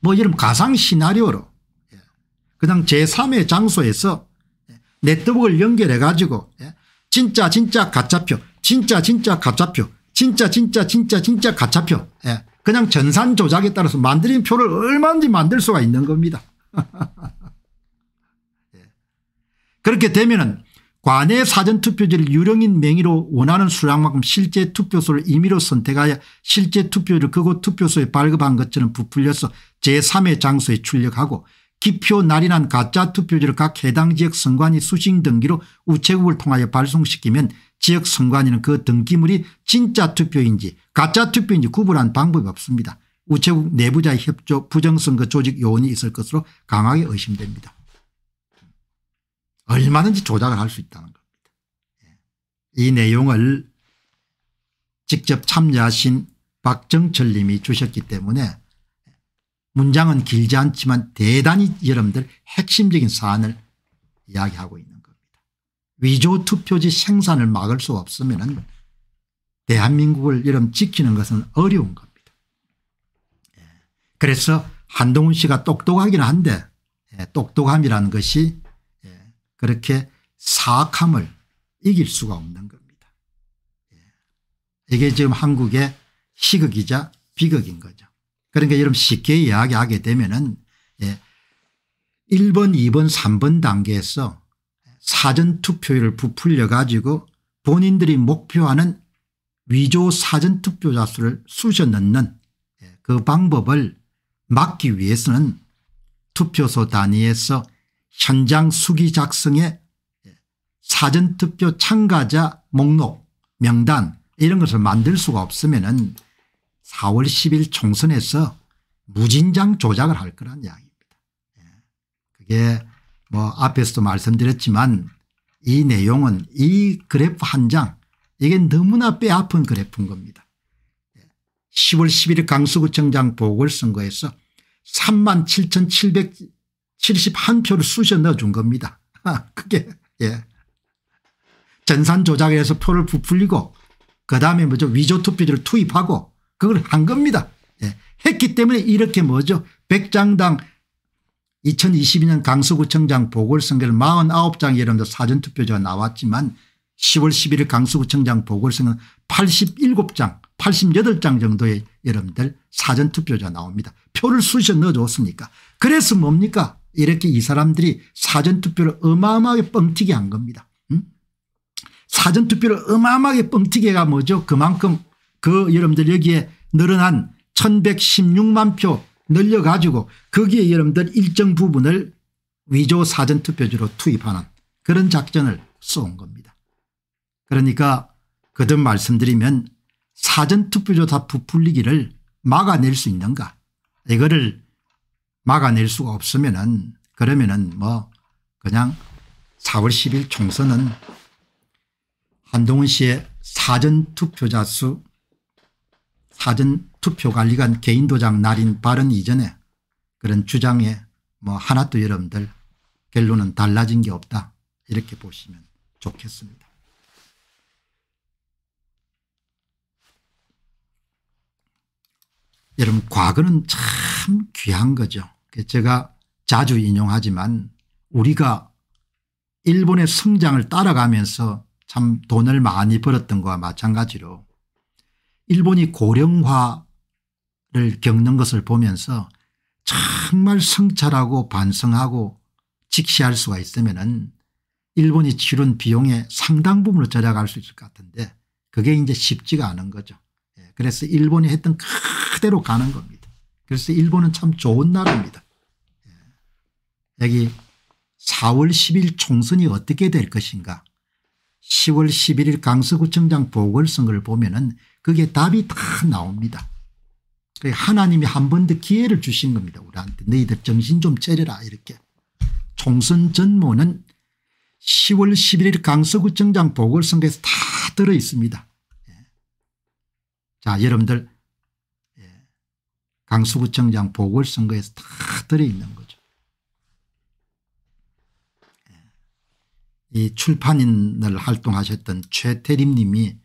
뭐 이런 가상 시나리오로 예, 그냥 제3의 장소에서 예, 네트워크를 연결해 가지고 예, 진짜 진짜 가짜표 진짜 진짜 가짜표 진짜 진짜 진짜 진짜 가짜표 그냥 전산 조작에 따라서 만드는 표를 얼마든지 만들 수가 있는 겁니다. 그렇게 되면은 관내 사전투표지를 유령인 명의로 원하는 수량만큼 실제 투표소를 임의로 선택하여 실제 투표를 그곳 투표소에 발급한 것처럼 부풀려서 제3의 장소에 출력하고 기표 날인한 가짜 투표지를 각 해당 지역 선관위 수신 등기로 우체국을 통하여 발송시키면 지역 선관위는 그 등기물이 진짜 투표인지 가짜 투표인지 구분한 방법이 없습니다. 우체국 내부자의 협조 부정선거 조직 요원이 있을 것으로 강하게 의심됩니다. 얼마든지 조작을 할 수 있다는 겁니다. 예. 이 내용을 직접 참여하신 박정철 님이 주셨기 때문에 문장은 길지 않지만 대단히 여러분들 핵심적인 사안을 이야기하고 있는 겁니다. 위조 투표지 생산을 막을 수 없으면 대한민국을 여러분 지키는 것은 어려운 겁니다. 예. 그래서 한동훈 씨가 똑똑하긴 한데 예, 똑똑함이라는 것이 그렇게 사악함을 이길 수가 없는 겁니다. 예. 이게 지금 한국의 시극이자 비극인 거죠. 그러니까 여러분 쉽게 이야기하게 되면은 1번 예, 2번 3번 단계에서 사전투표율을 부풀려 가지고 본인들이 목표하는 위조 사전투표자 수를 쑤셔 넣는 예, 그 방법을 막기 위해서는 투표소 단위에서 현장 수기 작성에 사전투표 참가자 목록 명단 이런 것을 만들 수가 없으면 4월 10일 총선에서 무진장 조작을 할 거란 이야기입니다. 예. 그게 뭐 앞에서도 말씀드렸지만 이 내용은 이 그래프 한 장 이게 너무나 뼈아픈 그래프인 겁니다. 10월 예. 11일 강서구청장 보궐선거에서 3 7,700 71표를 쑤셔 준 겁니다. 아, 그게 예. 전산 조작에서 표를 부풀리고 그다음에 뭐죠 위조 투표지를 투입하고 그걸 한 겁니다. 예. 했기 때문에 이렇게 뭐죠 100장당 2022년 강서구청장 보궐선거를 49장 여러 사전투표자가 나왔지만 10월 11일 강서구청장 보궐선거는 87장 88장 정도의 여러분들 사전투표자 나옵니다. 표를 쑤셔 넣어줬으니까. 그래서 뭡니까 이렇게 이 사람들이 사전투표를 어마어마하게 뻥튀기 한 겁니다. 음? 사전투표를 어마어마하게 뻥튀기가 뭐죠 그만큼 그 여러분들 여기에 늘어난 1116만 표 늘려가지고 거기에 여러분들 일정 부분을 위조 사전투표지로 투입하는 그런 작전을 쏘은 겁니다. 그러니까 거듭 말씀드리면 사전투표조사 부풀리기를 막아낼 수 있는가 이거를 막아낼 수가 없으면은 그러면은 뭐 그냥 4월 10일 총선은 한동훈 씨의 사전투표자 수 사전투표관리관 개인도장 날인 발언 이전에 그런 주장에 뭐 하나도 여러분들 결론은 달라진 게 없다 이렇게 보시면 좋겠습니다. 여러분 과거는 참 귀한 거죠. 그 제가 자주 인용하지만 우리가 일본의 성장을 따라가면서 참 돈을 많이 벌었던 것과 마찬가지로 일본이 고령화를 겪는 것을 보면서 정말 성찰하고 반성하고 직시할 수가 있으면 일본이 치른 비용의 상당 부분을 절약할 수 있을 것 같은데 그게 이제 쉽지가 않은 거죠. 예, 그래서 일본이 했던 그대로 가는 겁니다. 그래서 일본은 참 좋은 나라입니다. 예. 여기 4월 10일 총선이 어떻게 될 것인가 10월 11일 강서구청장 보궐선거를 보면은 그게 답이 다 나옵니다. 하나님이 한 번 더 기회를 주신 겁니다. 우리한테 너희들 정신 좀 차려라 이렇게. 총선 전모는 10월 11일 강서구청장 보궐선거에서 다 들어있습니다. 예. 자 여러분들 강서구청장 보궐선거에서 다 들어있는 거죠. 예. 이 출판인을 활동하셨던 최태림 님이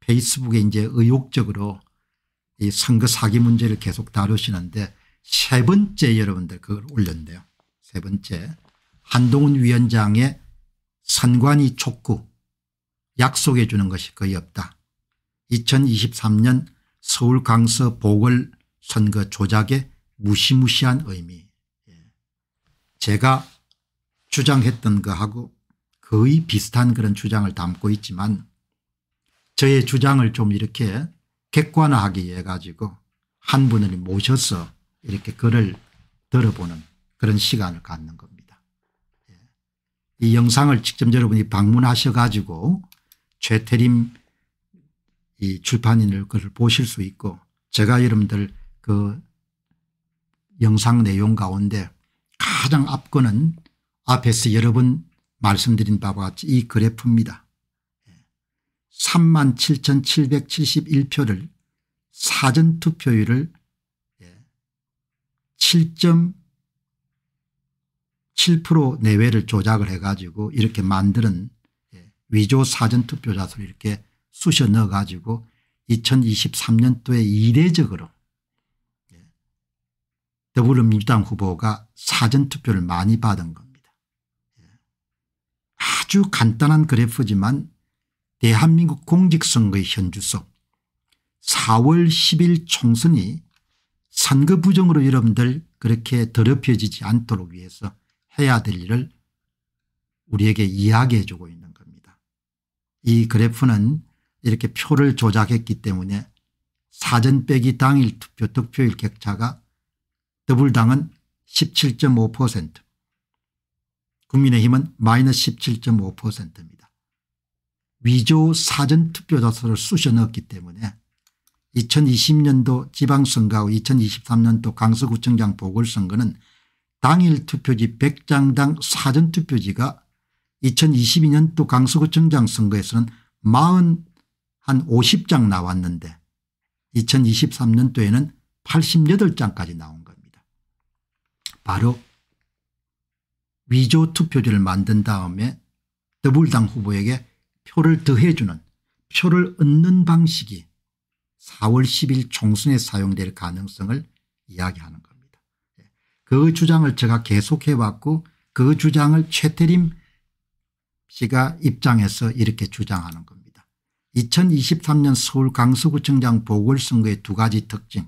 페이스북에 이제 의욕적으로 이 선거 사기 문제를 계속 다루시는데 세 번째 여러분들 그걸 올렸네요. 세 번째 한동훈 위원장의 선관위 촉구 약속해 주는 것이 거의 없다. 2023년 서울 강서 보궐 선거 조작의 무시무시한 의미 예. 제가 주장했던 거하고 거의 비슷한 그런 주장을 담고 있지만 저의 주장을 좀 이렇게 객관화하기 위해 가지고 한 분을 모셔서 이렇게 글을 들어보는 그런 시간을 갖는 겁니다. 예. 이 영상을 직접 여러분이 방문하셔 가지고 최태림 이 출판인을 글을 보실 수 있고 제가 여러분들 그 영상 내용 가운데 가장 앞거는 앞에서 여러 번 말씀드린 바와 같이 이 그래프입니다. 3만 7,771표를 사전투표율을 7.7% 내외를 조작을 해가지고 이렇게 만드는 예, 위조 사전투표자수를 이렇게 쑤셔 넣어가지고 2023년도에 이례적으로 더불어민주당 후보가 사전투표를 많이 받은 겁니다. 아주 간단한 그래프지만 대한민국 공직선거의 현주소 4월 10일 총선이 선거 부정으로 여러분들 그렇게 더럽혀지지 않도록 위해서 해야 될 일을 우리에게 이야기해 주고 있는 겁니다. 이 그래프는 이렇게 표를 조작했기 때문에 사전 빼기 당일 투표 득표일 격차가 더불당은 17.5% 국민의힘은 마이너스 17.5%입니다. 위조 사전투표자수를 쑤셔 넣었기 때문에 2020년도 지방선거와 2023년도 강서구청장 보궐선거는 당일 투표지 100장당 사전투표지가 2022년도 강서구청장 선거에서는 40, 한 50장 나왔는데 2023년도에는 88장까지 나온 바로 위조 투표지를 만든 다음에 더불당 후보에게 표를 더해주는 표를 얻는 방식이 4월 10일 총선에 사용될 가능성을 이야기하는 겁니다. 그 주장을 제가 계속해왔고 그 주장을 최태림 씨가 입장에서 이렇게 주장하는 겁니다. 2023년 서울 강서구청장 보궐선거의 두 가지 특징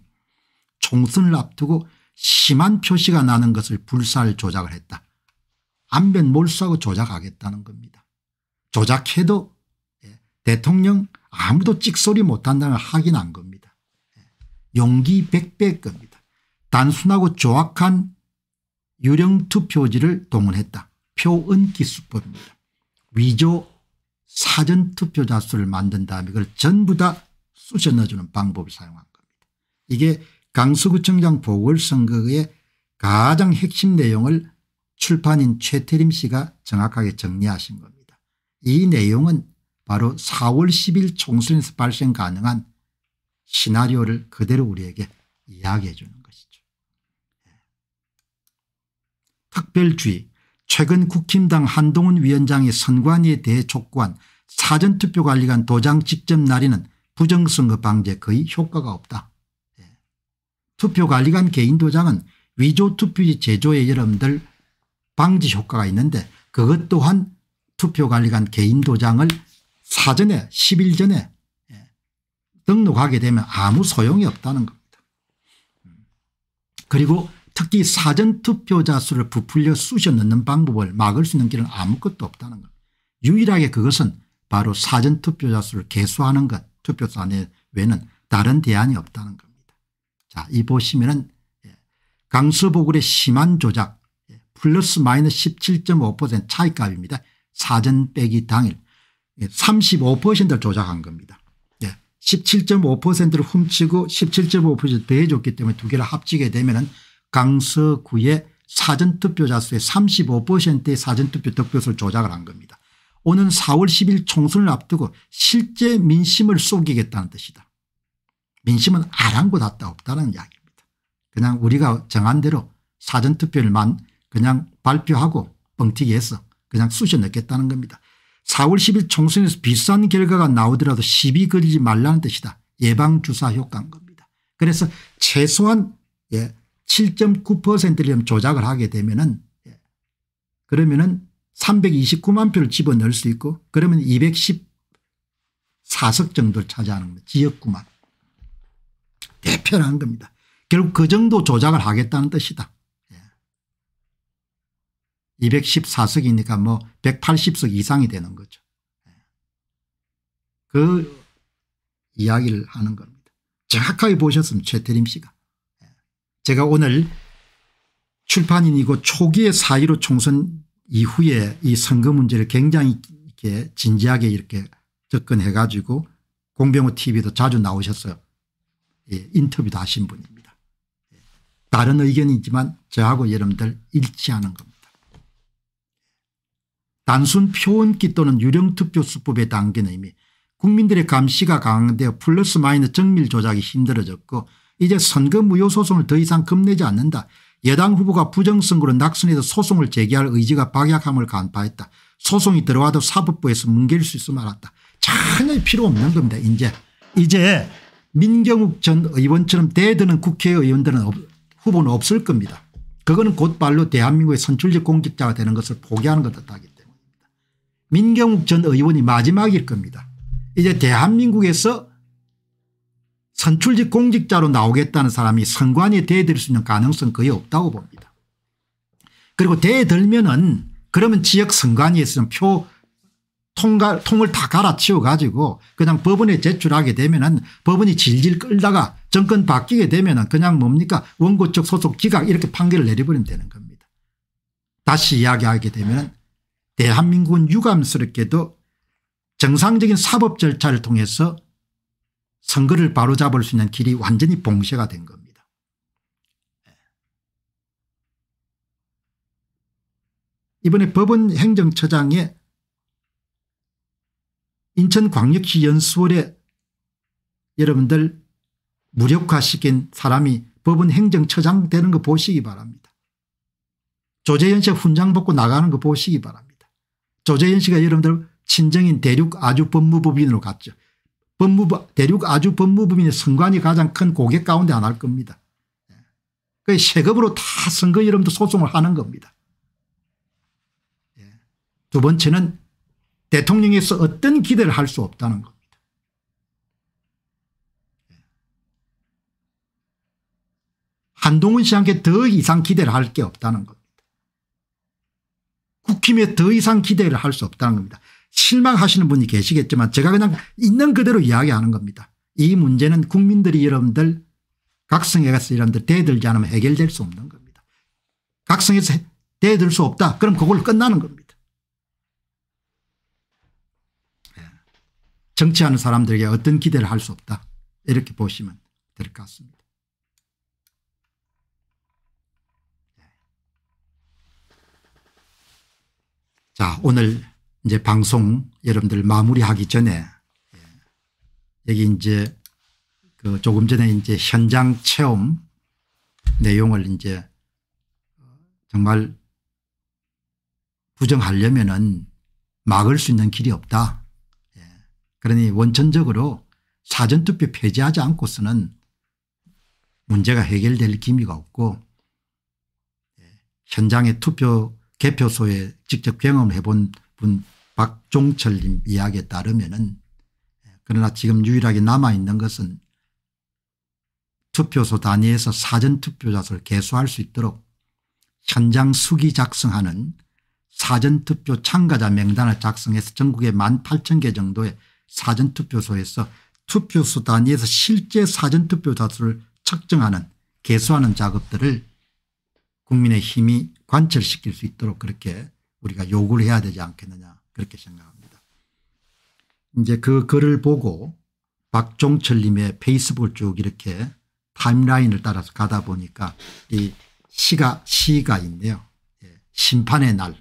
총선을 앞두고 심한 표시가 나는 것을 불살 조작을 했다. 안면 몰수하고 조작하겠다는 겁니다. 조작해도 예, 대통령 아무도 찍소리 못한다는 확인한 겁니다. 예, 용기 백배 겁니다. 단순하고 조악한 유령투표지를 동원했다. 표은기 수법입니다. 위조 사전투표자 수를 만든 다음에 그걸 전부 다 쑤셔넣어주는 방법을 사용한 겁니다. 이게 강서구청장 보궐선거의 가장 핵심 내용을 출판인 최태림 씨가 정확하게 정리하신 겁니다. 이 내용은 바로 4월 10일 총선에서 발생 가능한 시나리오를 그대로 우리에게 이야기해 주는 것이죠. 예. 특별주의 최근 국힘당 한동훈 위원장의 선관위에 대해 촉구한 사전투표관리관 도장 직접 날인은 부정선거 방지에 거의 효과가 없다. 투표관리관 개인도장은 위조 투표지 제조에 여러분들 방지 효과가 있는데 그것 또한 투표관리관 개인도장을 사전에 10일 전에 예, 등록하게 되면 아무 소용이 없다는 겁니다. 그리고 특히 사전투표자 수를 부풀려 쑤셔 넣는 방법을 막을 수 있는 길은 아무것도 없다는 겁니다. 유일하게 그것은 바로 사전투표자 수를 개수하는 것 투표사 내 외에는 다른 대안이 없다는 것. 자, 아, 이 보시면은 예, 강서보글의 심한 조작 예, 플러스 마이너스 17.5%차이값입니다 사전 빼기 당일 35%를 예, 조작한 겁니다. 17.5%를 훔치고 17.5% 배해줬기 때문에 두 개를 합치게 되면 강서구의 사전투표자 수의 35%의 사전투표 득표수를 조작을 한 겁니다. 오는 4월 10일 총선을 앞두고 실제 민심을 속이겠다는 뜻이다. 민심은 아랑곳하다 없다는 이야기입니다. 그냥 우리가 정한 대로 사전투표를만 그냥 발표하고 뻥튀기해서 그냥 쑤셔 넣겠다는 겁니다. 4월 10일 총선에서 비싼 결과가 나오더라도 시비 걸리지 말라는 뜻이다. 예방주사 효과인 겁니다. 그래서 최소한 예, 7.9%를 조작을 하게 되면은 예, 그러면은 329만 표를 집어넣을 수 있고 그러면 214석 정도를 차지하는 겁니다. 지역구만. 대표를 한 겁니다. 결국 그 정도 조작을 하겠다는 뜻이다. 214석이니까 예. 뭐 180석 이상이 되는 거죠. 예. 그 이야기를 하는 겁니다. 정확하게 보셨으면 최태림 씨가. 예. 제가 오늘 출판인이고 초기의 사1로 총선 이후에 이 선거 문제를 굉장히 이렇게 진지하게 이렇게 접근해 가지고 공병호 tv도 자주 나오셨어요. 예, 인터뷰도 하신 분입니다. 예, 다른 의견이지만 저하고 여러분들 일치하는 겁니다. 단순 표원기 또는 유령투표 수법에 담긴 의미 국민들의 감시가 강화되어 플러스 마이너 정밀 조작이 힘들어졌고 이제 선거 무효 소송을 더 이상 겁내지 않는다. 여당 후보가 부정선거로 낙선해서 소송을 제기할 의지가 박약함을 간파했다. 소송이 들어와도 사법부에서 뭉갤 수 있음 알았다. 전혀 필요 없는 겁니다. 이제 이제 민경욱 전 의원처럼 대드는 국회의원들은 후보는 없을 겁니다. 그거는 곧바로 대한민국의 선출직 공직자가 되는 것을 포기하는 것 같다기 때문입니다. 민경욱 전 의원이 마지막일 겁니다. 이제 대한민국에서 선출직 공직자로 나오겠다는 사람이 선관위에 대들 수 있는 가능성 거의 없다고 봅니다. 그리고 대들면은 그러면 지역 선관위에서는 표 통가, 통을 다 갈아치워 가지고 그냥 법원에 제출하게 되면은 법원이 질질 끌다가 정권 바뀌게 되면은 그냥 뭡니까 원고 측 소속 기각 이렇게 판결을 내려버리면 되는 겁니다. 다시 이야기하게 되면은 대한민국은 유감스럽게도 정상적인 사법 절차를 통해서 선거를 바로잡을 수 있는 길이 완전히 봉쇄가 된 겁니다. 예. 이번에 법원 행정처장의 인천광역시 연수원에 여러분들 무력화시킨 사람이 법원 행정처장 되는 거 보시기 바랍니다. 조재현 씨가 훈장 벗고 나가는 거 보시기 바랍니다. 조재현 씨가 여러분들 친정인 대륙 아주 법무법인으로 갔죠. 법무부 대륙 아주 법무법인의 선관이 가장 큰 고객 가운데 안 할 겁니다. 그 세금으로 다 선거 여러분들 소송을 하는 겁니다. 예. 두 번째는 대통령에서 어떤 기대를 할 수 없다는 겁니다. 한동훈 씨한테 더 이상 기대를 할 게 없다는 겁니다. 국힘에 더 이상 기대를 할 수 없다는 겁니다. 실망하시는 분이 계시겠지만 제가 그냥 있는 그대로 이야기하는 겁니다. 이 문제는 국민들이 여러분들 각성해가서 여러분들 대들지 않으면 해결될 수 없는 겁니다. 각성해서 대들 수 없다. 그럼 그걸로 끝나는 겁니다. 정치하는 사람들에게 어떤 기대를 할 수 없다. 이렇게 보시면 될 것 같습니다. 네. 자 오늘 이제 방송 여러분들 마무리하기 전에 예, 여기 이제 그 조금 전에 이제 현장 체험 내용을 이제 정말 부정하려면은 막을 수 있는 길이 없다. 그러니 원천적으로 사전투표 폐지하지 않고서는 문제가 해결될 기미가 없고 예, 현장의 투표 개표소에 직접 경험해 을본분 박종철 님 이야기에 따르면 은 예, 그러나 지금 유일하게 남아있는 것은 투표소 단위에서 사전투표자수를 개수할 수 있도록 현장 수기 작성하는 사전투표 참가자 명단을 작성해서 전국에 1 8 0 0 0개 정도의 사전투표소에서 투표소 단위에서 실제 사전투표 다수를 측정하는 개수하는 작업들을 국민의 힘이 관철시킬 수 있도록 그렇게 우리가 요구를 해야 되지 않겠느냐 그렇게 생각합니다. 이제 그 글을 보고 박종철 님의 페이스북을 쭉 이렇게 타임라인을 따라서 가다 보니까 이 시가 시가 있네요. 예, 심판의 날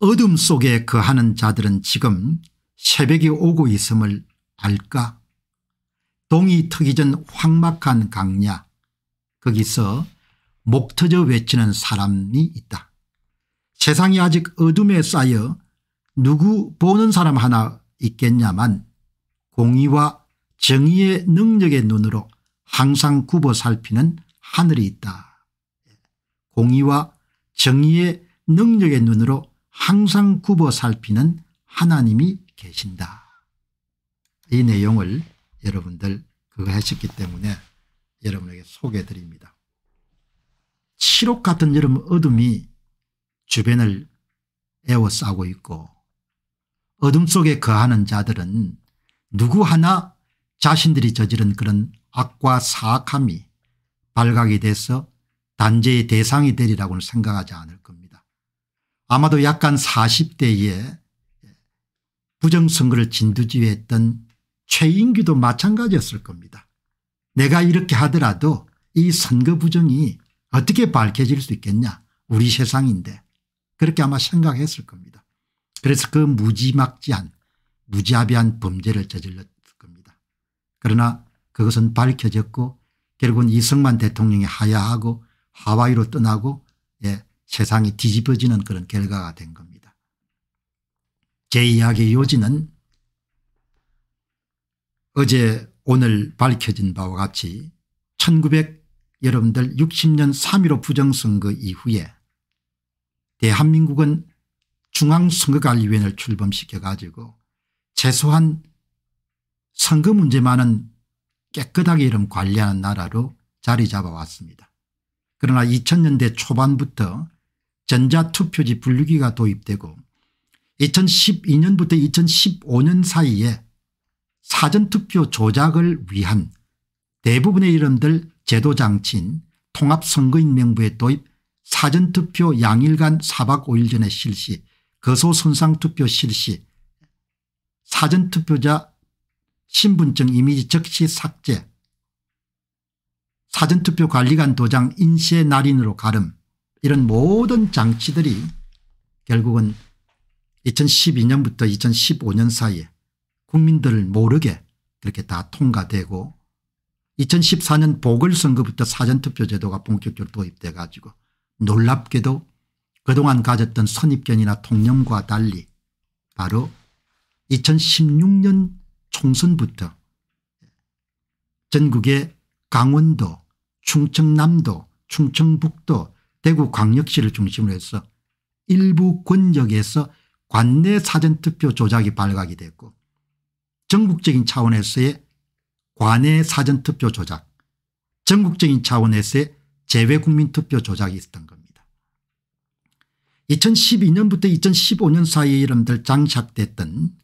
어둠 속에 거하는 그 자들은 지금 새벽이 오고 있음을 알까 동이 트기 전 황막한 강야 거기서 목 터져 외치는 사람이 있다. 세상이 아직 어둠에 쌓여 누구 보는 사람 하나 있겠냐만 공의와 정의의 능력의 눈으로 항상 굽어 살피는 하늘이 있다. 공의와 정의의 능력의 눈으로 항상 굽어 살피는 하나님이 계신다. 이 내용을 여러분들 그거 하셨기 때문에 여러분에게 소개해 드립니다. 칠옥 같은 여름 어둠이 주변을 에워싸고 있고 어둠 속에 거하는 자들은 누구 하나 자신들이 저지른 그런 악과 사악함이 발각이 돼서 단죄의 대상이 되리라고는 생각하지 않을 겁니다. 아마도 약간 40대에 부정선거를 진두지휘했던 최인규도 마찬가지였을 겁니다. 내가 이렇게 하더라도 이 선거 부정이 어떻게 밝혀질 수 있겠냐 우리 세상인데 그렇게 아마 생각했을 겁니다. 그래서 그 무지막지한 무자비한 범죄를 저질렀을 겁니다. 그러나 그것은 밝혀졌고 결국은 이승만 대통령이 하야하고 하와이로 떠나고 예, 세상이 뒤집어지는 그런 결과가 된 겁니다. 제 이야기의 요지는 어제 오늘 밝혀진 바와 같이 1900 여러분들 60년 3.15 부정선거 이후에 대한민국은 중앙선거관리위원회를 출범시켜 가지고 최소한 선거 문제만은 깨끗하게 이름 관리하는 나라로 자리 잡아왔습니다. 그러나 2000년대 초반부터 전자투표지 분류기가 도입되고 2012년부터 2015년 사이에 사전투표 조작을 위한 대부분의 이름들 제도장치인 통합선거인 명부에 도입 사전투표 양일간 4박 5일 전에 실시 거소손상투표 실시 사전투표자 신분증 이미지 즉시 삭제 사전투표 관리관 도장 인쇄 날인으로 가름 이런 모든 장치들이 결국은 2012년부터 2015년 사이에 국민들을 모르게 그렇게 다 통과되고 2014년 보궐선거부터 사전투표 제도가 본격적으로 도입돼 가지고 놀랍게도 그동안 가졌던 선입견이나 통념과 달리 바로 2016년 총선부터 전국의 강원도 충청남도 충청북도 대구 광역시를 중심으로 해서 일부 권역에서 관내 사전투표 조작이 발각이 됐고 전국적인 차원에서의 관내 사전투표 조작 전국적인 차원에서의 재외국민투표 조작이 있었던 겁니다. 2012년부터 2015년 사이에 이름들 장착됐던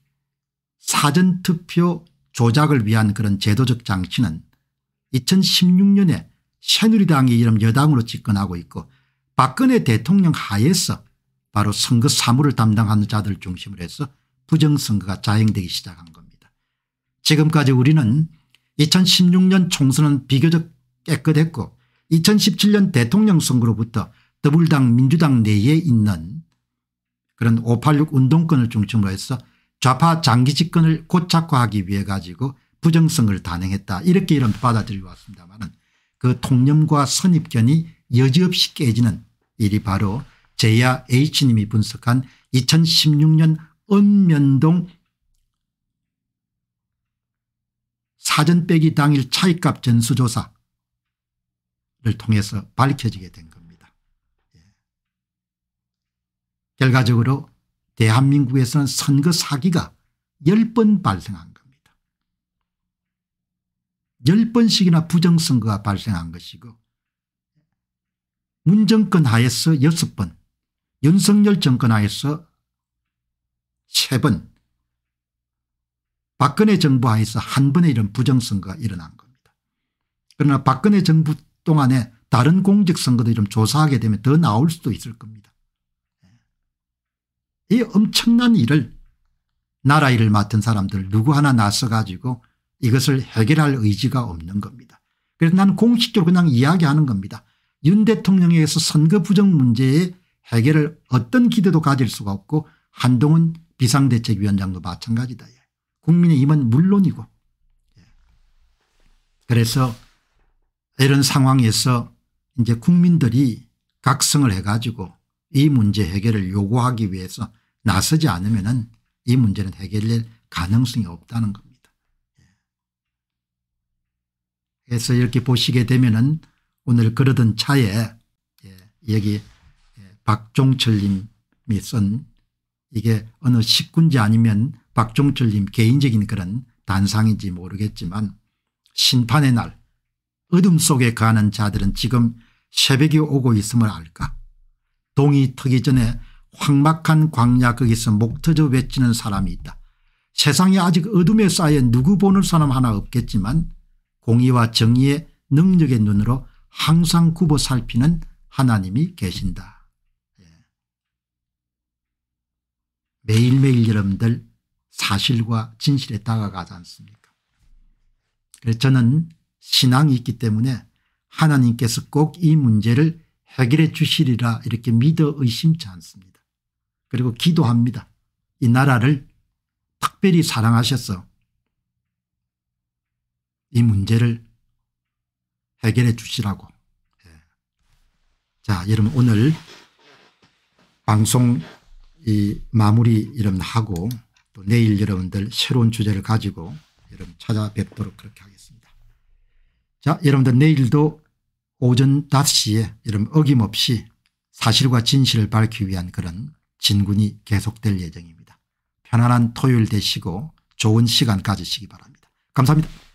사전투표 조작을 위한 그런 제도적 장치는 2016년에 새누리당이 이름 여당으로 집권하고 있고 박근혜 대통령 하에서 바로 선거 사무를 담당하는 자들 중심으로 해서 부정선거가 자행되기 시작한 겁니다. 지금까지 우리는 2016년 총선은 비교적 깨끗했고 2017년 대통령 선거로부터 더불당 민주당 내에 있는 그런 586 운동권을 중심으로 해서 좌파 장기 집권을 고착화하기 위해 가지고 부정선거를 단행했다 이렇게 이런 받아들여 왔습니다만 그 통념과 선입견이 여지없이 깨지는 일이 바로 제야 H님이 분석한 2016년 읍면동 사전 빼기 당일 차익값 전수조사를 통해서 밝혀지게 된 겁니다. 예. 결과적으로 대한민국에서는 선거 사기가 10번 발생한 겁니다. 10번씩이나 부정선거가 발생한 것이고 문정권 하에서 여섯 번 윤석열 정권 하에서 세번 박근혜 정부 하에서 한 번의 이런 부정선거가 일어난 겁니다. 그러나 박근혜 정부 동안에 다른 공직선거도 좀 조사하게 되면 더 나올 수도 있을 겁니다. 이 엄청난 일을 나라 일을 맡은 사람들 누구 하나 나서 가지고 이것을 해결할 의지가 없는 겁니다. 그래서 나는 공식적으로 그냥 이야기하는 겁니다. 윤 대통령에게서 선거 부정 문제의 해결을 어떤 기대도 가질 수가 없고 한동훈 비상대책위원장도 마찬가지다. 예. 국민의 힘은 물론이고 예. 그래서 이런 상황에서 이제 국민들이 각성을 해가지고 이 문제 해결을 요구하기 위해서 나서지 않으면 은이 문제는 해결될 가능성이 없다는 겁니다. 예. 그래서 이렇게 보시게 되면 은 오늘 그러던 차에 예, 여기 예, 박종철님이 쓴 이게 어느 식군지 아니면 박종철님 개인적인 그런 단상인지 모르겠지만 심판의 날 어둠 속에 가는 자들은 지금 새벽이 오고 있음을 알까 동이 터기 전에 황막한 광야 거기서 목터져 외치는 사람이 있다. 세상에 아직 어둠에 쌓여 누구 보는 사람 하나 없겠지만 공의와 정의의 능력의 눈으로 항상 굽어 살피는 하나님이 계신다. 예. 매일매일 여러분들 사실과 진실에 다가가지 않습니까 그래서 저는 신앙이 있기 때문에 하나님께서 꼭 이 문제를 해결해 주시리라 이렇게 믿어 의심치 않습니다. 그리고 기도합니다. 이 나라를 특별히 사랑하셔서 이 문제를 해결해 주시라고. 예. 자, 여러분 오늘 방송 이 마무리 여러분 하고 또 내일 여러분들 새로운 주제를 가지고 여러분 찾아뵙도록 그렇게 하겠습니다. 자, 여러분들 내일도 오전 5시에 여러분 어김없이 사실과 진실을 밝히기 위한 그런 진군이 계속될 예정입니다. 편안한 토요일 되시고 좋은 시간 가지시기 바랍니다. 감사합니다.